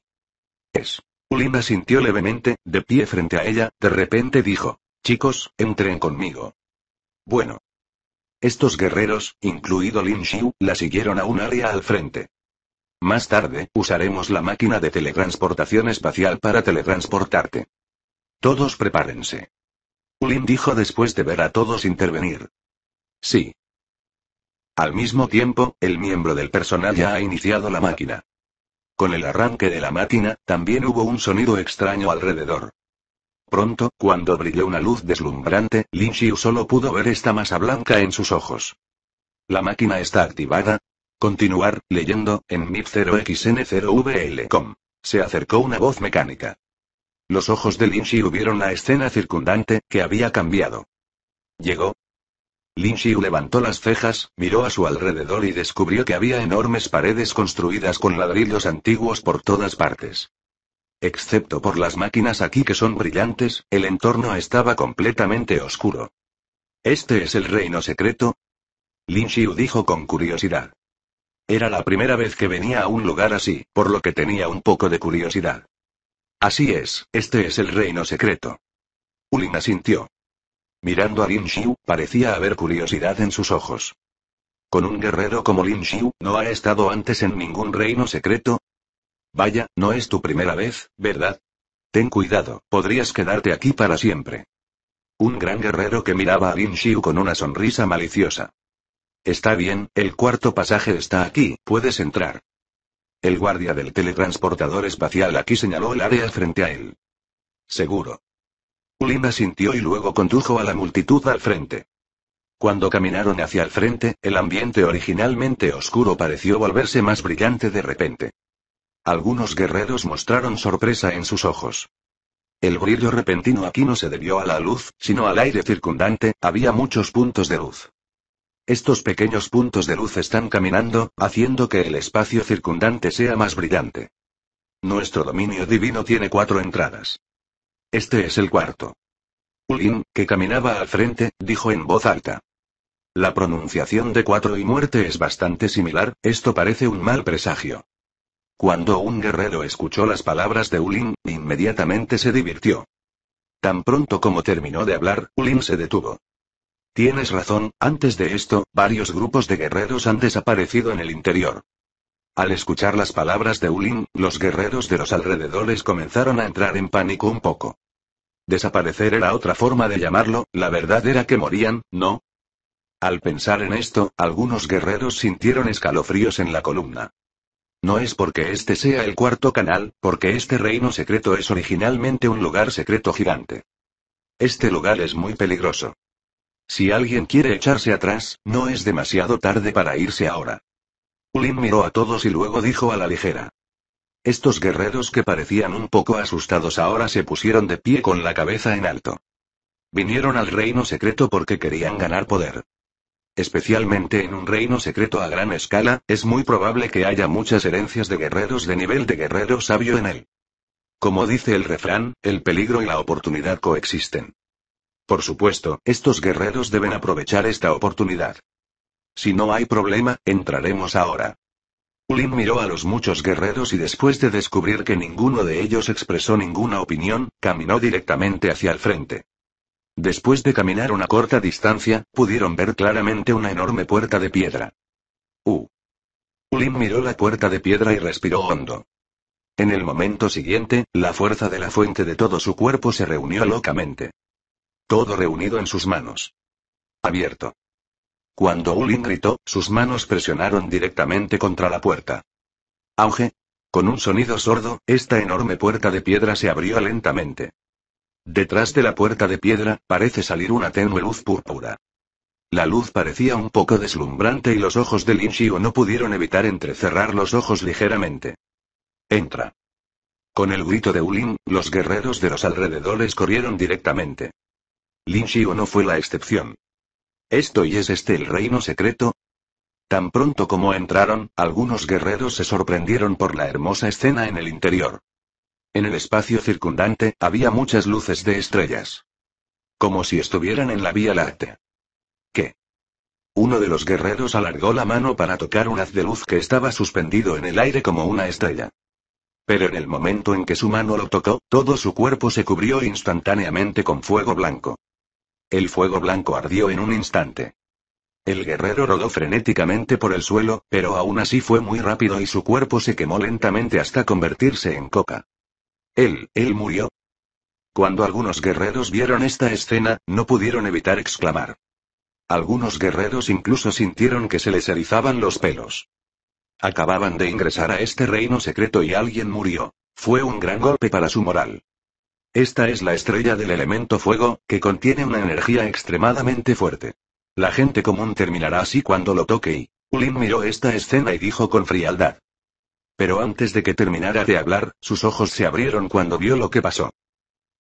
Speaker 1: Es. Ulin sintió levemente, de pie frente a ella, de repente dijo. Chicos, entren conmigo. Bueno. Estos guerreros, incluido Lin Xiu, la siguieron a un área al frente. Más tarde, usaremos la máquina de teletransportación espacial para teletransportarte. Todos prepárense. Ulin dijo después de ver a todos intervenir. Sí. Al mismo tiempo, el miembro del personal ya ha iniciado la máquina. Con el arranque de la máquina, también hubo un sonido extraño alrededor. Pronto, cuando brilló una luz deslumbrante, Lin Xiu solo pudo ver esta masa blanca en sus ojos. La máquina está activada. Continuar, leyendo, en MIP 0xn0vl.com. Se acercó una voz mecánica. Los ojos de Lin Xiu vieron la escena circundante, que había cambiado. Llegó. Lin Xiu levantó las cejas, miró a su alrededor y descubrió que había enormes paredes construidas con ladrillos antiguos por todas partes. Excepto por las máquinas aquí que son brillantes, el entorno estaba completamente oscuro. ¿Este es el reino secreto? Lin Xiu dijo con curiosidad. Era la primera vez que venía a un lugar así, por lo que tenía un poco de curiosidad. Así es, este es el reino secreto. Ulin asintió. Mirando a Lin Xiu, parecía haber curiosidad en sus ojos. Con un guerrero como Lin Xiu, ¿no ha estado antes en ningún reino secreto? Vaya, no es tu primera vez, ¿verdad? Ten cuidado, podrías quedarte aquí para siempre. Un gran guerrero que miraba a Lin Xiu con una sonrisa maliciosa. Está bien, el cuarto pasaje está aquí, puedes entrar. El guardia del teletransportador espacial aquí señaló el área frente a él. Seguro. ulima sintió y luego condujo a la multitud al frente. Cuando caminaron hacia el frente, el ambiente originalmente oscuro pareció volverse más brillante de repente. Algunos guerreros mostraron sorpresa en sus ojos. El brillo repentino aquí no se debió a la luz, sino al aire circundante, había muchos puntos de luz. Estos pequeños puntos de luz están caminando, haciendo que el espacio circundante sea más brillante. Nuestro dominio divino tiene cuatro entradas. Este es el cuarto. Ulin, que caminaba al frente, dijo en voz alta. La pronunciación de cuatro y muerte es bastante similar, esto parece un mal presagio. Cuando un guerrero escuchó las palabras de Ulin, inmediatamente se divirtió. Tan pronto como terminó de hablar, Ulin se detuvo. Tienes razón, antes de esto, varios grupos de guerreros han desaparecido en el interior. Al escuchar las palabras de Ulin, los guerreros de los alrededores comenzaron a entrar en pánico un poco. Desaparecer era otra forma de llamarlo, la verdad era que morían, ¿no? Al pensar en esto, algunos guerreros sintieron escalofríos en la columna. No es porque este sea el cuarto canal, porque este reino secreto es originalmente un lugar secreto gigante. Este lugar es muy peligroso. Si alguien quiere echarse atrás, no es demasiado tarde para irse ahora. Ulin miró a todos y luego dijo a la ligera. Estos guerreros que parecían un poco asustados ahora se pusieron de pie con la cabeza en alto. Vinieron al reino secreto porque querían ganar poder. Especialmente en un reino secreto a gran escala, es muy probable que haya muchas herencias de guerreros de nivel de guerrero sabio en él. Como dice el refrán, el peligro y la oportunidad coexisten. Por supuesto, estos guerreros deben aprovechar esta oportunidad. Si no hay problema, entraremos ahora. Ulin miró a los muchos guerreros y después de descubrir que ninguno de ellos expresó ninguna opinión, caminó directamente hacia el frente. Después de caminar una corta distancia, pudieron ver claramente una enorme puerta de piedra. Uh. Ulin miró la puerta de piedra y respiró hondo. En el momento siguiente, la fuerza de la fuente de todo su cuerpo se reunió locamente todo reunido en sus manos. Abierto. Cuando Ulin gritó, sus manos presionaron directamente contra la puerta. Auge. Con un sonido sordo, esta enorme puerta de piedra se abrió lentamente. Detrás de la puerta de piedra, parece salir una tenue luz púrpura. La luz parecía un poco deslumbrante y los ojos de Lin Xiu no pudieron evitar entrecerrar los ojos ligeramente. Entra. Con el grito de Ulin, los guerreros de los alrededores corrieron directamente. Lin Xiu no fue la excepción. ¿Esto y es este el reino secreto? Tan pronto como entraron, algunos guerreros se sorprendieron por la hermosa escena en el interior. En el espacio circundante, había muchas luces de estrellas. Como si estuvieran en la Vía Láctea. ¿Qué? Uno de los guerreros alargó la mano para tocar un haz de luz que estaba suspendido en el aire como una estrella. Pero en el momento en que su mano lo tocó, todo su cuerpo se cubrió instantáneamente con fuego blanco. El fuego blanco ardió en un instante. El guerrero rodó frenéticamente por el suelo, pero aún así fue muy rápido y su cuerpo se quemó lentamente hasta convertirse en coca. Él, él murió. Cuando algunos guerreros vieron esta escena, no pudieron evitar exclamar. Algunos guerreros incluso sintieron que se les erizaban los pelos. Acababan de ingresar a este reino secreto y alguien murió. Fue un gran golpe para su moral. Esta es la estrella del elemento fuego, que contiene una energía extremadamente fuerte. La gente común terminará así cuando lo toque y... Ulin miró esta escena y dijo con frialdad. Pero antes de que terminara de hablar, sus ojos se abrieron cuando vio lo que pasó.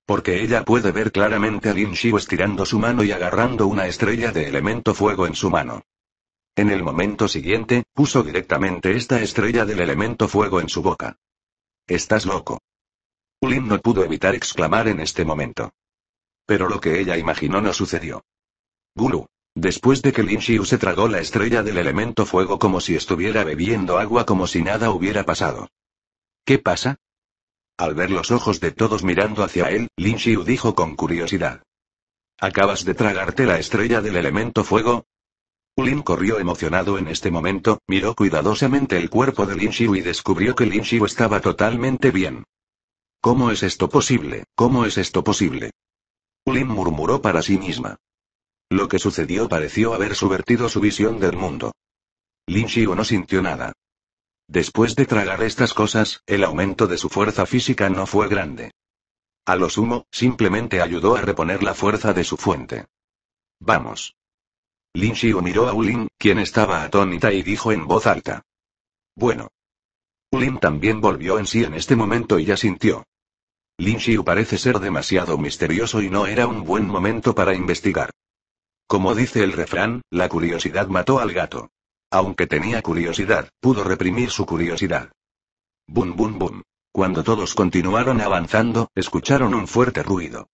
Speaker 1: Porque ella puede ver claramente a Lin Xiu estirando su mano y agarrando una estrella de elemento fuego en su mano. En el momento siguiente, puso directamente esta estrella del elemento fuego en su boca. Estás loco. Ulin no pudo evitar exclamar en este momento. Pero lo que ella imaginó no sucedió. Gulu. Después de que Lin Xiu se tragó la estrella del elemento fuego como si estuviera bebiendo agua como si nada hubiera pasado. ¿Qué pasa? Al ver los ojos de todos mirando hacia él, Lin Xiu dijo con curiosidad. ¿Acabas de tragarte la estrella del elemento fuego? Ulin corrió emocionado en este momento, miró cuidadosamente el cuerpo de Lin Xiu y descubrió que Lin Xiu estaba totalmente bien. ¿Cómo es esto posible? ¿Cómo es esto posible? Ulin murmuró para sí misma. Lo que sucedió pareció haber subvertido su visión del mundo. Lin Xiu no sintió nada. Después de tragar estas cosas, el aumento de su fuerza física no fue grande. A lo sumo, simplemente ayudó a reponer la fuerza de su fuente. Vamos. Lin Xiu miró a Ulin, quien estaba atónita y dijo en voz alta. Bueno. Ulin también volvió en sí en este momento y ya sintió. Lin Xiu parece ser demasiado misterioso y no era un buen momento para investigar. Como dice el refrán, la curiosidad mató al gato. Aunque tenía curiosidad, pudo reprimir su curiosidad. Bum bum bum. Cuando todos continuaron avanzando, escucharon un fuerte ruido.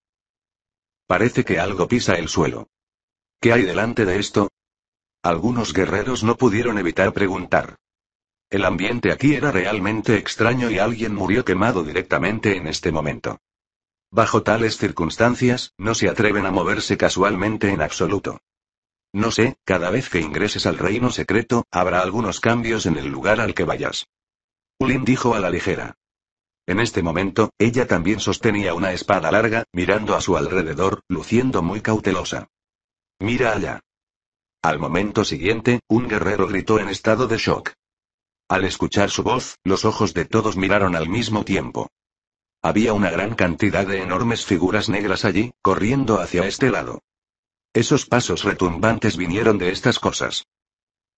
Speaker 1: Parece que algo pisa el suelo. ¿Qué hay delante de esto? Algunos guerreros no pudieron evitar preguntar. El ambiente aquí era realmente extraño y alguien murió quemado directamente en este momento. Bajo tales circunstancias, no se atreven a moverse casualmente en absoluto. No sé, cada vez que ingreses al reino secreto, habrá algunos cambios en el lugar al que vayas. Ulin dijo a la ligera. En este momento, ella también sostenía una espada larga, mirando a su alrededor, luciendo muy cautelosa. Mira allá. Al momento siguiente, un guerrero gritó en estado de shock. Al escuchar su voz, los ojos de todos miraron al mismo tiempo. Había una gran cantidad de enormes figuras negras allí, corriendo hacia este lado. Esos pasos retumbantes vinieron de estas cosas.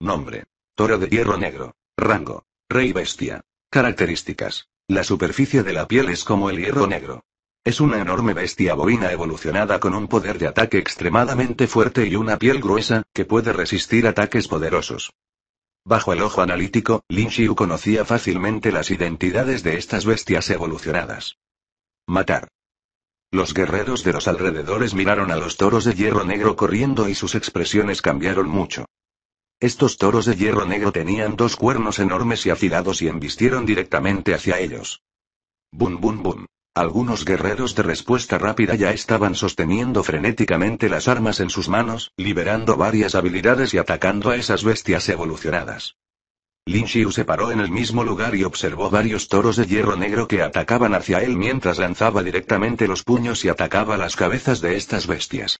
Speaker 1: Nombre. Toro de hierro negro. Rango. Rey bestia. Características. La superficie de la piel es como el hierro negro. Es una enorme bestia bovina evolucionada con un poder de ataque extremadamente fuerte y una piel gruesa, que puede resistir ataques poderosos. Bajo el ojo analítico, Lin Xiu conocía fácilmente las identidades de estas bestias evolucionadas. Matar. Los guerreros de los alrededores miraron a los toros de hierro negro corriendo y sus expresiones cambiaron mucho. Estos toros de hierro negro tenían dos cuernos enormes y afilados y embistieron directamente hacia ellos. Bum bum bum. Algunos guerreros de respuesta rápida ya estaban sosteniendo frenéticamente las armas en sus manos, liberando varias habilidades y atacando a esas bestias evolucionadas. Lin Xiu se paró en el mismo lugar y observó varios toros de hierro negro que atacaban hacia él mientras lanzaba directamente los puños y atacaba las cabezas de estas bestias.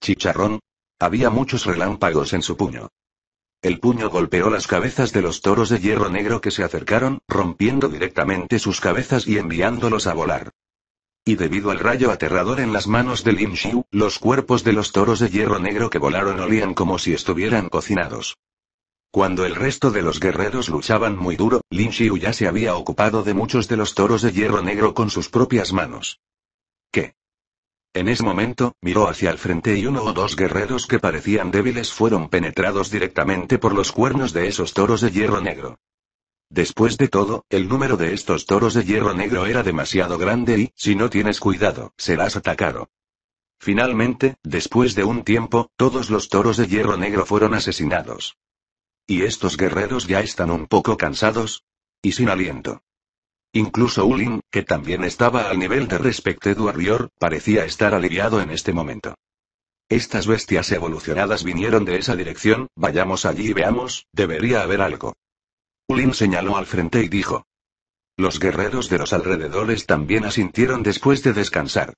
Speaker 1: Chicharrón. Había muchos relámpagos en su puño. El puño golpeó las cabezas de los toros de hierro negro que se acercaron, rompiendo directamente sus cabezas y enviándolos a volar. Y debido al rayo aterrador en las manos de Lin Xiu, los cuerpos de los toros de hierro negro que volaron olían como si estuvieran cocinados. Cuando el resto de los guerreros luchaban muy duro, Lin Xiu ya se había ocupado de muchos de los toros de hierro negro con sus propias manos. En ese momento, miró hacia el frente y uno o dos guerreros que parecían débiles fueron penetrados directamente por los cuernos de esos toros de hierro negro. Después de todo, el número de estos toros de hierro negro era demasiado grande y, si no tienes cuidado, serás atacado. Finalmente, después de un tiempo, todos los toros de hierro negro fueron asesinados. ¿Y estos guerreros ya están un poco cansados? Y sin aliento. Incluso Ulin, que también estaba al nivel de respecto de Warrior, parecía estar aliviado en este momento. Estas bestias evolucionadas vinieron de esa dirección, vayamos allí y veamos, debería haber algo. Ulin señaló al frente y dijo. Los guerreros de los alrededores también asintieron después de descansar.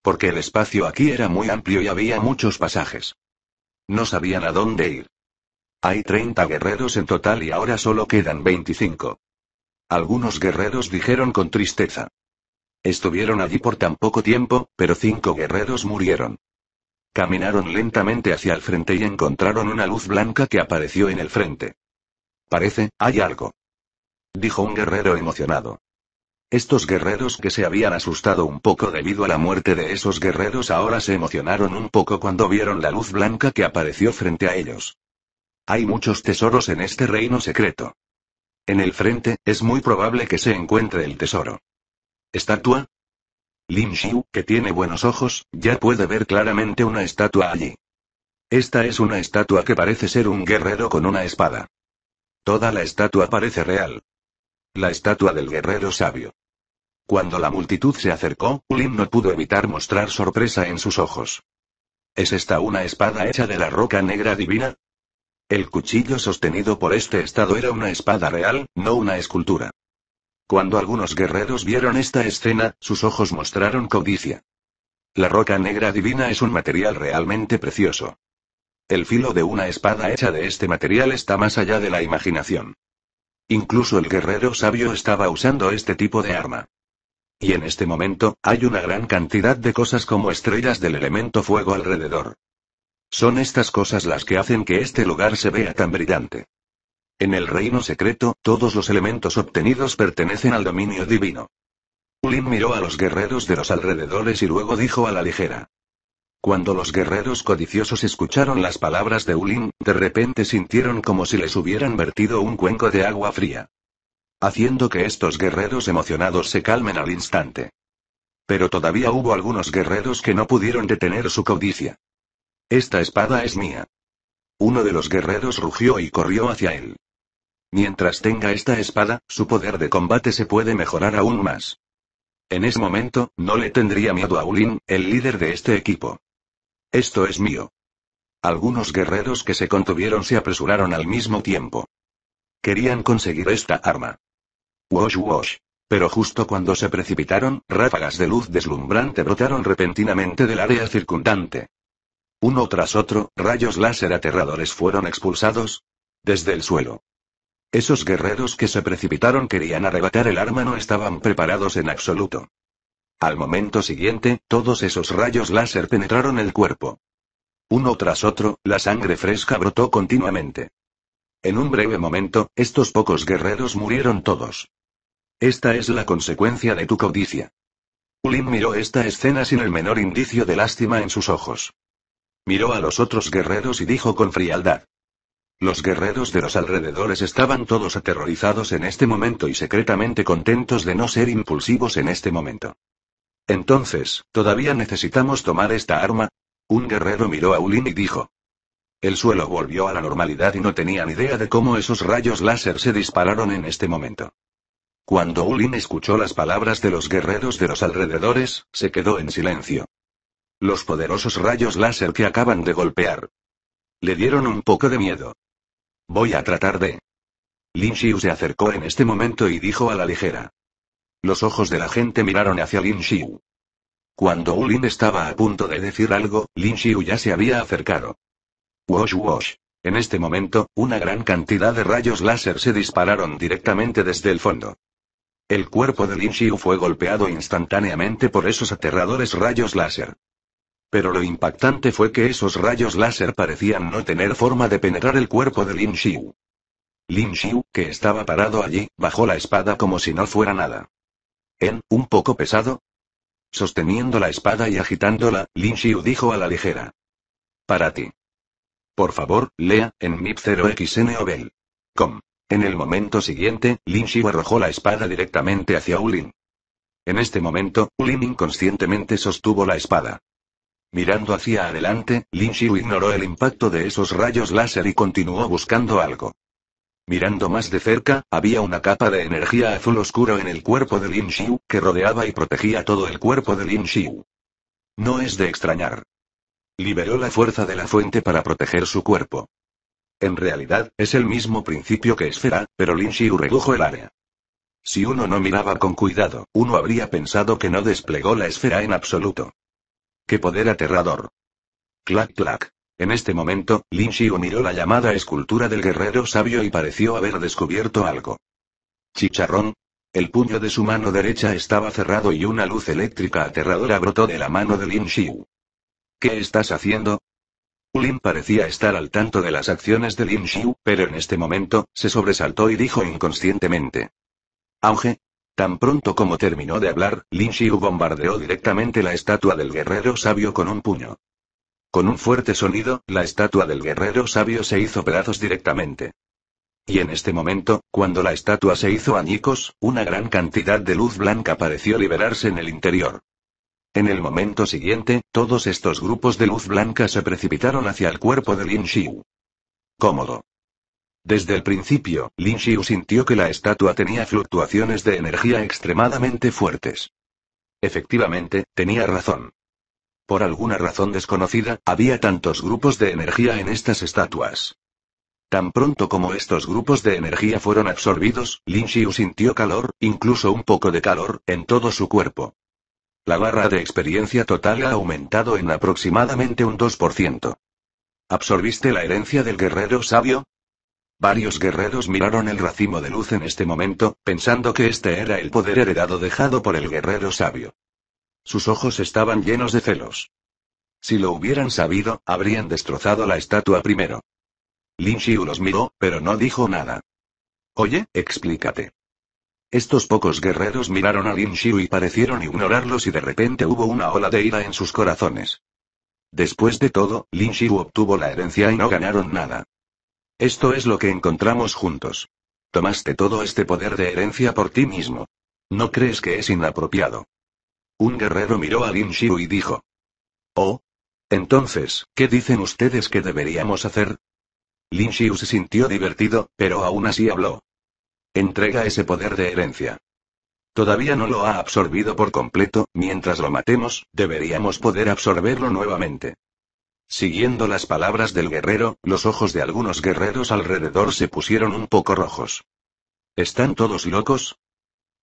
Speaker 1: Porque el espacio aquí era muy amplio y había muchos pasajes. No sabían a dónde ir. Hay 30 guerreros en total y ahora solo quedan 25. Algunos guerreros dijeron con tristeza. Estuvieron allí por tan poco tiempo, pero cinco guerreros murieron. Caminaron lentamente hacia el frente y encontraron una luz blanca que apareció en el frente. Parece, hay algo. Dijo un guerrero emocionado. Estos guerreros que se habían asustado un poco debido a la muerte de esos guerreros ahora se emocionaron un poco cuando vieron la luz blanca que apareció frente a ellos. Hay muchos tesoros en este reino secreto. En el frente, es muy probable que se encuentre el tesoro. ¿Estatua? Lin Xiu, que tiene buenos ojos, ya puede ver claramente una estatua allí. Esta es una estatua que parece ser un guerrero con una espada. Toda la estatua parece real. La estatua del guerrero sabio. Cuando la multitud se acercó, Lin no pudo evitar mostrar sorpresa en sus ojos. ¿Es esta una espada hecha de la roca negra divina? El cuchillo sostenido por este estado era una espada real, no una escultura. Cuando algunos guerreros vieron esta escena, sus ojos mostraron codicia. La roca negra divina es un material realmente precioso. El filo de una espada hecha de este material está más allá de la imaginación. Incluso el guerrero sabio estaba usando este tipo de arma. Y en este momento, hay una gran cantidad de cosas como estrellas del elemento fuego alrededor. Son estas cosas las que hacen que este lugar se vea tan brillante. En el reino secreto, todos los elementos obtenidos pertenecen al dominio divino. Ulin miró a los guerreros de los alrededores y luego dijo a la ligera. Cuando los guerreros codiciosos escucharon las palabras de Ulin, de repente sintieron como si les hubieran vertido un cuenco de agua fría. Haciendo que estos guerreros emocionados se calmen al instante. Pero todavía hubo algunos guerreros que no pudieron detener su codicia. Esta espada es mía. Uno de los guerreros rugió y corrió hacia él. Mientras tenga esta espada, su poder de combate se puede mejorar aún más. En ese momento, no le tendría miedo a Ulin, el líder de este equipo. Esto es mío. Algunos guerreros que se contuvieron se apresuraron al mismo tiempo. Querían conseguir esta arma. Wash wash. Pero justo cuando se precipitaron, ráfagas de luz deslumbrante brotaron repentinamente del área circundante. Uno tras otro, rayos láser aterradores fueron expulsados desde el suelo. Esos guerreros que se precipitaron querían arrebatar el arma no estaban preparados en absoluto. Al momento siguiente, todos esos rayos láser penetraron el cuerpo. Uno tras otro, la sangre fresca brotó continuamente. En un breve momento, estos pocos guerreros murieron todos. Esta es la consecuencia de tu codicia. Ulin miró esta escena sin el menor indicio de lástima en sus ojos. Miró a los otros guerreros y dijo con frialdad. Los guerreros de los alrededores estaban todos aterrorizados en este momento y secretamente contentos de no ser impulsivos en este momento. Entonces, ¿todavía necesitamos tomar esta arma? Un guerrero miró a Ulin y dijo. El suelo volvió a la normalidad y no tenían idea de cómo esos rayos láser se dispararon en este momento. Cuando Ulin escuchó las palabras de los guerreros de los alrededores, se quedó en silencio. Los poderosos rayos láser que acaban de golpear. Le dieron un poco de miedo. Voy a tratar de... Lin Xiu se acercó en este momento y dijo a la ligera. Los ojos de la gente miraron hacia Lin Xiu. Cuando Ulin estaba a punto de decir algo, Lin Xiu ya se había acercado. Wash wash. En este momento, una gran cantidad de rayos láser se dispararon directamente desde el fondo. El cuerpo de Lin Xiu fue golpeado instantáneamente por esos aterradores rayos láser. Pero lo impactante fue que esos rayos láser parecían no tener forma de penetrar el cuerpo de Lin Xiu. Lin Xiu, que estaba parado allí, bajó la espada como si no fuera nada. En, un poco pesado. Sosteniendo la espada y agitándola, Lin Xiu dijo a la ligera. Para ti. Por favor, lea, en MIP0XNOBEL.com. En el momento siguiente, Lin Xiu arrojó la espada directamente hacia Ulin. En este momento, Ulin inconscientemente sostuvo la espada. Mirando hacia adelante, Lin Xiu ignoró el impacto de esos rayos láser y continuó buscando algo. Mirando más de cerca, había una capa de energía azul oscuro en el cuerpo de Lin Xiu, que rodeaba y protegía todo el cuerpo de Lin Xiu. No es de extrañar. Liberó la fuerza de la fuente para proteger su cuerpo. En realidad, es el mismo principio que esfera, pero Lin Xiu redujo el área. Si uno no miraba con cuidado, uno habría pensado que no desplegó la esfera en absoluto. ¡Qué poder aterrador! Clac, clac. En este momento, Lin Xiu miró la llamada escultura del guerrero sabio y pareció haber descubierto algo. Chicharrón. El puño de su mano derecha estaba cerrado y una luz eléctrica aterradora brotó de la mano de Lin Xiu. ¿Qué estás haciendo? Lin parecía estar al tanto de las acciones de Lin Xiu, pero en este momento, se sobresaltó y dijo inconscientemente. Auge, Tan pronto como terminó de hablar, Lin Xiu bombardeó directamente la estatua del guerrero sabio con un puño. Con un fuerte sonido, la estatua del guerrero sabio se hizo pedazos directamente. Y en este momento, cuando la estatua se hizo añicos, una gran cantidad de luz blanca pareció liberarse en el interior. En el momento siguiente, todos estos grupos de luz blanca se precipitaron hacia el cuerpo de Lin Xiu. Cómodo. Desde el principio, Lin Xiu sintió que la estatua tenía fluctuaciones de energía extremadamente fuertes. Efectivamente, tenía razón. Por alguna razón desconocida, había tantos grupos de energía en estas estatuas. Tan pronto como estos grupos de energía fueron absorbidos, Lin Xiu sintió calor, incluso un poco de calor, en todo su cuerpo. La barra de experiencia total ha aumentado en aproximadamente un 2%. ¿Absorbiste la herencia del guerrero sabio? Varios guerreros miraron el racimo de luz en este momento, pensando que este era el poder heredado dejado por el guerrero sabio. Sus ojos estaban llenos de celos. Si lo hubieran sabido, habrían destrozado la estatua primero. Lin Xiu los miró, pero no dijo nada. Oye, explícate. Estos pocos guerreros miraron a Lin Xiu y parecieron ignorarlos y de repente hubo una ola de ira en sus corazones. Después de todo, Lin Xiu obtuvo la herencia y no ganaron nada. Esto es lo que encontramos juntos. Tomaste todo este poder de herencia por ti mismo. ¿No crees que es inapropiado? Un guerrero miró a Lin Xiu y dijo. Oh. Entonces, ¿qué dicen ustedes que deberíamos hacer? Lin Shiu se sintió divertido, pero aún así habló. Entrega ese poder de herencia. Todavía no lo ha absorbido por completo, mientras lo matemos, deberíamos poder absorberlo nuevamente. Siguiendo las palabras del guerrero, los ojos de algunos guerreros alrededor se pusieron un poco rojos. ¿Están todos locos?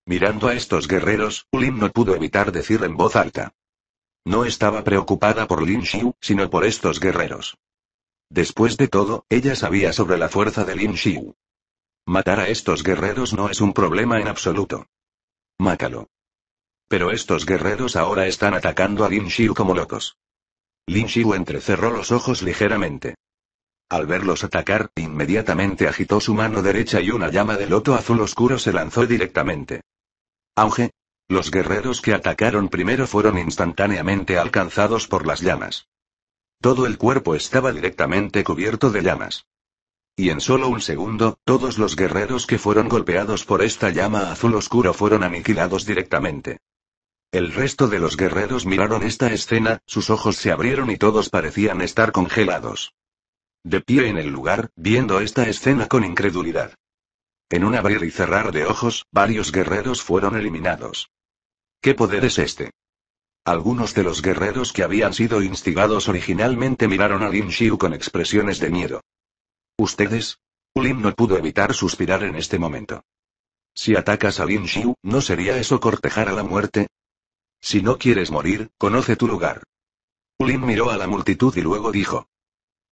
Speaker 1: Mirando a estos guerreros, Lin no pudo evitar decir en voz alta. No estaba preocupada por Lin Xiu, sino por estos guerreros. Después de todo, ella sabía sobre la fuerza de Lin Xiu. Matar a estos guerreros no es un problema en absoluto. Mátalo. Pero estos guerreros ahora están atacando a Lin Xiu como locos. Lin Xiu entrecerró los ojos ligeramente. Al verlos atacar, inmediatamente agitó su mano derecha y una llama de loto azul oscuro se lanzó directamente. Auge. Los guerreros que atacaron primero fueron instantáneamente alcanzados por las llamas. Todo el cuerpo estaba directamente cubierto de llamas. Y en solo un segundo, todos los guerreros que fueron golpeados por esta llama azul oscuro fueron aniquilados directamente. El resto de los guerreros miraron esta escena, sus ojos se abrieron y todos parecían estar congelados. De pie en el lugar, viendo esta escena con incredulidad. En un abrir y cerrar de ojos, varios guerreros fueron eliminados. ¿Qué poder es este? Algunos de los guerreros que habían sido instigados originalmente miraron a Lin Xiu con expresiones de miedo. ¿Ustedes? Lin no pudo evitar suspirar en este momento. Si atacas a Lin Xiu, ¿no sería eso cortejar a la muerte? Si no quieres morir, conoce tu lugar. Ulin miró a la multitud y luego dijo.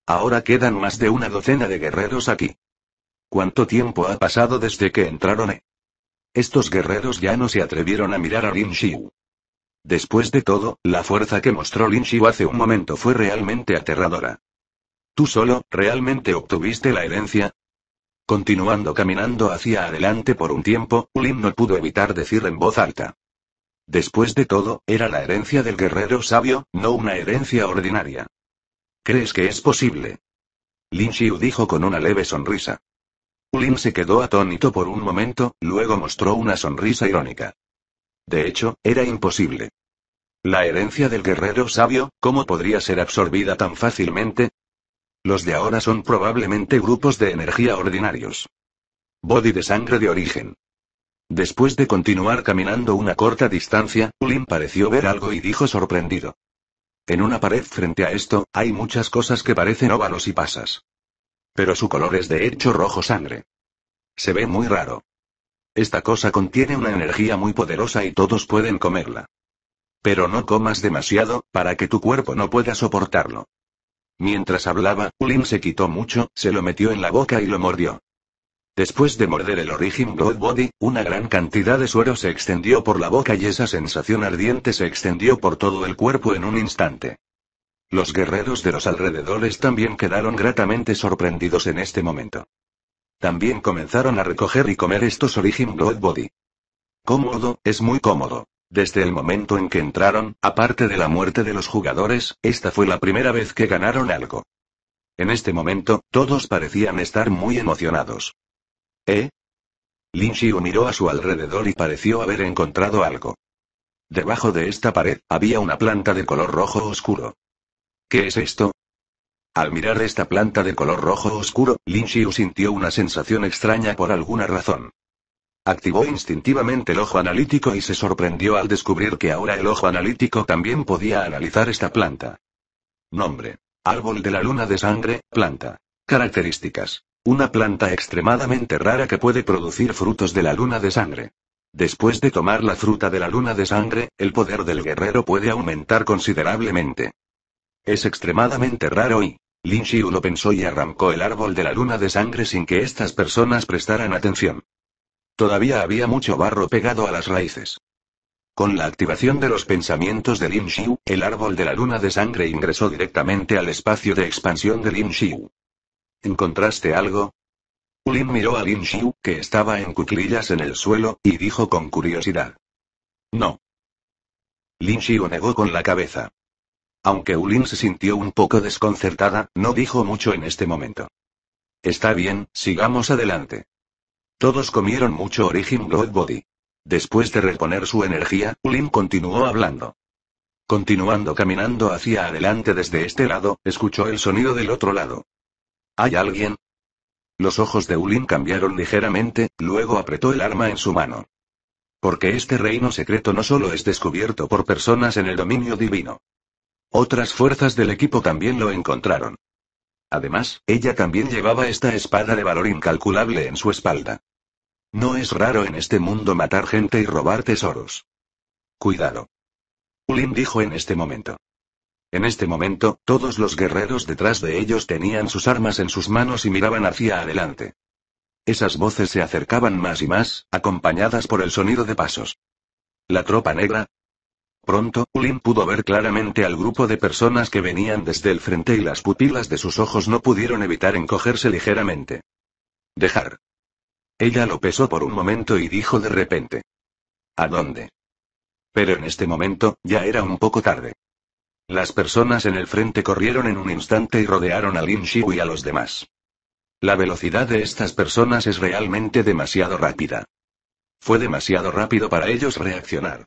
Speaker 1: Ahora quedan más de una docena de guerreros aquí. ¿Cuánto tiempo ha pasado desde que entraron? E? Estos guerreros ya no se atrevieron a mirar a Lin Xiu. Después de todo, la fuerza que mostró Lin Xiu hace un momento fue realmente aterradora. ¿Tú solo, realmente obtuviste la herencia? Continuando caminando hacia adelante por un tiempo, Ulin no pudo evitar decir en voz alta. Después de todo, era la herencia del guerrero sabio, no una herencia ordinaria. ¿Crees que es posible? Lin Xiu dijo con una leve sonrisa. Lin se quedó atónito por un momento, luego mostró una sonrisa irónica. De hecho, era imposible. La herencia del guerrero sabio, ¿cómo podría ser absorbida tan fácilmente? Los de ahora son probablemente grupos de energía ordinarios. Body de sangre de origen. Después de continuar caminando una corta distancia, Ulin pareció ver algo y dijo sorprendido. En una pared frente a esto, hay muchas cosas que parecen óvalos y pasas. Pero su color es de hecho rojo sangre. Se ve muy raro. Esta cosa contiene una energía muy poderosa y todos pueden comerla. Pero no comas demasiado, para que tu cuerpo no pueda soportarlo. Mientras hablaba, Ulin se quitó mucho, se lo metió en la boca y lo mordió. Después de morder el Origin Blood Body, una gran cantidad de suero se extendió por la boca y esa sensación ardiente se extendió por todo el cuerpo en un instante. Los guerreros de los alrededores también quedaron gratamente sorprendidos en este momento. También comenzaron a recoger y comer estos Origin Blood Body. Cómodo, es muy cómodo. Desde el momento en que entraron, aparte de la muerte de los jugadores, esta fue la primera vez que ganaron algo. En este momento, todos parecían estar muy emocionados. ¿Eh? Lin Xiu miró a su alrededor y pareció haber encontrado algo. Debajo de esta pared, había una planta de color rojo oscuro. ¿Qué es esto? Al mirar esta planta de color rojo oscuro, Lin Xiu sintió una sensación extraña por alguna razón. Activó instintivamente el ojo analítico y se sorprendió al descubrir que ahora el ojo analítico también podía analizar esta planta. Nombre. Árbol de la luna de sangre, planta. Características. Una planta extremadamente rara que puede producir frutos de la luna de sangre. Después de tomar la fruta de la luna de sangre, el poder del guerrero puede aumentar considerablemente. Es extremadamente raro y... Lin Xiu lo pensó y arrancó el árbol de la luna de sangre sin que estas personas prestaran atención. Todavía había mucho barro pegado a las raíces. Con la activación de los pensamientos de Lin Xiu, el árbol de la luna de sangre ingresó directamente al espacio de expansión de Lin Xiu. ¿Encontraste algo? Ulin miró a Lin Xiu, que estaba en cuclillas en el suelo, y dijo con curiosidad. No. Lin Xiu negó con la cabeza. Aunque Ulin se sintió un poco desconcertada, no dijo mucho en este momento. Está bien, sigamos adelante. Todos comieron mucho Origin Blood Body. Después de reponer su energía, Ulin continuó hablando. Continuando caminando hacia adelante desde este lado, escuchó el sonido del otro lado. ¿Hay alguien? Los ojos de Ulin cambiaron ligeramente, luego apretó el arma en su mano. Porque este reino secreto no solo es descubierto por personas en el dominio divino. Otras fuerzas del equipo también lo encontraron. Además, ella también llevaba esta espada de valor incalculable en su espalda. No es raro en este mundo matar gente y robar tesoros. Cuidado. Ulin dijo en este momento. En este momento, todos los guerreros detrás de ellos tenían sus armas en sus manos y miraban hacia adelante. Esas voces se acercaban más y más, acompañadas por el sonido de pasos. La tropa negra. Pronto, Ulin pudo ver claramente al grupo de personas que venían desde el frente y las pupilas de sus ojos no pudieron evitar encogerse ligeramente. Dejar. Ella lo pesó por un momento y dijo de repente. ¿A dónde? Pero en este momento, ya era un poco tarde. Las personas en el frente corrieron en un instante y rodearon a Lin Shiu y a los demás. La velocidad de estas personas es realmente demasiado rápida. Fue demasiado rápido para ellos reaccionar.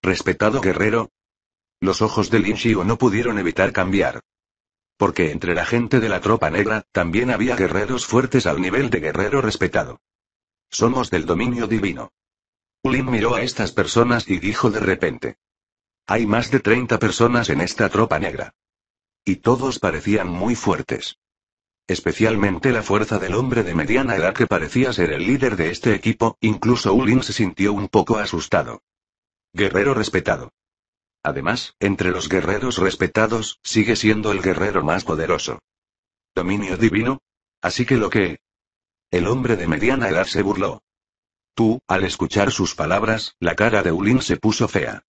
Speaker 1: Respetado guerrero. Los ojos de Lin Xiu no pudieron evitar cambiar. Porque entre la gente de la tropa negra, también había guerreros fuertes al nivel de guerrero respetado. Somos del dominio divino. Lin miró a estas personas y dijo de repente. Hay más de 30 personas en esta tropa negra. Y todos parecían muy fuertes. Especialmente la fuerza del hombre de mediana edad que parecía ser el líder de este equipo, incluso Ulin se sintió un poco asustado. Guerrero respetado. Además, entre los guerreros respetados, sigue siendo el guerrero más poderoso. Dominio divino. Así que lo que... El hombre de mediana edad se burló. Tú, al escuchar sus palabras, la cara de Ulin se puso fea.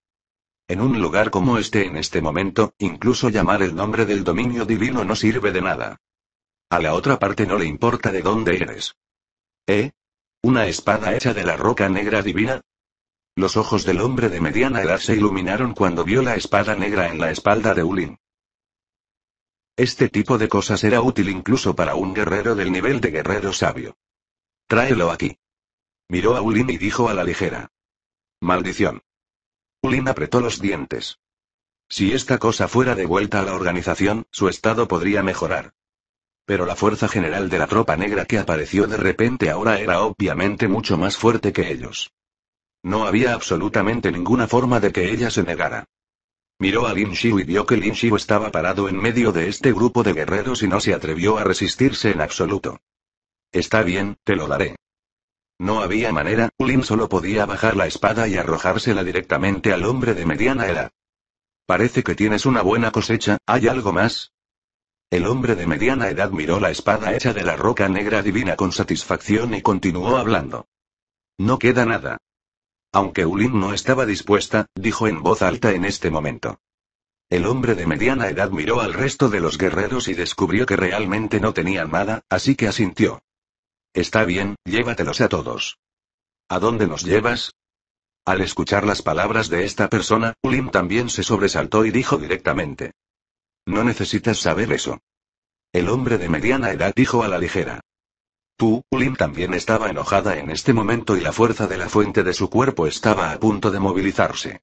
Speaker 1: En un lugar como este en este momento, incluso llamar el nombre del dominio divino no sirve de nada. A la otra parte no le importa de dónde eres. ¿Eh? ¿Una espada hecha de la roca negra divina? Los ojos del hombre de mediana edad se iluminaron cuando vio la espada negra en la espalda de Ulin. Este tipo de cosas era útil incluso para un guerrero del nivel de guerrero sabio. Tráelo aquí. Miró a Ulin y dijo a la ligera. Maldición. Lin apretó los dientes. Si esta cosa fuera devuelta a la organización, su estado podría mejorar. Pero la fuerza general de la tropa negra que apareció de repente ahora era obviamente mucho más fuerte que ellos. No había absolutamente ninguna forma de que ella se negara. Miró a Lin Xiu y vio que Lin Xiu estaba parado en medio de este grupo de guerreros y no se atrevió a resistirse en absoluto. Está bien, te lo daré. No había manera, Ulin solo podía bajar la espada y arrojársela directamente al hombre de mediana edad. Parece que tienes una buena cosecha, ¿hay algo más? El hombre de mediana edad miró la espada hecha de la roca negra divina con satisfacción y continuó hablando. No queda nada. Aunque Ulin no estaba dispuesta, dijo en voz alta en este momento. El hombre de mediana edad miró al resto de los guerreros y descubrió que realmente no tenían nada, así que asintió. Está bien, llévatelos a todos. ¿A dónde nos llevas? Al escuchar las palabras de esta persona, Ulim también se sobresaltó y dijo directamente. No necesitas saber eso. El hombre de mediana edad dijo a la ligera. Tú, Ulim también estaba enojada en este momento y la fuerza de la fuente de su cuerpo estaba a punto de movilizarse.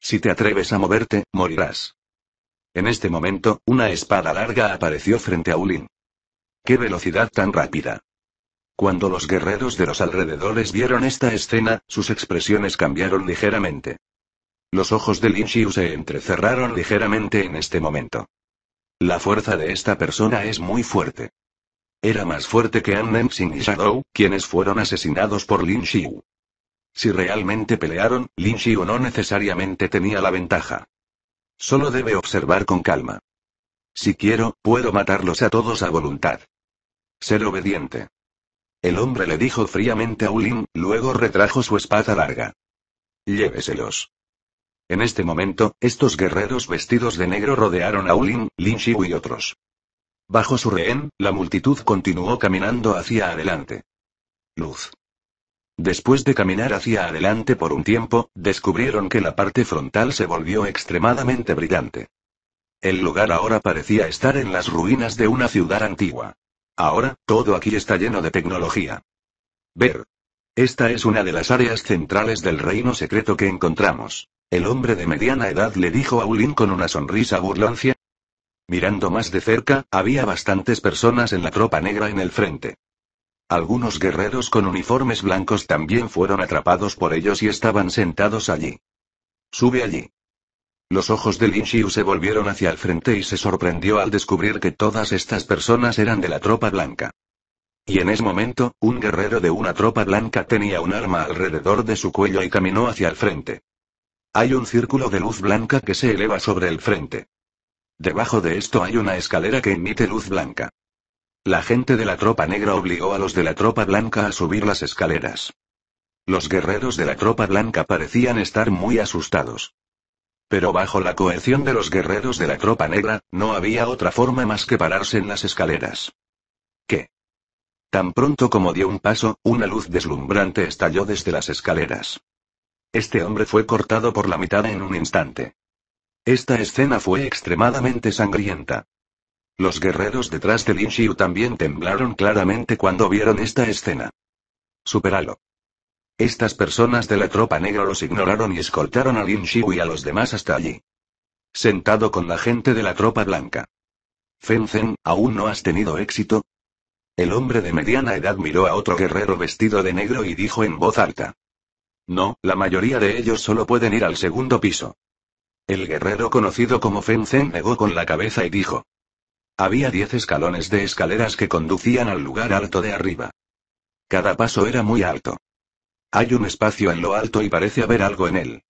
Speaker 1: Si te atreves a moverte, morirás. En este momento, una espada larga apareció frente a Ulin. ¡Qué velocidad tan rápida! Cuando los guerreros de los alrededores vieron esta escena, sus expresiones cambiaron ligeramente. Los ojos de Lin Xiu se entrecerraron ligeramente en este momento. La fuerza de esta persona es muy fuerte. Era más fuerte que An y Shadow, quienes fueron asesinados por Lin Xiu. Si realmente pelearon, Lin Xiu no necesariamente tenía la ventaja. Solo debe observar con calma. Si quiero, puedo matarlos a todos a voluntad. Ser obediente. El hombre le dijo fríamente a Ulin, luego retrajo su espada larga. Lléveselos. En este momento, estos guerreros vestidos de negro rodearon a Ulin, Lin y otros. Bajo su rehén, la multitud continuó caminando hacia adelante. Luz. Después de caminar hacia adelante por un tiempo, descubrieron que la parte frontal se volvió extremadamente brillante. El lugar ahora parecía estar en las ruinas de una ciudad antigua. Ahora, todo aquí está lleno de tecnología. Ver. Esta es una de las áreas centrales del reino secreto que encontramos. El hombre de mediana edad le dijo a Ulin con una sonrisa burlancia. Mirando más de cerca, había bastantes personas en la tropa negra en el frente. Algunos guerreros con uniformes blancos también fueron atrapados por ellos y estaban sentados allí. Sube allí. Los ojos de Lin Xiu se volvieron hacia el frente y se sorprendió al descubrir que todas estas personas eran de la tropa blanca. Y en ese momento, un guerrero de una tropa blanca tenía un arma alrededor de su cuello y caminó hacia el frente. Hay un círculo de luz blanca que se eleva sobre el frente. Debajo de esto hay una escalera que emite luz blanca. La gente de la tropa negra obligó a los de la tropa blanca a subir las escaleras. Los guerreros de la tropa blanca parecían estar muy asustados. Pero bajo la cohesión de los guerreros de la tropa Negra, no había otra forma más que pararse en las escaleras. ¿Qué? Tan pronto como dio un paso, una luz deslumbrante estalló desde las escaleras. Este hombre fue cortado por la mitad en un instante. Esta escena fue extremadamente sangrienta. Los guerreros detrás de Lin también temblaron claramente cuando vieron esta escena. Superalo. Estas personas de la tropa negra los ignoraron y escoltaron a Lin Shiwi y a los demás hasta allí. Sentado con la gente de la tropa blanca. Zen, ¿aún no has tenido éxito? El hombre de mediana edad miró a otro guerrero vestido de negro y dijo en voz alta. No, la mayoría de ellos solo pueden ir al segundo piso. El guerrero conocido como Zhen, negó con la cabeza y dijo. Había diez escalones de escaleras que conducían al lugar alto de arriba. Cada paso era muy alto. Hay un espacio en lo alto y parece haber algo en él.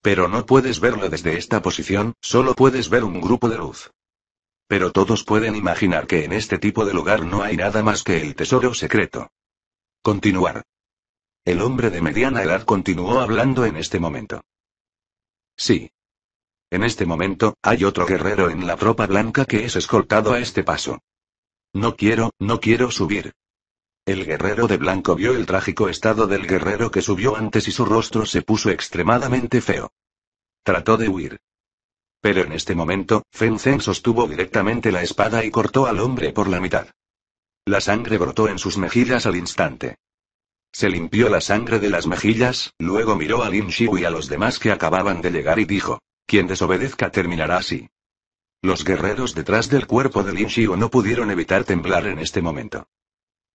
Speaker 1: Pero no puedes verlo desde esta posición, solo puedes ver un grupo de luz. Pero todos pueden imaginar que en este tipo de lugar no hay nada más que el tesoro secreto. Continuar. El hombre de mediana edad continuó hablando en este momento. Sí. En este momento, hay otro guerrero en la tropa blanca que es escoltado a este paso. No quiero, no quiero subir. El guerrero de blanco vio el trágico estado del guerrero que subió antes y su rostro se puso extremadamente feo. Trató de huir. Pero en este momento, Fenzen sostuvo directamente la espada y cortó al hombre por la mitad. La sangre brotó en sus mejillas al instante. Se limpió la sangre de las mejillas, luego miró a Lin Xiu y a los demás que acababan de llegar y dijo: Quien desobedezca terminará así. Los guerreros detrás del cuerpo de Lin Xiu no pudieron evitar temblar en este momento.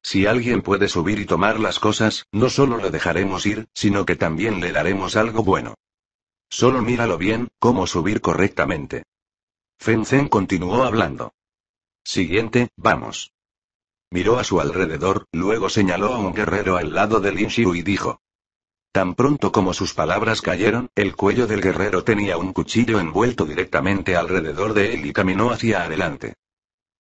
Speaker 1: Si alguien puede subir y tomar las cosas, no solo lo dejaremos ir, sino que también le daremos algo bueno. Solo míralo bien, cómo subir correctamente. Fenzen continuó hablando. Siguiente, vamos. Miró a su alrededor, luego señaló a un guerrero al lado de Lin Xiu y dijo. Tan pronto como sus palabras cayeron, el cuello del guerrero tenía un cuchillo envuelto directamente alrededor de él y caminó hacia adelante.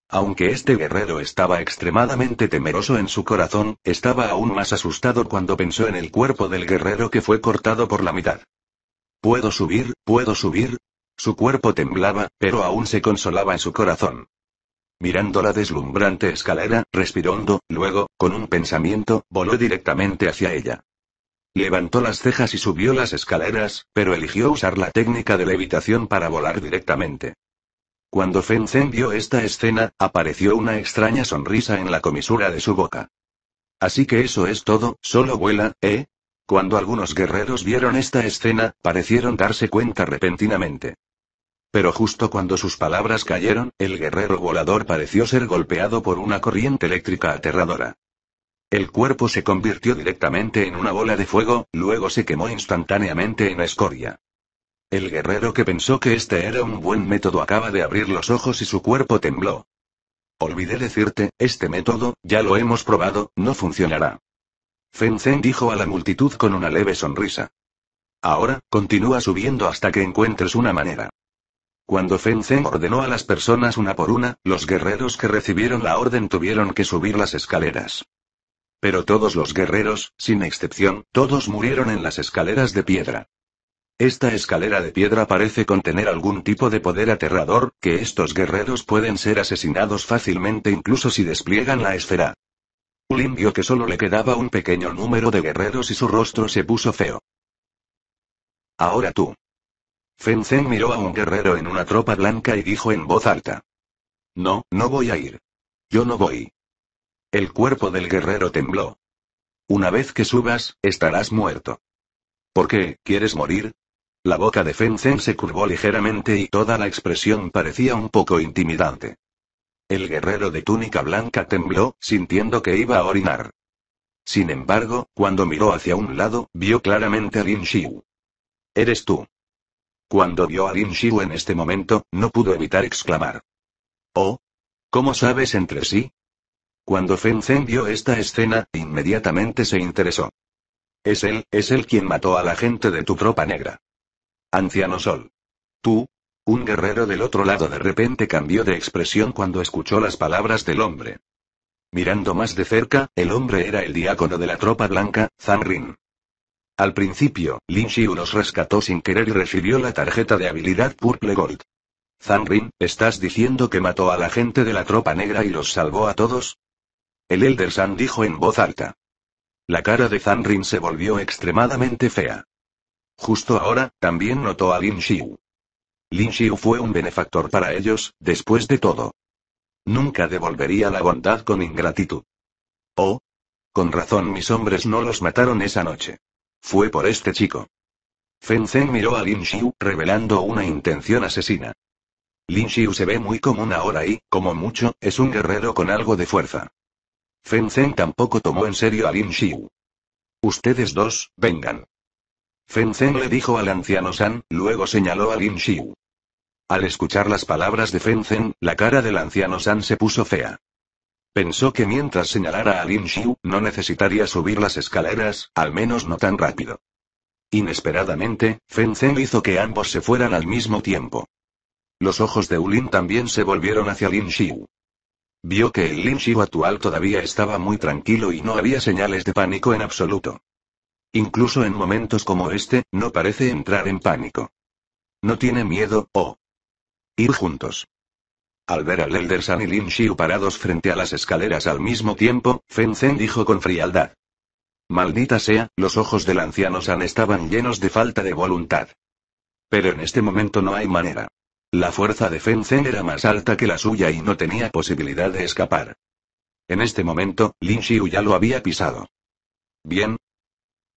Speaker 1: Aunque este guerrero estaba extremadamente temeroso en su corazón, estaba aún más asustado cuando pensó en el cuerpo del guerrero que fue cortado por la mitad. ¿Puedo subir? ¿Puedo subir? Su cuerpo temblaba, pero aún se consolaba en su corazón. Mirando la deslumbrante escalera, respiró hondo, luego, con un pensamiento, voló directamente hacia ella. Levantó las cejas y subió las escaleras, pero eligió usar la técnica de levitación para volar directamente. Cuando Fenzen vio esta escena, apareció una extraña sonrisa en la comisura de su boca. Así que eso es todo, solo vuela, ¿eh? Cuando algunos guerreros vieron esta escena, parecieron darse cuenta repentinamente. Pero justo cuando sus palabras cayeron, el guerrero volador pareció ser golpeado por una corriente eléctrica aterradora. El cuerpo se convirtió directamente en una bola de fuego, luego se quemó instantáneamente en escoria. El guerrero que pensó que este era un buen método acaba de abrir los ojos y su cuerpo tembló. Olvidé decirte, este método, ya lo hemos probado, no funcionará. Fenzhen dijo a la multitud con una leve sonrisa. Ahora, continúa subiendo hasta que encuentres una manera. Cuando Fenzhen ordenó a las personas una por una, los guerreros que recibieron la orden tuvieron que subir las escaleras. Pero todos los guerreros, sin excepción, todos murieron en las escaleras de piedra. Esta escalera de piedra parece contener algún tipo de poder aterrador, que estos guerreros pueden ser asesinados fácilmente incluso si despliegan la esfera. Ulin vio que solo le quedaba un pequeño número de guerreros y su rostro se puso feo. Ahora tú. Fenzen miró a un guerrero en una tropa blanca y dijo en voz alta. No, no voy a ir. Yo no voy. El cuerpo del guerrero tembló. Una vez que subas, estarás muerto. ¿Por qué, quieres morir? La boca de Fenzen se curvó ligeramente y toda la expresión parecía un poco intimidante. El guerrero de túnica blanca tembló, sintiendo que iba a orinar. Sin embargo, cuando miró hacia un lado, vio claramente a Lin Xiu. Eres tú. Cuando vio a Lin Xiu en este momento, no pudo evitar exclamar. Oh. ¿Cómo sabes entre sí? Cuando Feng vio esta escena, inmediatamente se interesó. Es él, es él quien mató a la gente de tu tropa negra. Anciano Sol. Tú. Un guerrero del otro lado de repente cambió de expresión cuando escuchó las palabras del hombre. Mirando más de cerca, el hombre era el diácono de la tropa blanca, Zanrin. Al principio, Lin Xiu los rescató sin querer y recibió la tarjeta de habilidad Purple Gold. Zanrin, ¿estás diciendo que mató a la gente de la tropa negra y los salvó a todos? El Elder San dijo en voz alta. La cara de Zanrin se volvió extremadamente fea. Justo ahora, también notó a Lin Xiu. Lin Xiu fue un benefactor para ellos, después de todo. Nunca devolvería la bondad con ingratitud. Oh. Con razón mis hombres no los mataron esa noche. Fue por este chico. Fen Zeng miró a Lin Xiu, revelando una intención asesina. Lin Xiu se ve muy común ahora y, como mucho, es un guerrero con algo de fuerza. Fen Zeng tampoco tomó en serio a Lin Xiu. Ustedes dos, vengan. Fenzhen le dijo al anciano San, luego señaló a Lin Xiu. Al escuchar las palabras de Fenzhen, la cara del anciano San se puso fea. Pensó que mientras señalara a Lin Xiu, no necesitaría subir las escaleras, al menos no tan rápido. Inesperadamente, Zhen hizo que ambos se fueran al mismo tiempo. Los ojos de Ulin también se volvieron hacia Lin Xiu. Vio que el Lin Xiu actual todavía estaba muy tranquilo y no había señales de pánico en absoluto. Incluso en momentos como este, no parece entrar en pánico. No tiene miedo, o... Oh. Ir juntos. Al ver al Elder San y Lin Xiu parados frente a las escaleras al mismo tiempo, Fen dijo con frialdad. Maldita sea, los ojos del anciano San estaban llenos de falta de voluntad. Pero en este momento no hay manera. La fuerza de Fen era más alta que la suya y no tenía posibilidad de escapar. En este momento, Lin Xiu ya lo había pisado. Bien,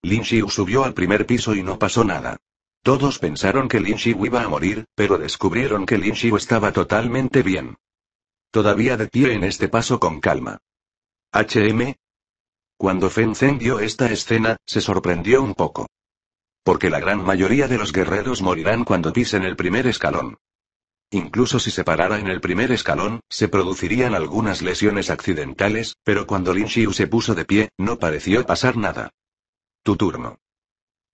Speaker 1: Lin Xiu subió al primer piso y no pasó nada. Todos pensaron que Lin Xiu iba a morir, pero descubrieron que Lin Xiu estaba totalmente bien. Todavía de pie en este paso con calma. HM. Cuando Fen encendió esta escena, se sorprendió un poco. Porque la gran mayoría de los guerreros morirán cuando pisen el primer escalón. Incluso si se parara en el primer escalón, se producirían algunas lesiones accidentales, pero cuando Lin Xiu se puso de pie, no pareció pasar nada. Tu turno.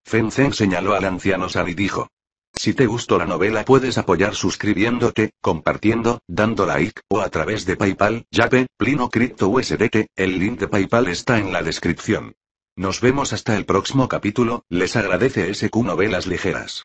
Speaker 1: Feng señaló al anciano San y dijo. Si te gustó la novela puedes apoyar suscribiéndote, compartiendo, dando like, o a través de Paypal, Yape, Plino Crypto USDT, el link de Paypal está en la descripción. Nos vemos hasta el próximo capítulo, les agradece SQ Novelas Ligeras.